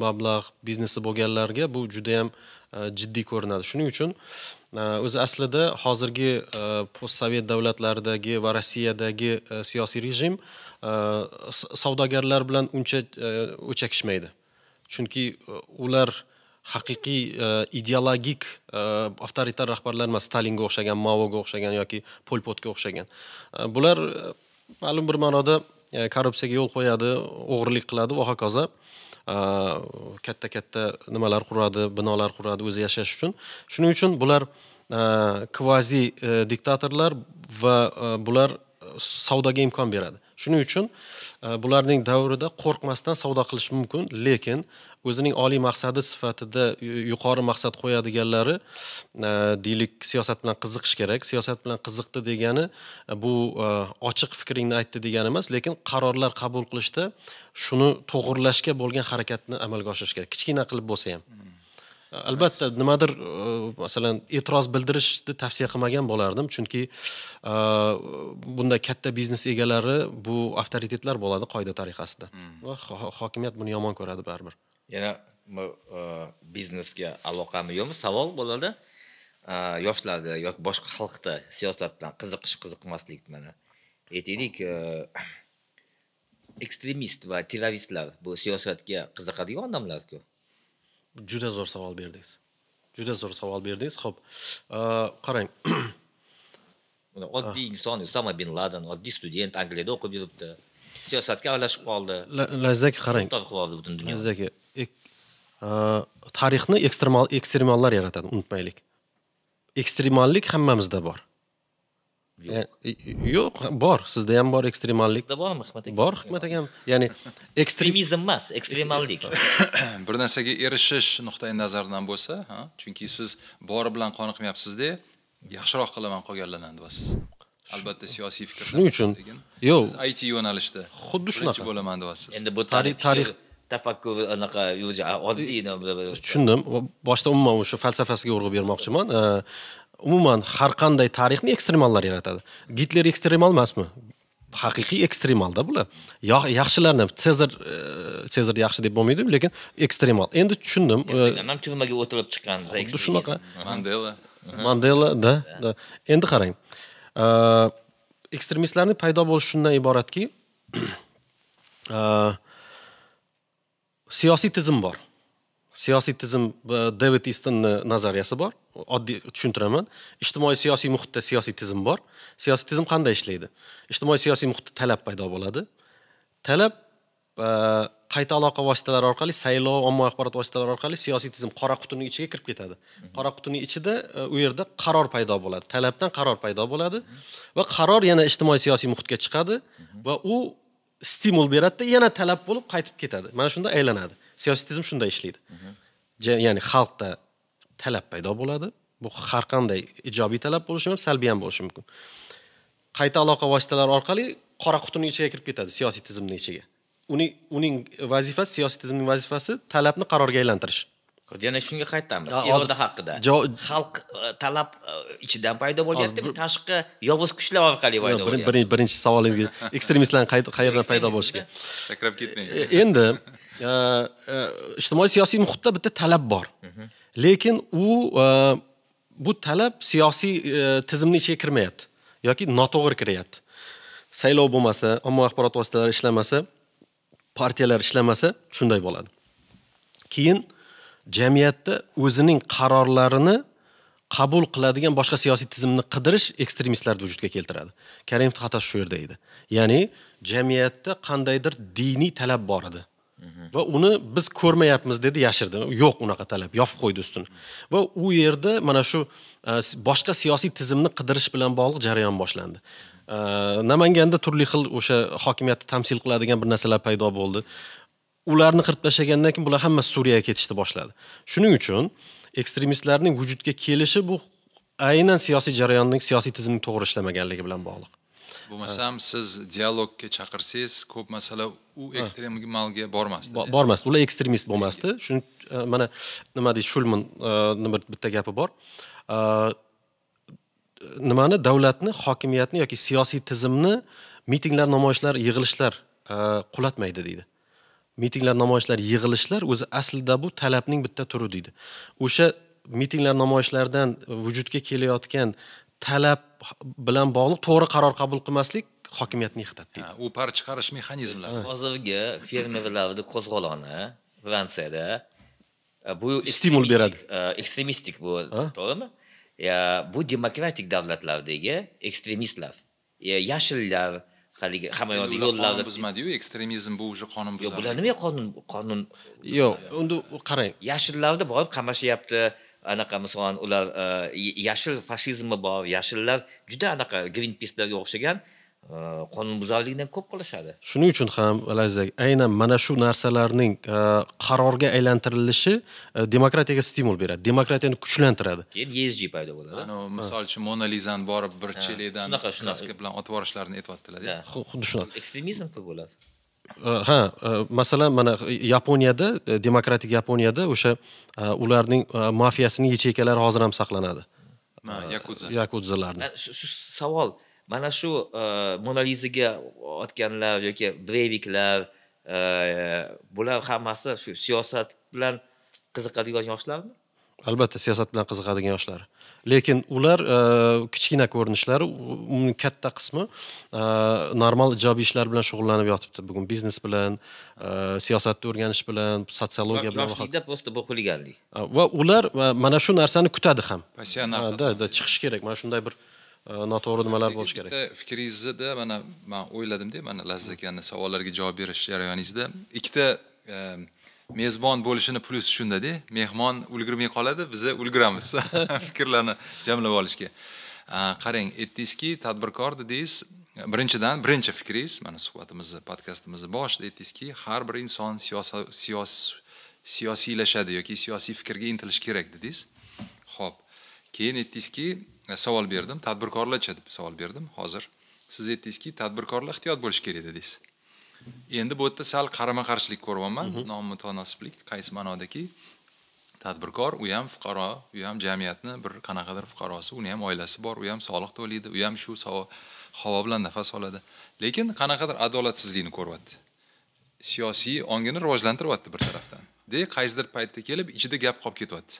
mablag' biznesi bo'lganlarga bu judayam jiddiy ko'rinadi shuning uchun o'zi aslida hozirgi postsovet davlatlaridagi va rossiyadagi siyosiy rejim savdogarlar bilan uncha o'chakishmaydi chunki e, ular haqiqiy e, ideologik e, avtoritar rahbarlar emas stalinga o'xshagan maoga o'xshagan yoki pol potga o'xshagan bular ma'lum bir ma'noda korrupsiyaga yo'l qo'yadi o'g'irlik qiladi va hokazo katta katta nimalar quradi binolar quradi o'zi yashash uchun shuning uchun bular kvazi diktatorlar va bular savdoga imkon beradi shuning uchun e, bularning davrida qo'rqmasdan savdo qilish mumkin lekin o'zining oliy maqsadi sifatida yuqori maqsad qo'yadiganlari e, deylik siyosat bilan qiziqish kerak siyosat bilan qiziqdi degani e, bu ochiq fikringni aytdi degani emas lekin qarorlar qabul qilishda shuni to'g'irlashga bo'lgan harakatni amalga oshirish kerak kichkina qilib bo'lsa ham hmm. albatta nimadir e, masalan e'tiroz bildirishni tavsiya qilmagan bo'lardim chunki e, bunday katta biznes egalari bu avtoritetlar bo'ladi qoida tariqasida hmm. va hokimiyat buni yomon ko'radi baribir yana e, biznesga aloqami yo'qmi savol bo'ladi yoshlarda yoki boshqa xalqda siyosat bilan qiziqish qiziqmaslik mana aytaylik ekstremist va terroristlar bu siyosatga qiziqadigan odamlarku juda zo'r savol berdingiz juda zo'r savol berdingiz ho'p qarang oddiy ah. inson usama bin ladan oddiy student angliyada o'qib yuribdi siyosatga aralashib qoldi lazzak qarang butun dunyo lazzak tarixni ekstremal ekstremallar yaratadi unutmaylik ekstremallik hammamizda bor yo'q bor sizda ham bor ekstremallik sizda bormi hikmat aka bor hikmat akam ya'ni ekstremizm emas ekstremallik bir narsaga erishish nuqtai nazaridan bo'lsa chunki siz bori bilan qoniqmayapsizda yaxshiroq qilaman qolganlardan deyapsiz albatta siyosiy fikr shuning uchun yo'q siz it yo'nalishda xuddi shunaqa bo'laman deyapsiz endi bu tarix tafakkuri anaqa oddiy tushundim boshida umuman o'sha falsafasiga urg'u bermoqchiman umuman har qanday tarixni ekstremallar yaratadi gitler ekstremal emasmi haqiqiy ekstremalda bular yaxshilarni sezar e, sezar yaxshi deb bo'lmaydi lekin ekstremal endi tushundim e, ham tugmaga o'tirib chiqqan xuddi shunaqa mandela mandela да да endi qarang e, ekstremistlarni paydo bo'lishi shundan iboratki siyosiy tizim bor siyosiy tizim e, devid istinni nazariyasi bor oddiy tushuntiraman ijtimoiy siyosiy muhitda siyosiy tizim bor siyosiy tizim qanday ishlaydi ijtimoiy siyosiy muhitda talab paydo bo'ladi talab e, qayta aloqa vositalari orqali saylov ommaviy axborot vositalari orqali siyosiy tizim qora qutining ichiga kirib ketadi qora qutining ichida e, u yerda qaror paydo bo'ladi talabdan qaror paydo bo'ladi va qaror yana ijtimoiy siyosiy muhitga chiqadi va u stimul beradida yana talab bo'lib qaytib ketadi mana shunda aylanadi siyosiy tizim shunday ishlaydi mhm. ya'ni xalqda talab paydo bo'ladi bu har qanday ijobiy talab bo'lishi mumkin salbiy ham bo'lishi mumkin qayta aloqa vositalari orqali qora qutini ichiga kirib ketadi siyosiy tizimni ichiga uni uning vazifasi siyosiy tizimning vazifasi talabni qarorga aylantirish yana shunga qaytamiz iroda haqida xalq e, talab e, ichidan paydo bo'lyaptimi tashqi yovuz kuchlar orqali paydo bo'lyapti birinchi savolingizga ekstremistlarni qayerdan paydo bo'lishiga sakrab ketmang e, endi Э, э, ijtimoiy siyosiy muhitda bitta talab bor lekin u e, bu talab siyosiy e, tizimni ichiga kirmayapti yoki noto'g'ri kiryapti saylov bo'lmasa ommaviy axborot vositalari ishlamasa partiyalar ishlamasa shunday bo'ladi keyin jamiyatda o'zining qarorlarini qabul qiladigan boshqa siyosiy tizimni qidirish ekstremistlarni vujudga keltiradi karimovni xatosi shu yerda edi ya'ni jamiyatda qandaydir diniy talab bor edi Mhm. va uni biz ko'rmayapmiz dedi yashirdi yo'q unaqa talab yopib qo'ydi ustini va u yerda mana shu e, boshqa siyosiy tizimni qidirish bilan bog'liq jarayon boshlandi e, namanganda turli xil o'sha hokimiyatni tamsil qiladigan bir narsalar paydo bo'ldi ularni qirib tashlagandan keyin bular hammasi suriyaga ketishni boshladi shuning uchun ekstremistlarning vujudga kelishi bu aynan siyosiy jarayonning siyosiy tizimning to'g'ri ishlamaganligi bilan bog'liq bo'lmasam siz dialogga chaqirsangiz ko'p masala u ekstremalga bormasdi bormasdi ular ekstremist bo'lmasdi shuning e, mana nima deydi shulman bir e, bitta gapi bor e, nimani davlatni hokimiyatni yoki siyosiy tizimni mitinglar namoyishlar yig'ilishlar qulatmaydi deydi mitinglar namoyishlar yig'ilishlar o'zi aslida bu talabning bitta turi deydi o'sha mitinglar namoyishlardan vujudga kelayotgan talab bilan bog'liq to'g'ri qaror qabul qilmaslik hokimiyatni yiqitadi deydi u par chiqarish mexanizmlari hozirgi fermerlarni qo'zg'oloni fransiyada e, bu stimul beradi ekstremistik e, bu to'g'rimi bu demokratik davlatlardagi ekstremistlar yashillar haligi yo'llar yo'llarda buzmadiyu ekstremizm bu уже qonun buzadi yo'q bular nima qonun qonun yo'q unda qarang yashillarni borib qamashyapti anaqa masalan ular e, yashil fashizmi bor yashillar juda anaqa greenpeacelarga o'xshagan e, qonunbuzarlikdan ko'p qilishadi shuning uchun ham azizak aynan mana shu narsalarning e, qarorga aylantirilishi demokratiyaga stimul beradi demokratiyani kuchlantiradi keyin esg paydo bo'ladi anavi misol uchun mona lizani borib bir chelikdan shunaqa shunaqa bilan otib yuborishlarini aytyaptilarda xuddi shunaqa ekstremizm ko'p bo'ladi ha masalan mana yaponiyada demokratik yaponiyada o'sha э, ularning э, mafiyasining yachekalari hozir ham saqlanadi yakuza shu savol mana shu monalizaga otganlar yoki breviklar bular hammasi shu siyosat bilan qiziqadigan yoshlarmi albatta siyosat bilan qiziqadigan yoshlar lekin ular e, kichkina ko'rinishlari umumiy katta qismi e, normal ijobiy ishlar bilan shug'ullanib yotibdi bugun biznes bilan e, siyosatni o'rganish bilan sotsiologiya bilan yoshlikda просто bu xuliganlik va ular mana shu narsani kutadi ham Ha, da chiqish kerak mana shunday bir noto'g'ri nimalar bo'lishi kerak bitta fikringizda mana man o'yladimda mana laziz akani javob berish jarayoningizda ikkita mezbon bo'lishini plyusi shundada mehmon ulgurmay qoladi biz ulguramiz fikrlarni jamlab olishga qarang aytdingizki tadbirkor dedingiz birinchidan birinchi fikringiz mana suhbatimizni podkastimizni boshida aytdingizki har bir inson siyosiylashadi yoki siyosiy fikrga intilishi kerak dedingiz ho'p keyin aytdingizki savol berdim tadbirkorlarcha deb savol berdim hozir siz aytdingizki tadbirkorlar ehtiyot bo'lishi kerak dedingiz endi bu yerda sal qarama qarshilik ko'ryapman mhm. nomutanosiblik qaysi ma'nodaki tadbirkor u ham fuqaro u ham jamiyatni bir qanaqadir fuqarosi uni ham oilasi bor u ham soliq to'laydi u ham shu havo bilan nafas oladi lekin qanaqadir adolatsizlikni ko'ryapti siyosiy ongini rivojlantiryapti bir tarafdan de qaysidir paytda kelib ichida gap qolib ketyapti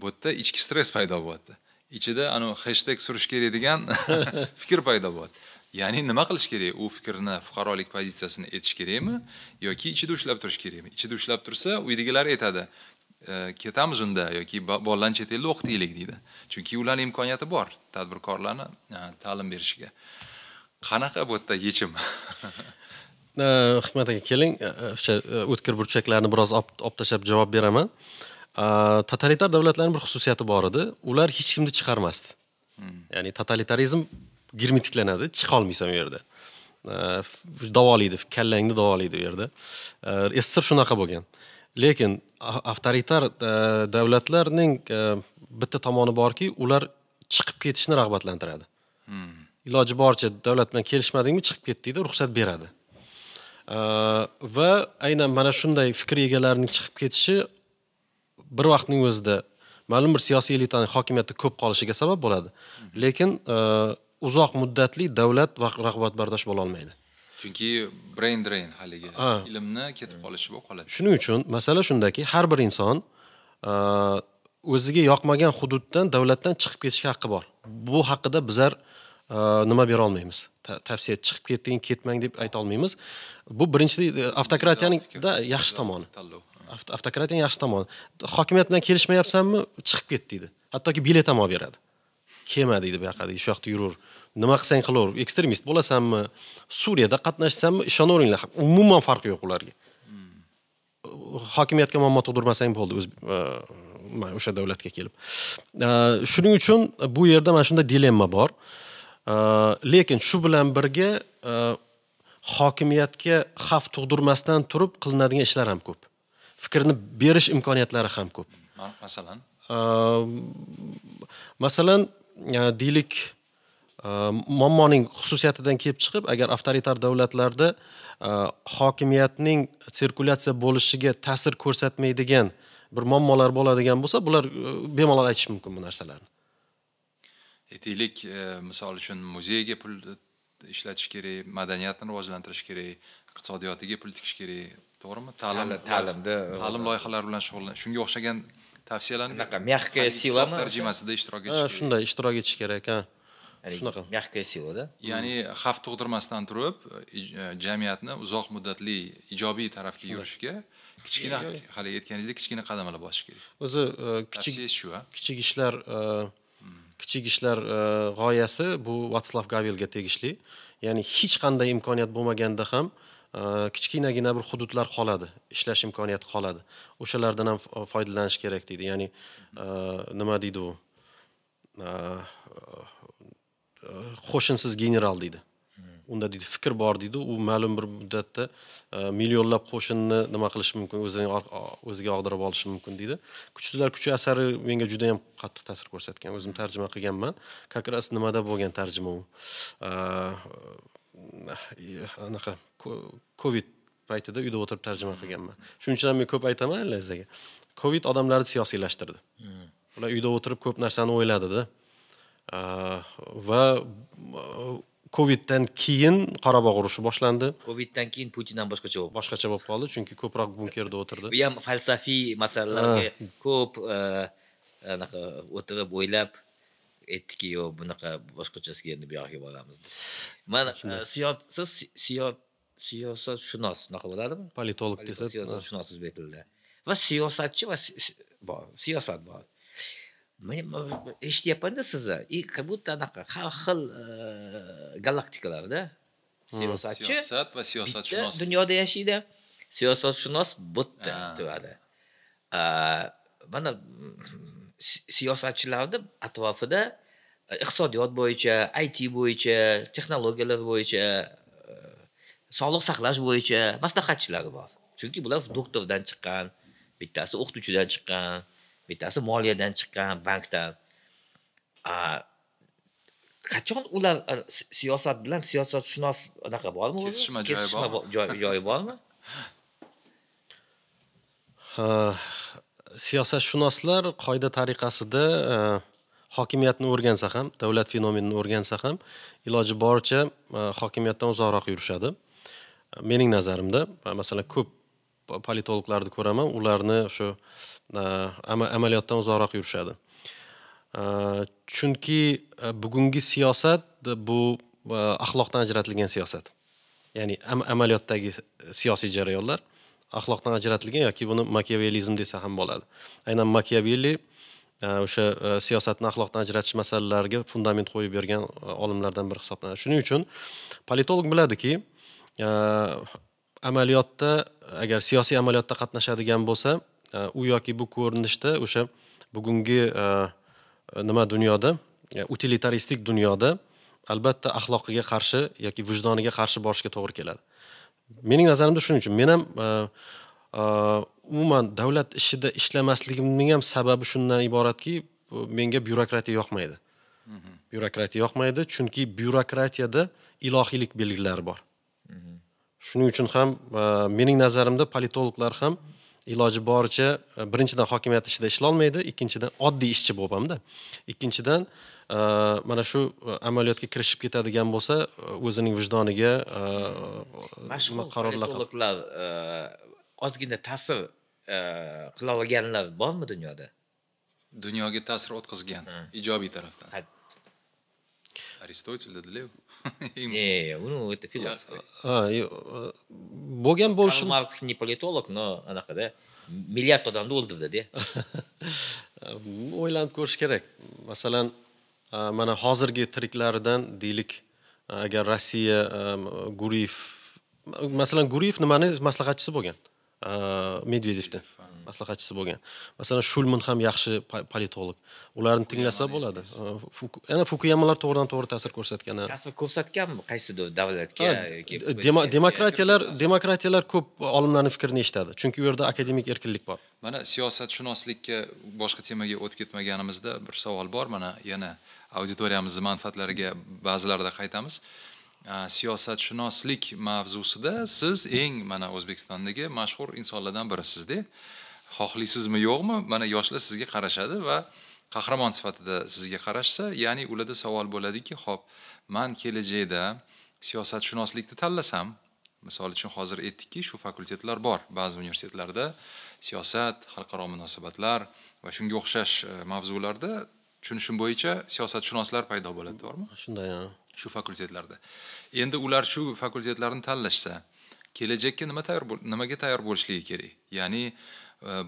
bu yerda ichki stress paydo bo'lyapti ichida anavi hashtag surish kerak degan fikr paydo bo'ladi ya'ni nima qilish kerak u fikrni fuqarolik pozitsiyasini aytish kerakmi yoki ichida ushlab turish kerakmi ichida ushlab tursa uydagilar aytadi e, ketamiz unda yoki bolalarni chet elda o'qitaylik deydi chunki ularni imkoniyati bor tadbirkorlarni e, ta'lim berishiga qanaqa bu yerda yechim e, hikmat aka keling o'sha o'tkir burchaklarni biroz olib tashlab javob beraman totalitar davlatlarning bir xususiyati bor edi ular hech kimni chiqarmasdi hmm. ya'ni totalitarizm girmitiklanadi chiqa olmaysan u yerda davolaydi kallangni davolaydi u yerda sir shunaqa bo'lgan lekin avtoritar e, davlatlarning e, bitta tomoni borki ular chiqib ketishni rag'batlantiradi hmm. iloji boricha davlat bilan kelishmadingmi chiqib ket deydi ruxsat beradi va aynan mana shunday fikr egalarining chiqib ketishi bir vaqtning o'zida ma'lum bir siyosiy elitani hokimiyatda ko'p qolishiga sabab bo'ladi hmm. lekin e, uzoq muddatli davlat rag'batbardosh bo'lolmaydi chunki brain drain haligi ilmni ketib qolishi bo'lib qoladi shuning uchun masala shundaki har bir inson e, o'ziga yoqmagan hududdan davlatdan chiqib ketishga haqqi bor bu haqida bizlar e, nima bera olmaymiz tavsiya chiqib ketding ketmang deb ayta olmaymiz bu birinchidan e, avtokratiyaningda yaxshi tomoni avtokratiyaning yaxshi tomoni hokimiyat bilan kelishmayapsanmi chiqib ket deydi hattoki bilet ham olib beradi kelma deydi bu yoqqa deydi shu yoqda yuraver nima qilsang qilaver ekstremist bo'lasanmi suriyada qatnashsanmi ishonaveringlar umuman farqi yo'q ularga hokimiyatga muammo tug'dirmasang bo'ldi o'z e, o'sha davlatga kelib e, shuning uchun bu yerda mana shunday dilemma bor e, lekin shu bilan birga hokimiyatga xavf tug'dirmasdan turib qilinadigan ishlar ham ko'p fikrini berish imkoniyatlari ham ko'p masalan masalan deylik e, muammoning xususiyatidan kelib chiqib agar avtoritar davlatlarda e, hokimiyatning sirkulyatsiya bo'lishiga ta'sir ko'rsatmaydigan bir muammolar bo'ladigan bo'lsa bular e, bemalol aytish mumkin bu narsalarni aytaylik misol uchun muzeyga pul ishlatish kerak madaniyatni rivojlantirish kerak iqtisodiyotiga pul tikish kerak to'g'rimi ta'lim ta'limda ta'lim loyihalari bilan shug'ullanish shunga o'xshagan tavsiyalarni e anaqa мягкая силами tarjimasida ishtirok etish ah, kerak shunday ishtirok etish kerak ha shunaqa мягкая силада ya'ni xavf tug'dirmasdan turib jamiyatni e, uzoq muddatli ijobiy tarafga yurishga kichkina hali aytganingizdek kichkina qadamlar bosish kerak o'zi kichik e, shu kichik ishlar kichik ishlar g'oyasi bu vatslav gavelga tegishli ya'ni hech qanday imkoniyat bo'lmaganda ham kichkinagina bir hududlar qoladi ishlash imkoniyati qoladi o'shalardan ham foydalanish kerak deydi ya'ni e, nima deydi u e, e, qo'shinsiz general deydi unda deydi fikr bor deydi u ma'lum bir muddatda millionlab qo'shinni nima qilishi mumkin o'zini o'ziga og'dirib olishi mumkin deydi kuchsizlar kuchi asari menga juda yam qattiq ta'sir ko'rsatgan o'zim tarjima qilganman как раз nimada bo'lgan tarjima u anaqa covid paytida uyda o'tirib tarjima qilganman shuning uchun ham men ko'p aytaman sizlarga covid odamlarni siyosiylashtirdi ular uyda o'tirib ko'p narsani o'yladida va e, coviddan keyin qorabog' urushi boshlandi coviddan keyin putin ham boshqacha bo'lib boshqacha bo'lib qoldi chunki ko'proq bunkerda o'tirdi bu ham falsafiy masalalarga ko'p e, anaqa o'tirib o'ylab aytdiki yo'q bunaqa boshqachasiga endi bu yoqqa boramiz mana e, siz siyosatshunos shunaqa bo'ladimi politolog desa siyosatshunos o'zbek tilida va siyosatchi va bor siyosat bor men eshityapmanda sizni и как будто anaqa har xil e, galaktikalarda hmm, siyosatchi siyosat va siyosatshunos dunyoda yashaydi siyosatshunos bitta turadi mana siyosatchilarni atrofida iqtisodiyot bo'yicha it bo'yicha texnologiyalar bo'yicha sog'liq saqlash bo'yicha maslahatchilari bor chunki bular doktordan chiqqan bittasi o'qituvchidan chiqqan bittasi moliyadan chiqqan bankdan qachon ular siyosat bilan siyosatshunos anaqa bormi kesishma joyi joyi bormi siyosatshunoslar qoida tariqasida e, hokimiyatni o'rgansa ham davlat fenomenini o'rgansa ham iloji boricha e, hokimiyatdan uzoqroq yurishadi mening nazarimda masalan ko'p politologlarni ko'raman ularni shu e, amaliyotdan uzoqroq yurishadi e, chunki e, bugungi siyosat bu axloqdan ajratilgan siyosat ya'ni amaliyotdagi siyosiy jarayonlar axloqdan ajratilgan yoki buni makiavelizm desa ham bo'ladi aynan makiavelli o'sha siyosatni axloqdan ajratish masalalariga fundament qo'yib bergan olimlardan biri hisoblanadi shuning uchun politolog biladiki amaliyotda agar siyosiy amaliyotda qatnashadigan bo'lsa u yoki bu ko'rinishda o'sha bugungi nima dunyoda utilitaristik dunyoda albatta axloqiga qarshi yoki vijdoniga qarshi borishga to'g'ri keladi mening nazarimda shuning uchun men ham umuman davlat ishida ishlamasligimning ham sababi shundan iboratki menga byurokratiya yoqmaydi byurokratiya yoqmaydi chunki byurokratiyada ilohiylik belgilari bor shuning uchun ham e, mening nazarimda politologlar ham iloji boricha e, birinchidan hokimiyat ishida ishlolmaydi ikkinchidan oddiy ishchi bo'lib hamda ikkinchidan e, mana shu amaliyotga kirishib ketadigan bo'lsa o'zining vijdoniga mashhur ozgina ta'sir qila olganlar bormi dunyoda dunyoga ta'sir o'tkazgan ijobiy tarafdan aristotel dedilayu Не-не-не, это философское. А, Боген больше... Маркс не политолог, но она когда миллиард тодан дулды, да? Ойлан көрш керек. Масалан, мана хазырги триклардан дейлік, агар Россия, Гуриев... Масалан, Гуриев на маны маслахатчысы Боген, Медведевтен. maslahatchisi bo'lgan masalan shulman ham yaxshi politolog ularni tinglasa bo'ladi yana fukuyamalar to'g'ridan to'g'ri ta'sir ko'rsatgan ko'rsatganmi qaysi davlatga demokratiyalar demokratiyalar ko'p olimlarni fikrini eshitadi chunki u yerda akademik erkinlik bor mana siyosatshunoslikka boshqa temaga o'tib ketmaganimizda bir savol bor mana yana auditoriyamizni manfaatlariga ba'zilarida qaytamiz siyosatshunoslik mavzusida siz eng mana o'zbekistondagi mashhur insonlardan birisizda xohlaysizmi yo'qmi mana yoshlar sizga qarashadi va qahramon sifatida sizga qarashsa ya'ni ularda savol bo'ladiki ho'p man kelajakda siyosatshunoslikni tanlasam misol uchun hozir aytdikki shu fakultetlar bor ba'zi universitetlarda siyosat xalqaro munosabatlar va shunga o'xshash e, mavzularda tushunishim bo'yicha siyosatshunoslar paydo bo'ladi to'g'rimi shunday shu fakultetlarda endi ular shu fakultetlarni tanlashsa kelajakka nima tayyor nimaga tayyor bo'lishligi kerak ya'ni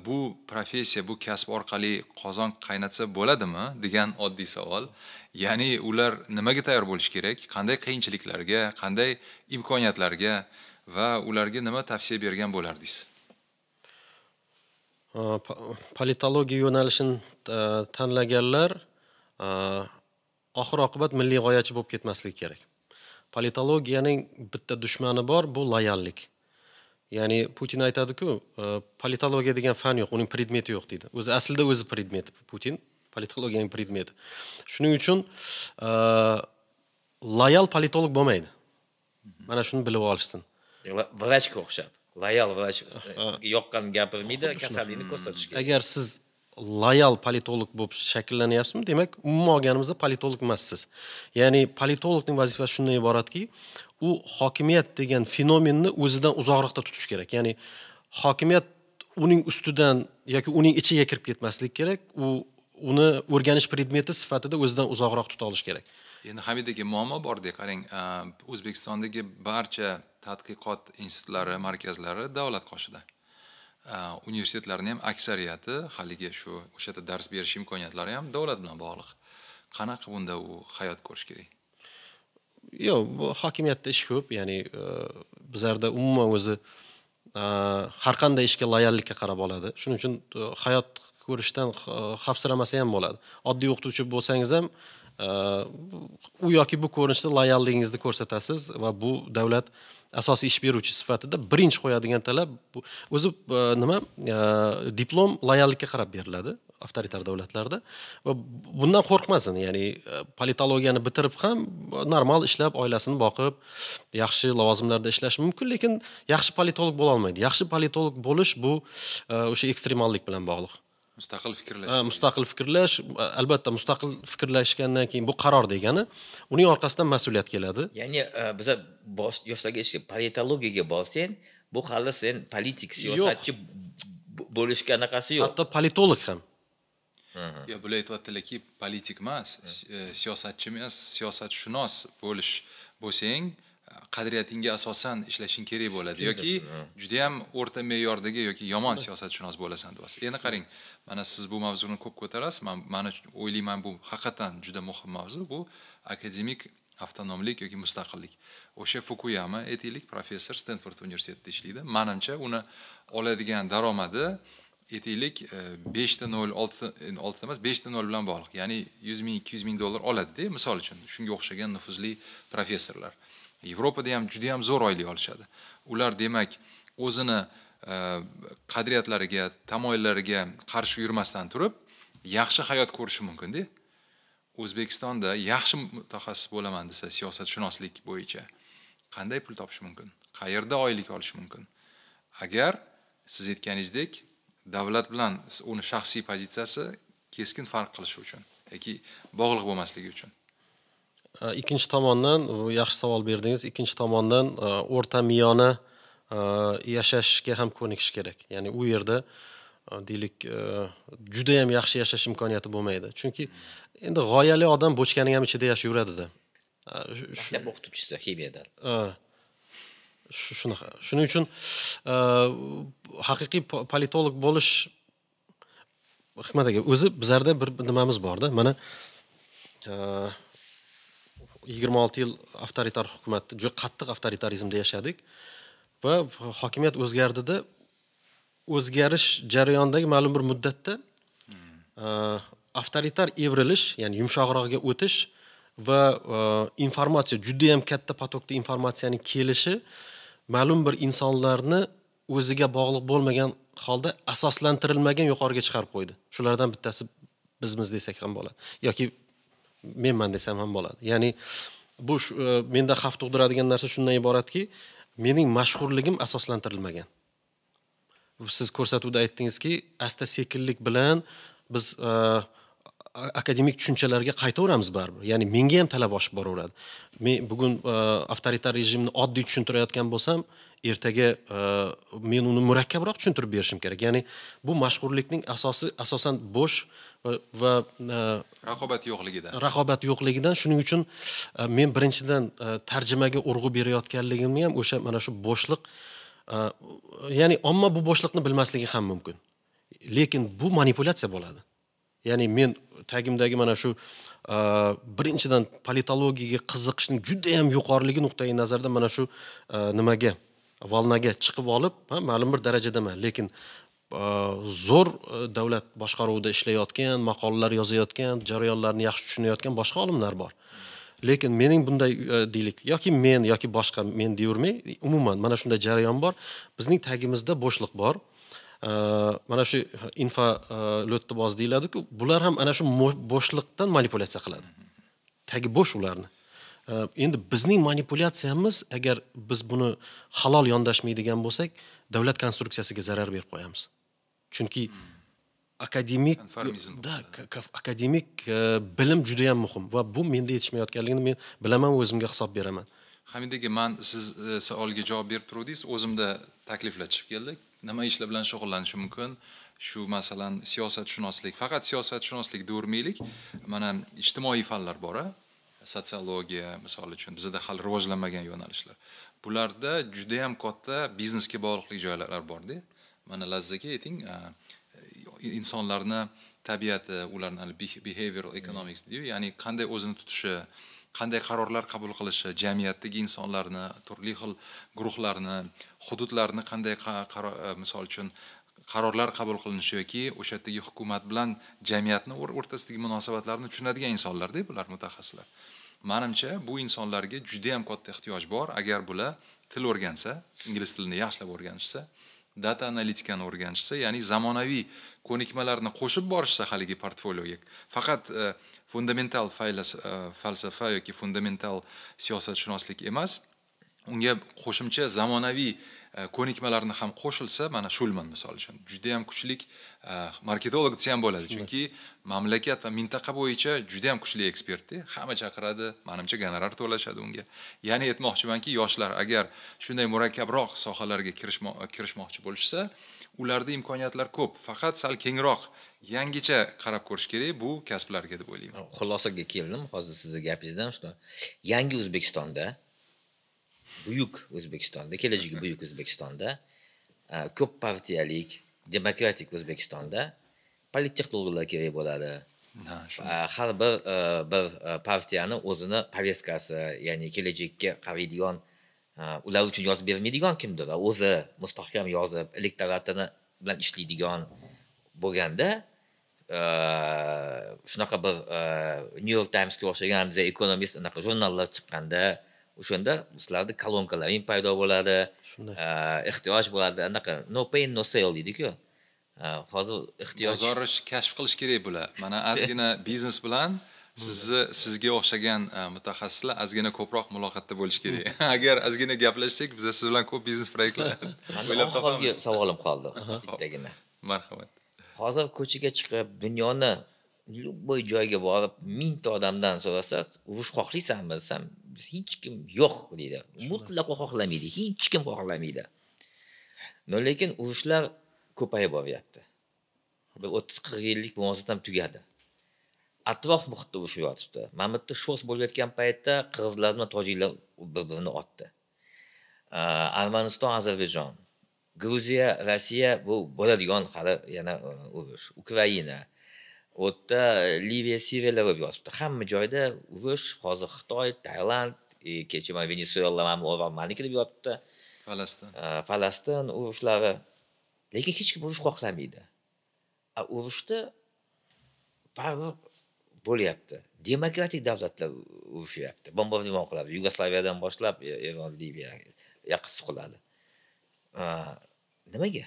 bu professiya bu kasb orqali qozon qaynatsa bo'ladimi degan oddiy savol ya'ni ular nimaga tayyor bo'lishi kerak qanday qiyinchiliklarga qanday imkoniyatlarga va ularga nima tavsiya bergan bo'lardingiz politologiya yo'nalishini e, tanlaganlar e, oxir oqibat milliy g'oyachi bo'lib ketmasligi kerak politologiyaning bitta dushmani bor bu loyallik ya'ni putin aytadiku e, politologiya degan fan yo'q uning predmeti yo'q deydi o'zi aslida o'zi predmet putin politologiyaning predmeti shuning uchun e, loyal politolog bo'lmaydi mana shuni bilib olishsin vrachga o'xshab loyal vrach e, sizga gapirmaydi kasallikni ko'rsatishga agar siz loyal politolog bo'lib shakllanyapsizmi demak umuman olganimizda politolog emassiz ya'ni politologning vazifasi shundan iboratki u hokimiyat degan fenomenni o'zidan uzoqroqda tutish kerak ya'ni hokimiyat uning ustidan yoki uning ichiga kirib ketmaslik kerak u uni o'rganish predmeti sifatida o'zidan uzoqroq tuta olish kerak endi hamidagi muammo bordek qarang o'zbekistondagi barcha tadqiqot institutlari markazlari davlat qoshida universitetlarni ham aksariyati haligi shu o'sha yerda dars berish imkoniyatlari ham davlat bilan bog'liq qanaqa bunda u hayot ko'rish kerak yo'q bu hokimiyatda ish ko'p ya'ni e, bizlarda umuman o'zi e, har qanday ishga loyallikka qarab oladi shuning uchun e, hayot ko'rishdan xavfsiramasa ham bo'ladi oddiy o'qituvchi bo'lsangiz ham u yoki bu ko'rinishda loyalligingizni ko'rsatasiz va bu davlat asosiy ish beruvchi sifatida birinchi qo'yadigan talab o'zi nima diplom loyallikka qarab beriladi avtoritar davlatlarda va bundan qo'rqmasin ya'ni e, politologiyani bitirib ham normal ishlab oilasini boqib yaxshi lavozimlarda ishlashi mumkin lekin yaxshi politolog bo'la olmaydi yaxshi politolog bo'lish bu e, o'sha ekstremallik bilan bog'liq mustaqil fikrlash ha mustaqil fikrlash e, albatta mustaqil fikrlashgandan keyin bu qaror degani uning orqasidan mas'uliyat keladi ya'ni biza yoshlarga politologiyaga borsang bu hali sen politik siyosatchi bo'lishga anaqasi yo'q hatto politolog ham yo bular aytyaptilarki politik emas siyosatchi emas siyosatshunos bo'lish bo'lsang qadriyatingga asosan ishlashing kerak bo'ladi yoki judayam o'rta me'yordagi yoki yomon siyosatshunos bo'lasan deyapsiz endi qarang mana siz bu mavzuni ko'p ko'tarasiz man man o'ylayman bu haqiqatdan juda muhim mavzu bu akademik avtonomlik yoki mustaqillik o'sha fukuyama aytaylik professor stenford universitetida ishlaydi manimcha uni oladigan daromadi aytaylik e, beshta nol oltita e, emas beshta nol bilan bog'liq ya'ni yuz ming ikki yuz ming dollar oladida e, misol uchun shunga o'xshagan nufuzli professorlar yevropada ham juda yam zo'r oylik olishadi ular demak o'zini qadriyatlariga tamoyillariga qarshi yurmasdan turib yaxshi hayot ko'rishi mumkinda o'zbekistonda yaxshi mutaxassis bo'laman desa siyosatshunoslik bo'yicha qanday pul topish mumkin qayerda oylik olish mumkin agar siz aytganingizdek davlat bilan uni shaxsiy pozitsiyasi keskin farq qilishi uchun yoki bog'liq bo'lmasligi uchun ikkinchi tomondan yaxshi savol berdingiz ikkinchi tomondan o'rta miyona yashashga ham ko'nikish kerak ya'ni u yerda deylik judayam yaxshi yashash imkoniyati bo'lmaydi chunki endi g'oyali odam bochkaning ham ichida yashayveradida maktab o'qituvchisi ximiyadan shunaqa shuning uchun e, haqiqiy politolog bo'lish hikmat aka o'zi bizlarda bir nimamiz borda mana e, yigirma olti yil avtoritar hukumatda juda qattiq avtoritarizmda yashadik va hokimiyat o'zgardida o'zgarish jarayonidagi ma'lum bir muddatda e, avtoritar evrilish ya'ni yumshoqrog'iga o'tish va informatsiya judayam katta potokda informatsiyaning kelishi ma'lum bir insonlarni o'ziga bog'liq bo'lmagan holda asoslantirilmagan yuqoriga chiqarib qo'ydi shulardan bittasi bizmiz desak ham bo'ladi yoki menman desam ham bo'ladi ya'ni bu e, menda xavf tug'diradigan narsa shundan iboratki mening mashhurligim asoslantirilmagan siz ko'rsatuvda aytdingizki asta sekinlik bilan biz uh, akademik tushunchalarga qaytaveramiz baribir ya'ni menga ham talab oshib boraveradi men bugun e, avtoritar rejimni oddiy tushuntirayotgan bo'lsam ertaga e, men uni murakkabroq tushuntirib berishim kerak ya'ni bu mashhurlikning asosi asosan bo'sh va e, raqobat yo'qligidan raqobat yo'qligidan shuning uchun men birinchidan tarjimaga urg'u berayotganligimni ham o'sha mana shu bo'shliq ya'ni omma bu bo'shliqni bilmasligi ham mumkin lekin bu manipulyatsiya bo'ladi ya'ni men tagimdagi mana shu birinchidan politologiyaga juda judayam yuqoriligi nuqtai nazardan mana shu nimaga volnaga chiqib olib ma'lum bir darajadaman lekin zo'r davlat boshqaruvida ishlayotgan maqolalar yozayotgan jarayonlarni yaxshi tushunayotgan boshqa olimlar bor lekin mening bunday deylik yoki men yoki boshqa men deyavermay umuman mana shunday jarayon bor bizning tagimizda bo'shliq bor Э, mana shu info infa э, lo'ttiboz deyiladiku bular ham ana shu bo'shliqdan manipulyatsiya qiladi tagi bo'sh ularni э, endi bizning manipulyatsiyamiz agar biz buni halol yondashmaydigan bo'lsak davlat konstruksiyasiga zarar berib qo'yamiz chunki akademik akademik e, bilim juda yam muhim va bu menda yetishmayotganligini men bilaman o'zimga hisob beraman hamid aka man siz e, savolga javob berib turgandingiz o'zimda takliflar chiqib keldi nima ishlar bilan shug'ullanishi mumkin shu masalan siyosatshunoslik faqat siyosatshunoslik deyavermaylik mana ijtimoiy fanlar bor a sotsiologiya misol uchun bizada hali rivojlanmagan yo'nalishlar bularda judayam katta biznesga bog'liqlik joylar borda mana lazzaga ayting insonlarni tabiati ularni behavioral economics hmm. deydiyu ya'ni qanday o'zini tutishi qanday qarorlar qabul qilishi jamiyatdagi insonlarni turli xil guruhlarni hududlarni qanday e, misol uchun qarorlar qabul qilinishi yoki o'sha yerdagi hukumat bilan jamiyatni o'rtasidagi munosabatlarni tushunadigan insonlarda bular mutaxassislar manimcha bu insonlarga juda yam katta ehtiyoj bor agar bular til o'rgansa ingliz tilini yaxshilab o'rganishsa data analitikani o'rganishsa ya'ni zamonaviy ko'nikmalarni qo'shib borishsa haligi portfolioga faqat uh, fundamental äh, falsafa yoki fundamental siyosatshunoslik emas unga qo'shimcha zamonaviy E, ko'nikmalarni ham qo'shilsa mana shulman misol uchun juda yam kuchlik e, marketolog desa ham bo'ladi chunki mamlakat va mintaqa bo'yicha juda yam kuchli ekspertda hamma chaqiradi manimcha gonorar to'lashadi unga ya'ni aytmoqchimanki yoshlar agar shunday murakkabroq sohalarga kirishmoqchi bo'lishsa ularda imkoniyatlar ko'p faqat sal kengroq yangicha qarab ko'rish kerak bu kasblarga deb o'ylayman xulosaga keldim hozir sizni gapingizdan что yangi o'zbekistonda buyuk o'zbekistonda kelajagi buyuk o'zbekistonda e, ko'p partiyalik demokratik o'zbekistonda polittexnologlar kerak bo'ladi e, har bir e, bir partiyani o'zini povestkasi ya'ni kelajakka qaraydigan ular uchun yozib bermaydigan kimdir o'zi mustahkam yozib elektoratini bilan ishlaydigan bo'lganda shunaqa bir new york timesga o'xshagan the economist anaqa jurnallar chiqqanda o'shanda sizlarni kolonkalaring paydo bo'ladi shunday ehtiyoj bo'ladi anaqa no pain no sale deydiku hozir ehtiyoj bozorni kashf qilish kerak bular mana ozgina biznes bilan sizni sizga o'xshagan mutaxassislar ozgina ko'proq muloqotda bo'lishi kerak agar ozgina gaplashsak biz siz bilan ko'p biznes proyektlar o'ylab topamiz savolim qoldi bittagina marhamat hozir ko'chaga chiqib dunyoni любой joyga borib mingta odamdan so'rasa xohlaysanmi desam hech kim yo'q deydi mutlaqo xohlamaydi hech kim xohlamaydi no lekin urushlar ko'payib boryapti bir o'ttiz qirq yillik bo'lmasa ham tugadi atrof muhitda urush yotibdi mana bu yerda sho's bo'layotgan paytda qirg'izlar bilan tojiklar bir birini otdi armaniston ozarbayjon gruziya rossiya bu bo'ladigan hali yana urush ukraina u yerda e, liviya siriyalar bo'lib yotibdi hamma joyda urush hozir xitoy tailand e, man venesuela mana bu maniki deb yotibdi falastin e, falastin urushlari lekin hech kim urush xohlamaydi urushda baribir bo'lyapti demokratik davlatlar urushyapti bombardimon qiladi yugoslaviyadan boshlab eron liviya qiladi nimaga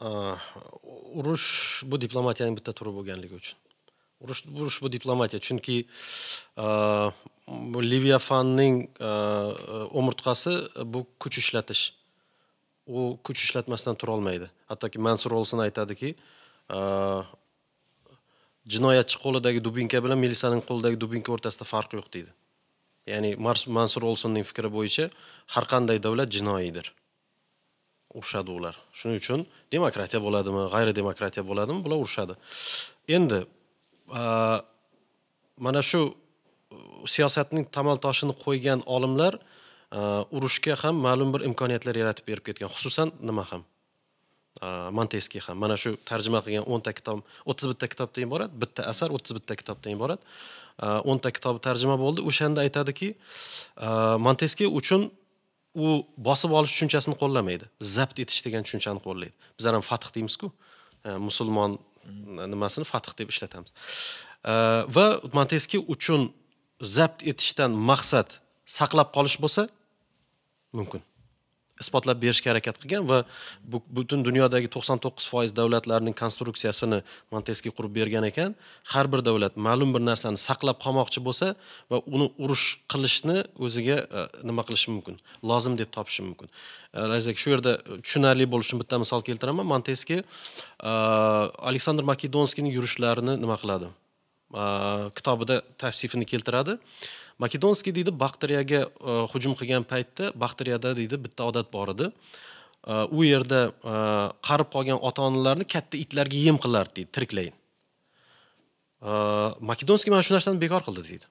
urush bu diplomatiyaning bitta turi bo'lganligi uchun urush urush bu diplomatiya chunki fanning umurtqasi bu kuch ishlatish u kuch ishlatmasdan turolmaydi hattoki mansur olsin aytadiki jinoyatchi qo'lidagi dubinka bilan militsiyaning qo'lidagi dubinka o'rtasida farq yo'q deydi ya'ni mansur olsinning fikri bo'yicha har qanday davlat jinoiydir urushadi ular shuning uchun demokratiya bo'ladimi g'ayri demokratiya bo'ladimi bular urushadi endi mana shu siyosatning tamal toshini qo'ygan olimlar urushga ham ma'lum bir imkoniyatlar yaratib berib ketgan xususan nima ham monteski ham mana shu tarjima qilgan o'nta kitob o'ttiz bitta kitobdan iborat bitta asar o'ttiz bitta kitobdan iborat o'nta kitobi tarjima bo'ldi o'shanda aytadiki monteski uchun u bosib olish tushunchasini qo'llamaydi zabt etish degan tushunchani qo'llaydi bizlar ham fath deymizku e, musulmon e, nimasini fath deb ishlatamiz e, va monteski uchun zabt etishdan maqsad saqlab qolish bo'lsa mumkin isbotlab berishga harakat qilgan va bu, butun dunyodagi to'qson to'qqiz foiz davlatlarning konstruksiyasini monteski qurib bergan ekan har bir davlat ma'lum bir narsani saqlab qolmoqchi bo'lsa va uni urush qilishni o'ziga e, nima qilishi mumkin lozim deb topishi mumkin e, shu yerda tushunarli bo'lishi uchun bitta misol keltiraman monteski e, aleksandr makedonskiyning yurishlarini nima qiladi kitobida tavsifini keltiradi makedonskiy deydi bakteriyaga e, hujum qilgan paytda bakteriyada deydi bitta odat bor edi e, u yerda e, qarib qolgan ota onalarni katta itlarga yem qilardi deydi tiriklayin makedonskiy mana shu narsani bekor qildi deydi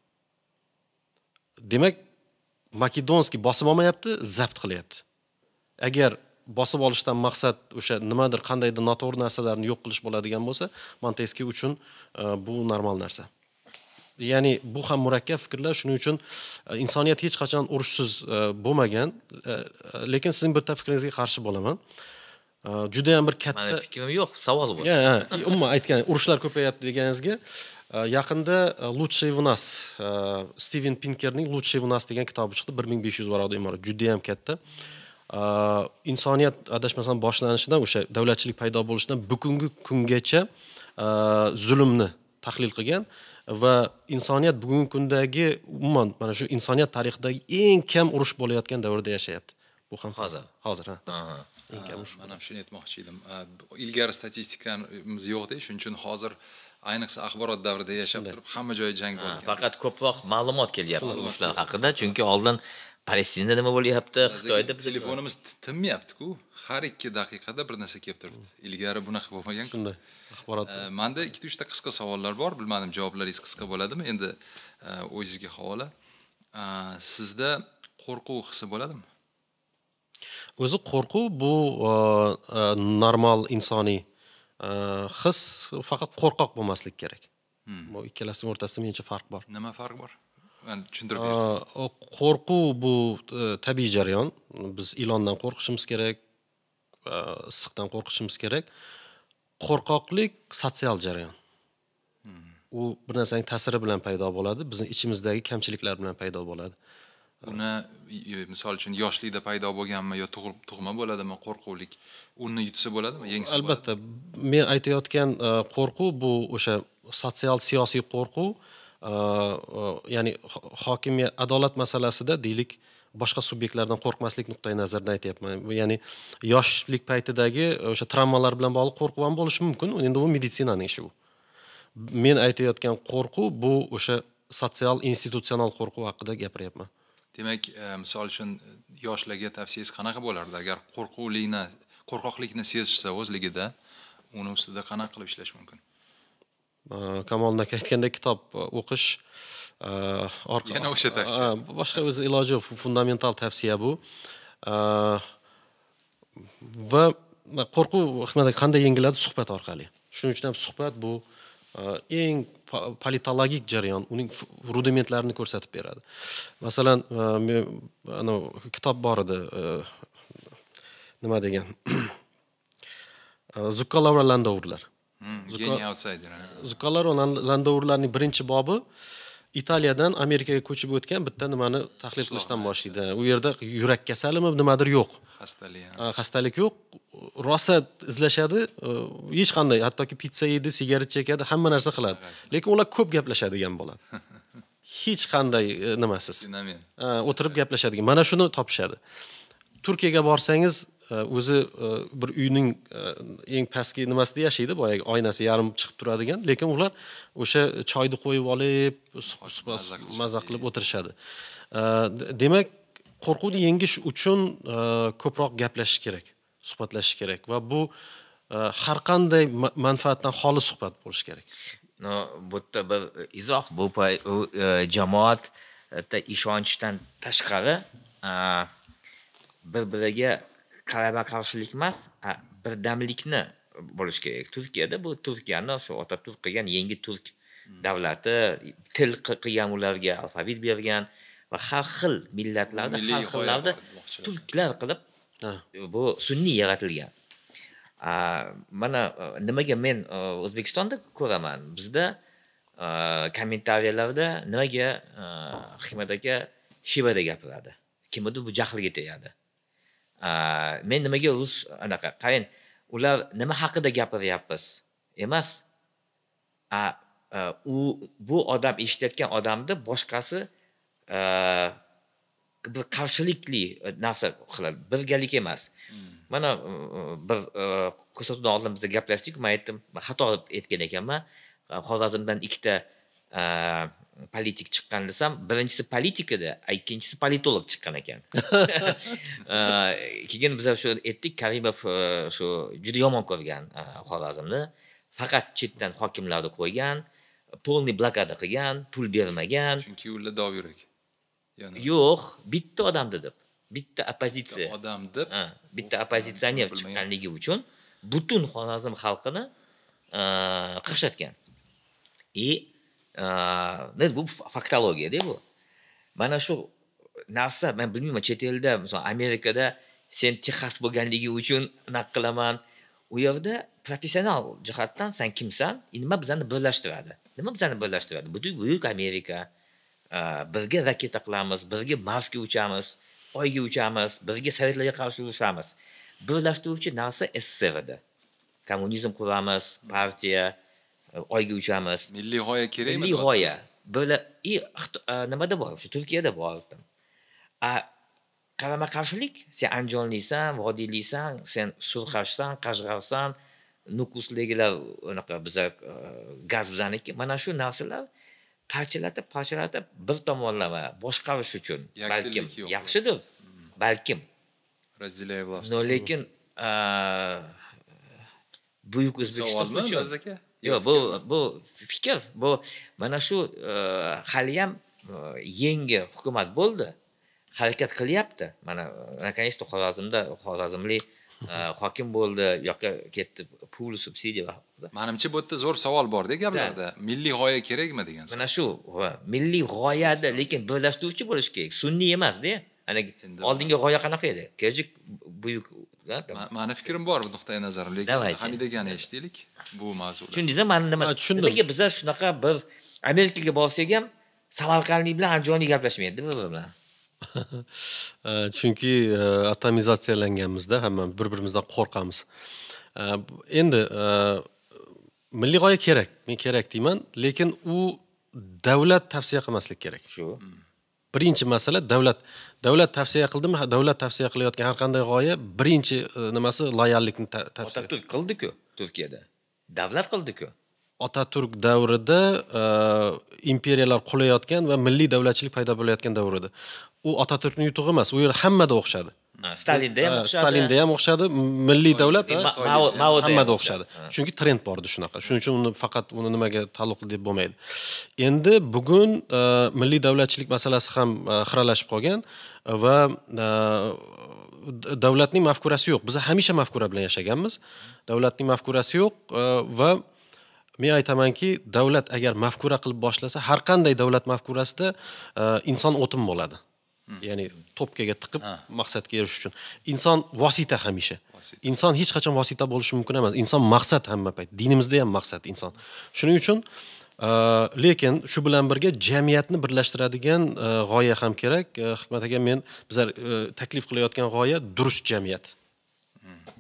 demak makedonskiy bosib olmayapti zabt qilyapti agar bosib olishdan maqsad o'sha nimadir qandaydir noto'g'ri narsalarni yo'q qilish bo'ladigan bo'lsa monteski uchun bu normal narsa ya'ni bu ham murakkab fikrlar shuning uchun e, insoniyat hech qachon urushsiz e, bo'lmagan e, lekin sizning bitta fikringizga qarshi bo'laman juda yam bir katta mani fikrim yo'q savol bu umuman aytgan urushlar ko'payapti deganingizga yaqinda лучшие в нас stiven pinkerning лучшие в нас degan kitobi chiqdi bir ming besh yuz varaqli imorat judayam katta insoniyat adashmasam boshlanishidan o'sha davlatchilik paydo bo'lishidan bugungi kungacha zulmni tahlil qilgan va insoniyat bugungi kundagi umuman mana shu insoniyat tarixidagi eng kam urush bo'layotgan davrda yashayapti bu ham hozir hozir ha eng kam urush ham shuni aytmoqchi edim ilgari statistikamiz yo'qda shuning uchun hozir ayniqsa axborot davrida yashab turib hamma joyda jang bo'lgan faqat ko'proq ma'lumot kelyapti urushlar haqida chunki oldin palestinada nima bo'lyapti xitoyda telefonimiz tinmayaptiku har ikki daqiqada bir narsa kelib turibdi hmm. ilgari bunaqa bo'lmagan shunday axborot manda ikkita uchta qisqa savollar bor bilmadim javoblaringiz qisqa bo'ladimi endi o'zingizga havola sizda qo'rquv hissi bo'ladimi o'zi qo'rquv bu normal insoniy his faqat qo'rqoq bo'lmaslik kerak hmm. bu ikkalasini o'rtasida menimcha farq bor nima farq bor tushuntirib bersangiz qo'rquv bu e, tabiiy jarayon biz ilondan qo'rqishimiz kerak issiqdan qo'rqishimiz kerak qo'rqoqlik sotsial jarayon u bir narsaning ta'siri bilan paydo bo'ladi bizni ichimizdagi kamchiliklar bilan paydo bo'ladi uni misol uchun yoshlikda paydo bo'lganmi yo tug'ilib tug'ma bo'ladimi qo'rquvlik uni yutsa bo'ladimi yengsa albatta men aytayotgan e, qo'rquv bu o'sha sotsial siyosiy qo'rquv ya'ni hokimiyat adolat masalasida deylik boshqa subyektlardan qo'rqmaslik nuqtai nazaridan aytyapman ya'ni yoshlik paytidagi o'sha travmalar bilan bog'liq qo'rquv ham bo'lishi mumkin endi bu meditsinaning ishi u men aytayotgan qo'rquv bu o'sha sotsial institutsional qo'rquv haqida gapiryapman demak misol uchun yoshlarga tavsiyangiz qanaqa bo'lardi agar qo'rquvlikni qo'rqoqlikni sezishsa o'zligida uni ustida qanaqa qilib ishlash mumkin kamolni aka aytgandek kitob o'qish orqali yana o'sha tavsiya boshqa o'zi iloji yo'q fundamental tavsiya bu va qo'rquv qanday yengiladi suhbat orqali shuning uchun ham suhbat bu eng politologik jarayon uning rudimentlarini ko'rsatib beradi masalan men anavi kitob bor edi nima degan zukka lavra landovrlar Hmm, geniy autsayder landovurlarning birinchi bobi italiyadan amerikaga ko'chib o'tgan bitta nimani tahlil qilishdan boshlaydi u yerda yurak kasalimi nimadir yo'q xastalik xastalik yo'q rosa izlashadi e, hech qanday hattoki pitsa yeydi sigaret chekadi hamma narsa qiladi lekin ular ko'p gaplashadigan bo'ladi hech qanday e, nimasiz o'tirib gaplashadigan mana shuni topishadi turkiyaga borsangiz o'zi e, bir uyning e, eng pastki nimasida yashaydi boyagi oynasi yarim chiqib turadigan lekin ular o'sha choyni qo'yib olib maza qilib o'tirishadi demak qo'rquvni yengish uchun e, ko'proq gaplashish kerak suhbatlashish kerak va bu har qanday manfaatdan xoli suhbat bo'lishi kerak no bu yerda bir izoh bu jamoatda ishonchdan tashqari bir biriga qalaba qarshilik emas birdamlikni bo'lishi kerak turkiyada bu turkiyani shu turk qilgan yangi turk hmm. davlati til qilgan ularga alfavit bergan va har xil millatlarni har xillarni turklar qilib bu sun'iy yaratilgan mana e, nimaga men e, o'zbekistonda ko'raman bizda e, kommentariyalarda nimaga hikmat aka shevada gapiradi kimnidir bu jahliga tegadi men nimaga rus anaqa qarang ular nima haqida gapiryapmiz emas u bu odam eshitayotgan odamni boshqasi bir qarshilikli narsa qiladi birgalik emas hmm. mana bir e, ko'rsatuvdan oldin biz gaplashdik man aytdim xato aytgan ekanman xorazmdan ikkita politik chiqqan desam birinchisi politik edi ikkinchisi politolog chiqqan ekan keyin biza shu aytdik karimov shu juda yomon ko'rgan xorazmni faqat chetdan hokimlarni qo'ygan полный blokada qilgan pul bermagan chunki dovyur ekan yo'q bitta odamni deb bitta oppozitsiya odam deb bitta oppozitsioner chiqqanligi uchun butun xorazm xalqini qaqshatgan и Ah, bu faktologiyada bu mana shu narsa man bilmayman chet elda misol amerikada sen texas bo'lganligi uchun anaqa qilaman u yerda professional jihatdan sen kimsan nima bizani birlashtiradi nima bizani birlashtiradi butun buyuk amerika ah, birga raketa qilamiz birga marsga uchamiz oyga uchamiz birga sovetlarga qarshi urushamiz birlashtiruvchi narsa sssr edi kommunizm quramiz partiya oyga uchamiz milliy g'oya kerakmi milliy g'oya bo'la и nimada bor o'sha turkiyada bor qarama qarshilik sen andijonliksan vodiyliksan sen surxashsan qashqarsan nukusdagilar anaqa biza gaz bizaniki mana shu narsalar parchalatib parchalatib bir tomonlama boshqarish uchun balkim yaxshidir balkim разделяя власть но lekin buyuk o'zbekiston uchun yo'q bu bu fikr bu mana shu e, haliyam e, yangi hukumat bo'ldi harakat qilyapti mana наконец то xorazmda xorazmlik e, hokim bo'ldi u yoqqa ketdi pul subsidiya manimcha bu yerda zo'r savol borda gaplarda milliy g'oya kerakmi degan mana shu milliy g'oyada lekin birlashtiruvchi bo'lishi kerak sun'iy emasda ana oldingi g'oya qanaqa edi kelajak buyuk mani fikrim bor bu nuqtai nazarim lekin gani eshitaylik bu mavzuda tushundingiz mani nima tushundim nimaga biza shunaqa bir amerikaga borsak ham samarqandlik bilan andijonlik gaplashmaydi bir biri bilan chunki e, atomizatsiyalanganmizda hammamiz bir birimizdan qo'rqamiz endi e, milliy g'oya kerak men kerak deyman lekin u davlat tavsiya qilmaslik kerak shu hmm. birinchi masala davlat davlat tavsiya qildimi davlat tavsiya qilayotgan har qanday g'oya birinchi e, nimasi loyallikni otaturk qildiku turkiyada davlat qildiku otaturk davrida e, imperiyalar qulayotgan va milliy davlatchilik paydo bo'layotgan davrida u otaturkni yutug'i emas u yer hammada o'xshadi stalinda ham o'xshadi stalinda ham o'xshadi milliy davlat hammada o'xshadi chunki trend bor edi shunaqa shuning uchun uni faqat uni nimaga taalluqli deb bo'lmaydi endi bugun e, milliy davlatchilik masalasi ham e, xiralashib qolgan va e, davlatning mafkurasi yo'q biz hamisha mafkura bilan yashaganmiz davlatning mafkurasi yo'q va men aytamanki davlat agar mafkura qilib boshlasa har qanday davlat mafkurasida inson o'tin bo'ladi ya'ni topkaga tiqib maqsadga erishish uchun inson vosita hamisha inson hech qachon vosita bo'lishi mumkin emas inson maqsad hamma payt dinimizda ham maqsad inson shuning uchun lekin shu bilan birga jamiyatni birlashtiradigan g'oya ham kerak hikmat aka men bizlar taklif qilayotgan g'oya durust jamiyat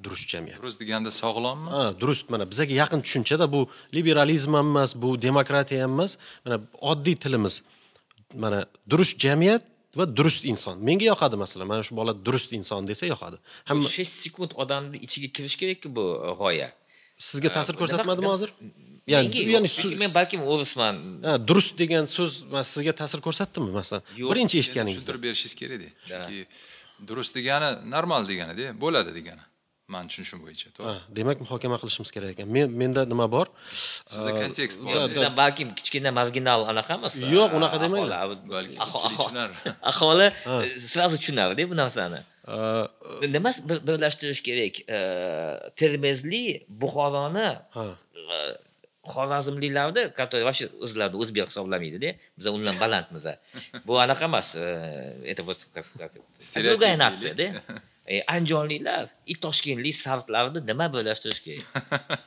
durust jamiyat durust deganda sog'lommi ha durust mana bizaga yaqin tushunchada bu liberalizm ham emas bu demokratiya ham emas mana oddiy tilimiz mana durust jamiyat va durust inson menga yoqadi masalan mana shu bola durust inson desa yoqadi hamma shesh sekund odamni ichiga kirishi kerakku bu e, g'oya sizga e, ta'sir ko'rsatmadimi hozir ya'ni ya'ni men balkim o'risman durust degan so'z sizga ta'sir ko'rsatdimi masalan birinchi eshitganingizda tushuntirib berishingiz kerakda chunki durust degani normal deganida bo'ladi degani man tushunishim bo'yicha to'g'ri demak muhokama qilishimiz kerak ekan men menda nima bor sizda kontekst bor balkim kichkina marginal anaqamas yo'q unaqa demang balki aholi сразу tushunadida e, bu narsani nima birlashtirish kerak termizli buxoroni e, xorazmliklarni которые вообще o'zlarini o'zbek hisoblamaydida biza undan balandmiz bu anaqa emas e, это вот как другая нацияда Eh, anjonliklar и toshkentlik sarflarni nima birlashtirish kerak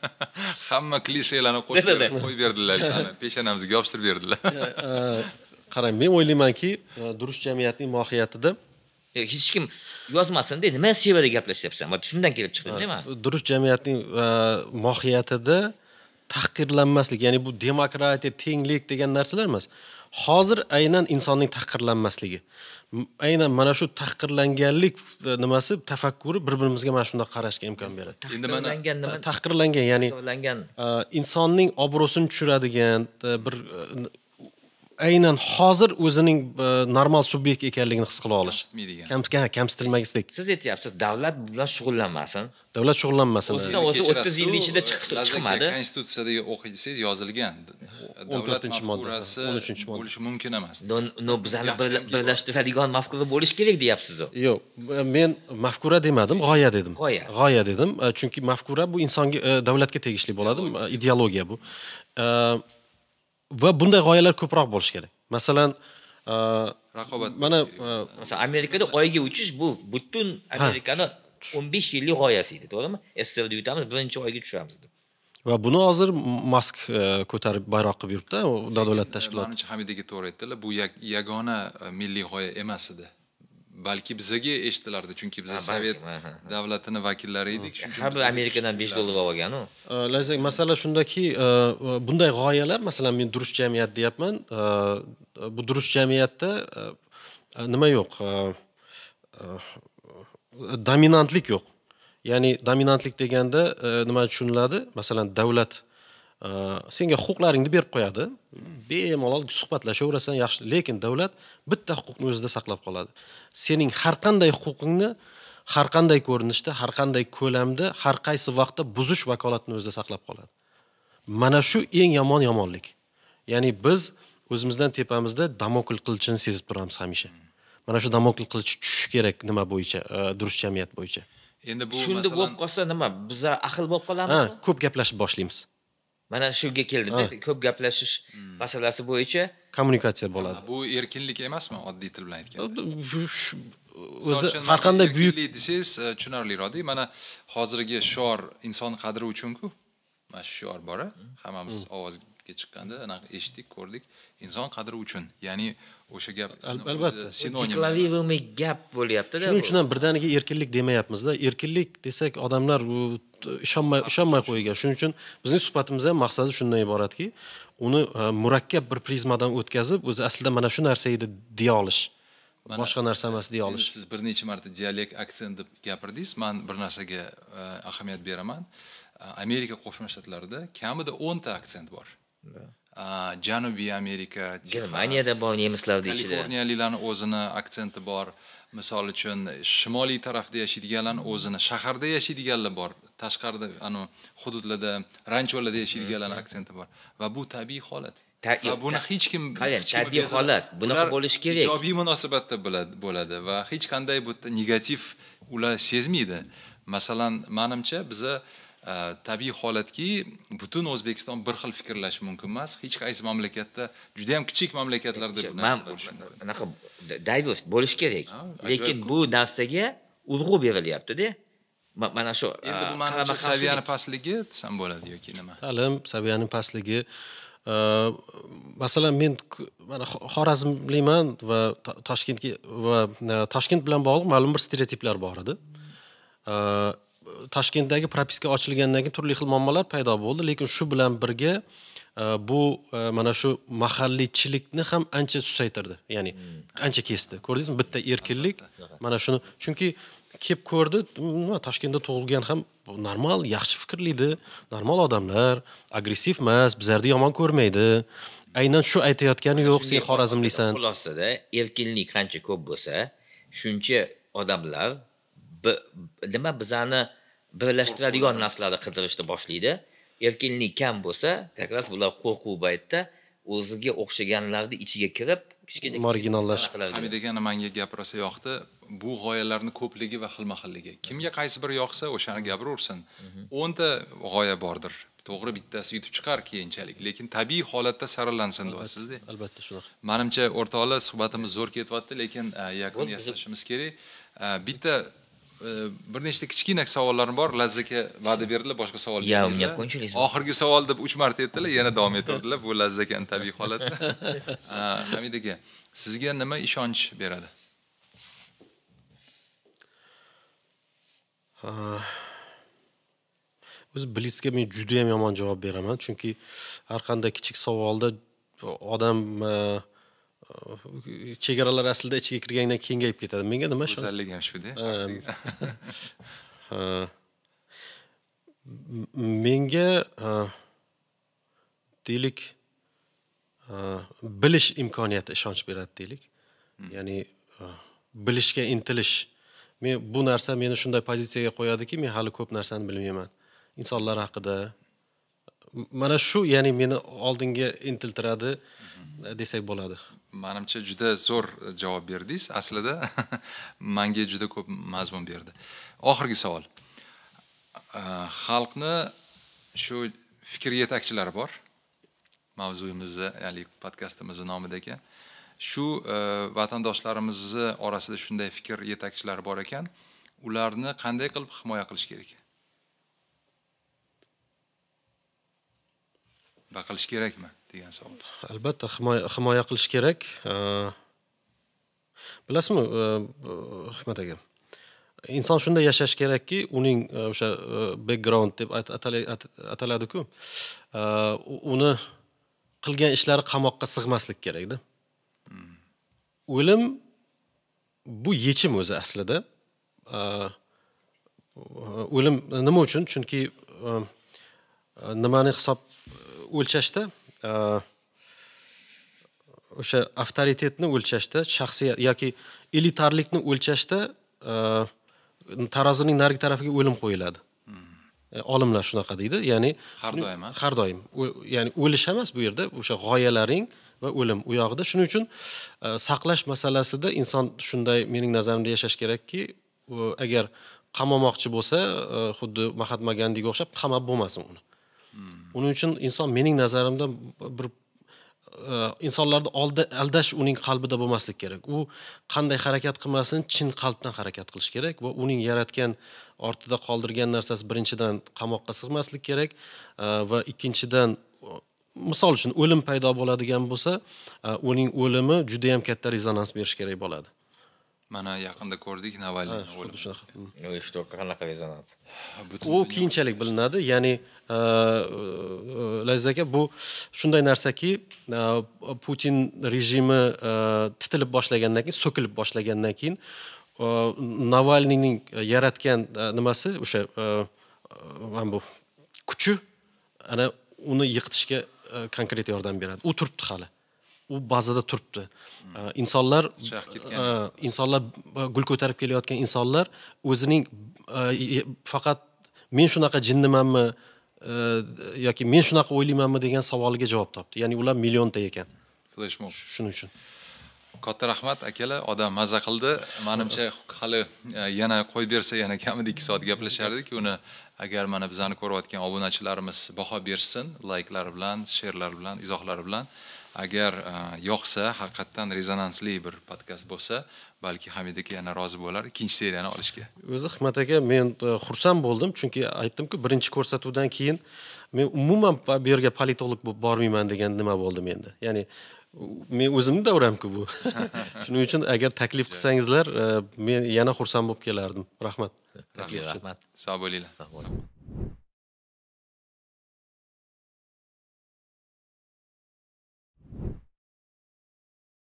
hamma klishelarni qo'shib qo'yib berdilar peshanamizga yopishtirib berdilar qarang e, men o'ylaymanki e, durust jamiyatning mohiyatida e, hech kim yozmasinda nima sevada gaplashyapsan вот shundan kelib chiqdida man durust jamiyatning mohiyatida tahqirlanmaslik ya'ni bu demokratiya tenglik degan narsalar emas hozir aynan insonning tahqirlanmasligi aynan mana shu tahqirlanganlik e, nimasi tafakkuri bir birimizga mana shunday qarashga imkon beradi endi mana tahqirlangan ya'ni e, insonning obro'sini tushiradigan e, bir aynan hozir o'zining e, normal subyekt ekanligini his qila olish kamsitilmaslik siz aytyapsiz davlat bilan shug'ullanmasin davlat shug'ullanmasin o'zidan o'zi o'ttiz yilni ichida chiqmadi konstitutsiyada o'qisangiz yozilgan o'n to'rtinchi modda o'n uchinchi modda bo'lishi mumkin emas но bizani birlashtiradigan mafkura bo'lishi kerak deyapsizu yo'q men mafkura demadim g'oya dedim g'oya g'oya dedim e, chunki mafkura bu insonga e, davlatga tegishli bo'ladi ideologiya bu va bunday g'oyalar ko'proq bo'lishi kerak masalan e, raqobat mana e, masalan amerikada oyga uchish bu butun amerikani o'n besh yillik g'oyasi edi to'g'rimi sssrda yutamiz birinchi oyga tushamiz deb va buni hozir mask e, ko'tarib bayroq qilib yuribdi davlat tashkiloti manimcha hamidaga to'g'ri aytdilar bu yagona milliy g'oya emas edi balki bizaga eshitilardi chunki biz sovet davlatini vakillari edik har bir amerikadan besh dollar olib olganu lazak masala shundaki bunday g'oyalar masalan men durust jamiyat deyapman bu durust jamiyatda nima yo'q dominantlik yo'q ya'ni dominantlik deganda nima tushuniladi masalan davlat Э, senga huquqlaringni berib qo'yadi bemalol suhbatlashaverasan yaxshi lekin davlat bitta huquqni o'zida saqlab qoladi sening har qanday huquqingni har qanday ko'rinishda har qanday ko'lamda har qaysi vaqtda buzish vakolatini o'zida saqlab qoladi mana shu eng yomon yomonlik ya'ni biz o'zimizdan tepamizda damokl qilichini sezib turamiz hamisha mana shu damokl qilichi tushishi kerak nima bo'yicha e, durust jamiyat bo'yicha endi bu shunday bo'lib qolsa nima biza ahil bo'lib qolamizmi ko'p gaplashib boshlaymiz mana shuga keldimda ah. ko'p gaplashish hmm. masalasi bo'yicha kommunikatsiya bo'ladi bu erkinlik emasmi oddiy til bilan aytganda o'zi har qanday buyuk desangiz e, tushunarliroqda mana hozirgi shior inson qadri uchunku mana shu shior bora hmm. hammamiz hmm. ovoz sayohatga chiqqanda anaqa eshitdik ko'rdik inson qadri uchun ya'ni o'sha gap albatta deklaрируемый gap bo'lyaptida shuning uchun ham birdaniga erkinlik demayapmizda erkinlik desak odamlar ishonmay ishonmay qo'ygan shuning uchun bizning suhbatimiz ham maqsadi shundan iboratki uni e, murakkab bir prizmadan o'tkazib o'zi aslida mana shu narsa edi deya olish boshqa narsa emas deya olish siz bir necha marta dialekt aksent deb gapirdingiz man bir narsaga e, ahamiyat beraman e, amerika qo'shma shtatlarida kamida o'nta aksent bor janubiy amerika germaniyada bor nemislarni ichida kaliforniyaliklarni o'zini aksenti bor misol uchun shimoliy tarafda yashaydiganlar o'zini shaharda yashaydiganlar bor tashqarida anu hududlarda rancholarda yashaydiganlarni mhm. aksenti bor va bu tabiiy holat va buni hech kim qarang tabiiy holat bunaqa bo'lishi kerak ijobiy munosabatda bo'ladi va hech qanday bu negativ ular sezmaydi masalan manimcha biza Э, tabiiy holatki butun o'zbekiston bir xil fikrlashi mumkin emas hech qaysi mamlakatda juda ham kichik mamlakatlarda bu narsa mumkin anaqa diverse bo'lishi kerak lekin bu narsaga urg'u berilyaptida mana shu endi bu e, saviyani pastligi desam bo'ladi yoki nima ta'lim saviyani pastligi e, masalan men mana xorazmliman va toshkentga va e, toshkent bilan bog'liq ma'lum bir stereotiplar bor edi toshkentdagi propiska ochilgandan keyin turli xil muammolar paydo bo'ldi lekin shu bilan birga e, bu e, mana shu mahalliychilikni ham ancha susaytirdi ya'ni hmm. ancha kesdi ko'rdingizmi bitta erkinlik mana shuni chunki kelib ko'rdi toshkentda tug'ilgan ham normal yaxshi fikrli normal odamlar agressiv emas bizlarni yomon ko'rmaydi aynan shu aytayotgani yo'q sen xorazmlisan xulosada erkinlik qancha ko'p bo'lsa shuncha odamlar nima bizani birlashtiradigan narsalarni qidirishni boshlaydi erkinlik kam bo'lsa как раз bular qo'rquv paytda o'ziga o'xshaganlarni ichiga kirib kichkina marginallashib hamid aka manga gapirsa yoqdi bu g'oyalarni ko'pligi va xilma xilligi kimga qaysi biri yoqsa o'shani gapiraversin mhm. o'nta g'oya bordir to'g'ri bittasi yutib chiqar keyinchalik lekin tabiiy holatda saralansin deyapsizda albatta shunaqa manimcha o'rtoqlar suhbatimiz zo'r ketyapti lekin e, yakun yasashimiz kerak e, bitta bir nechta kichkina savollarim bor lazzaga va'da berdilar boshqa savol я unga qo'nchilik oxirgi savol deb uch marta aytdilar yana davom etaverdilar bu lazzakani tabiiy holati hamid aka sizga nima ishonch beradi o'zi blitzga men judayam yomon javob beraman chunki har qanday kichik savolda odam uh, chegaralar aslida ichiga kirgandan kengayib ketadi menga nima shu go'zalligi ham shuda menga deylik bilish imkoniyati ishonch beradi deylik hmm. ya'ni bilishga intilish men bu narsa meni shunday pozitsiyaga qo'yadiki men hali ko'p narsani bilmayman insonlar haqida mana shu ya'ni meni oldinga intiltiradi hmm. desak bo'ladi manimcha juda zo'r e, javob berdingiz aslida manga juda ko'p mazmun berdi oxirgi savol e, xalqni shu fikr yetakchilari bor mavzuyimizni ya'ni podkastimizni nomidagi shu e, vatandoshlarimizni orasida shunday fikr yetakchilari bor ekan ularni qanday qilib himoya qilish kerak va qilish kerakmi degan savol albatta himoya qilish kerak bilasizmi e, hikmat aka inson shunday yashash kerakki uning e, o'sha e, background deb ataladiku uni qilgan ishlari qamoqqa sig'maslik kerakda hmm. o'lim bu yechim o'zi aslida o'lim nima uchun chunki nimani hisob o'lchashda Э, o'sha avtoritetni o'lchashda shaxsiyat yoki elitarlikni o'lchashda tarozining narigi tarafiga o'lim qo'yiladi э, olimlar shunaqa deydi ya'ni har doim har doim ya'ni o'lish emas bu yerda o'sha g'oyalaring va o'lim u yog'ida shuning uchun e, saqlash masalasida inson shunday mening nazarimda yashash kerakki agar qamamoqchi bo'lsa e, xuddi mahatma gandiga o'xshab qamab bo'lmasin uni uning uchun inson mening nazarimda bir e, insonlarni aldash uning qalbida bo'lmaslik kerak u qanday harakat qilmasin chin qalbdan harakat qilish kerak va uning yaratgan ortida qoldirgan narsasi birinchidan qamoqqa sig'maslik kerak e, va ikkinchidan misol uchun o'lim paydo bo'ladigan bo'lsa e, uning o'limi juda yam katta rezonans berishi kerak bo'ladi mana yaqinda ko'rdik navalniy xuddi shunaqa что qanaqa rezonans u keyinchalik bilinadi ya'ni e, e, laziz aka bu shunday narsaki e, putin rejimi titilib boshlagandan keyin so'kilib boshlagandan keyin navalniyning yaratgan nimasi o'sha mana bu kuchi ana uni yiqitishga konkret yordam beradi u turibdi hali u bazada turibdi insonlar e, insonlar e, gul ko'tarib kelayotgan insonlar o'zining e, faqat men shunaqa jinnimanmi yoki men shunaqa o'ylaymanmi degan savoliga javob topdi ya'ni ular millionta ekan shuning uchun katta rahmat akalar odam maza qildi manimcha hali yana qo'yib bersa yana kamida ikki soat gaplashardik uni agar mana bizani ko'rayotgan obunachilarimiz baho bersin layklar bilan sherlar bilan izohlar bilan agar e, yoqsa haqiqatdan rezonansli bir podkast bo'lsa balki hamid aka yana rozi bo'lar ikkinchi seriyani olishga o'zi hikmat aka men e, xursand bo'ldim chunki aytdimku birinchi ko'rsatuvdan keyin men umuman bu yerga politolog bo'lib bormayman degan nima bo'ldi menda ya'ni men o'zimni davramku bu shuning uchun agar taklif qilsangizlar e, men yana xursand bo'lib kelardim rahmat rahmat sog' bo'linglar sog' bo'ling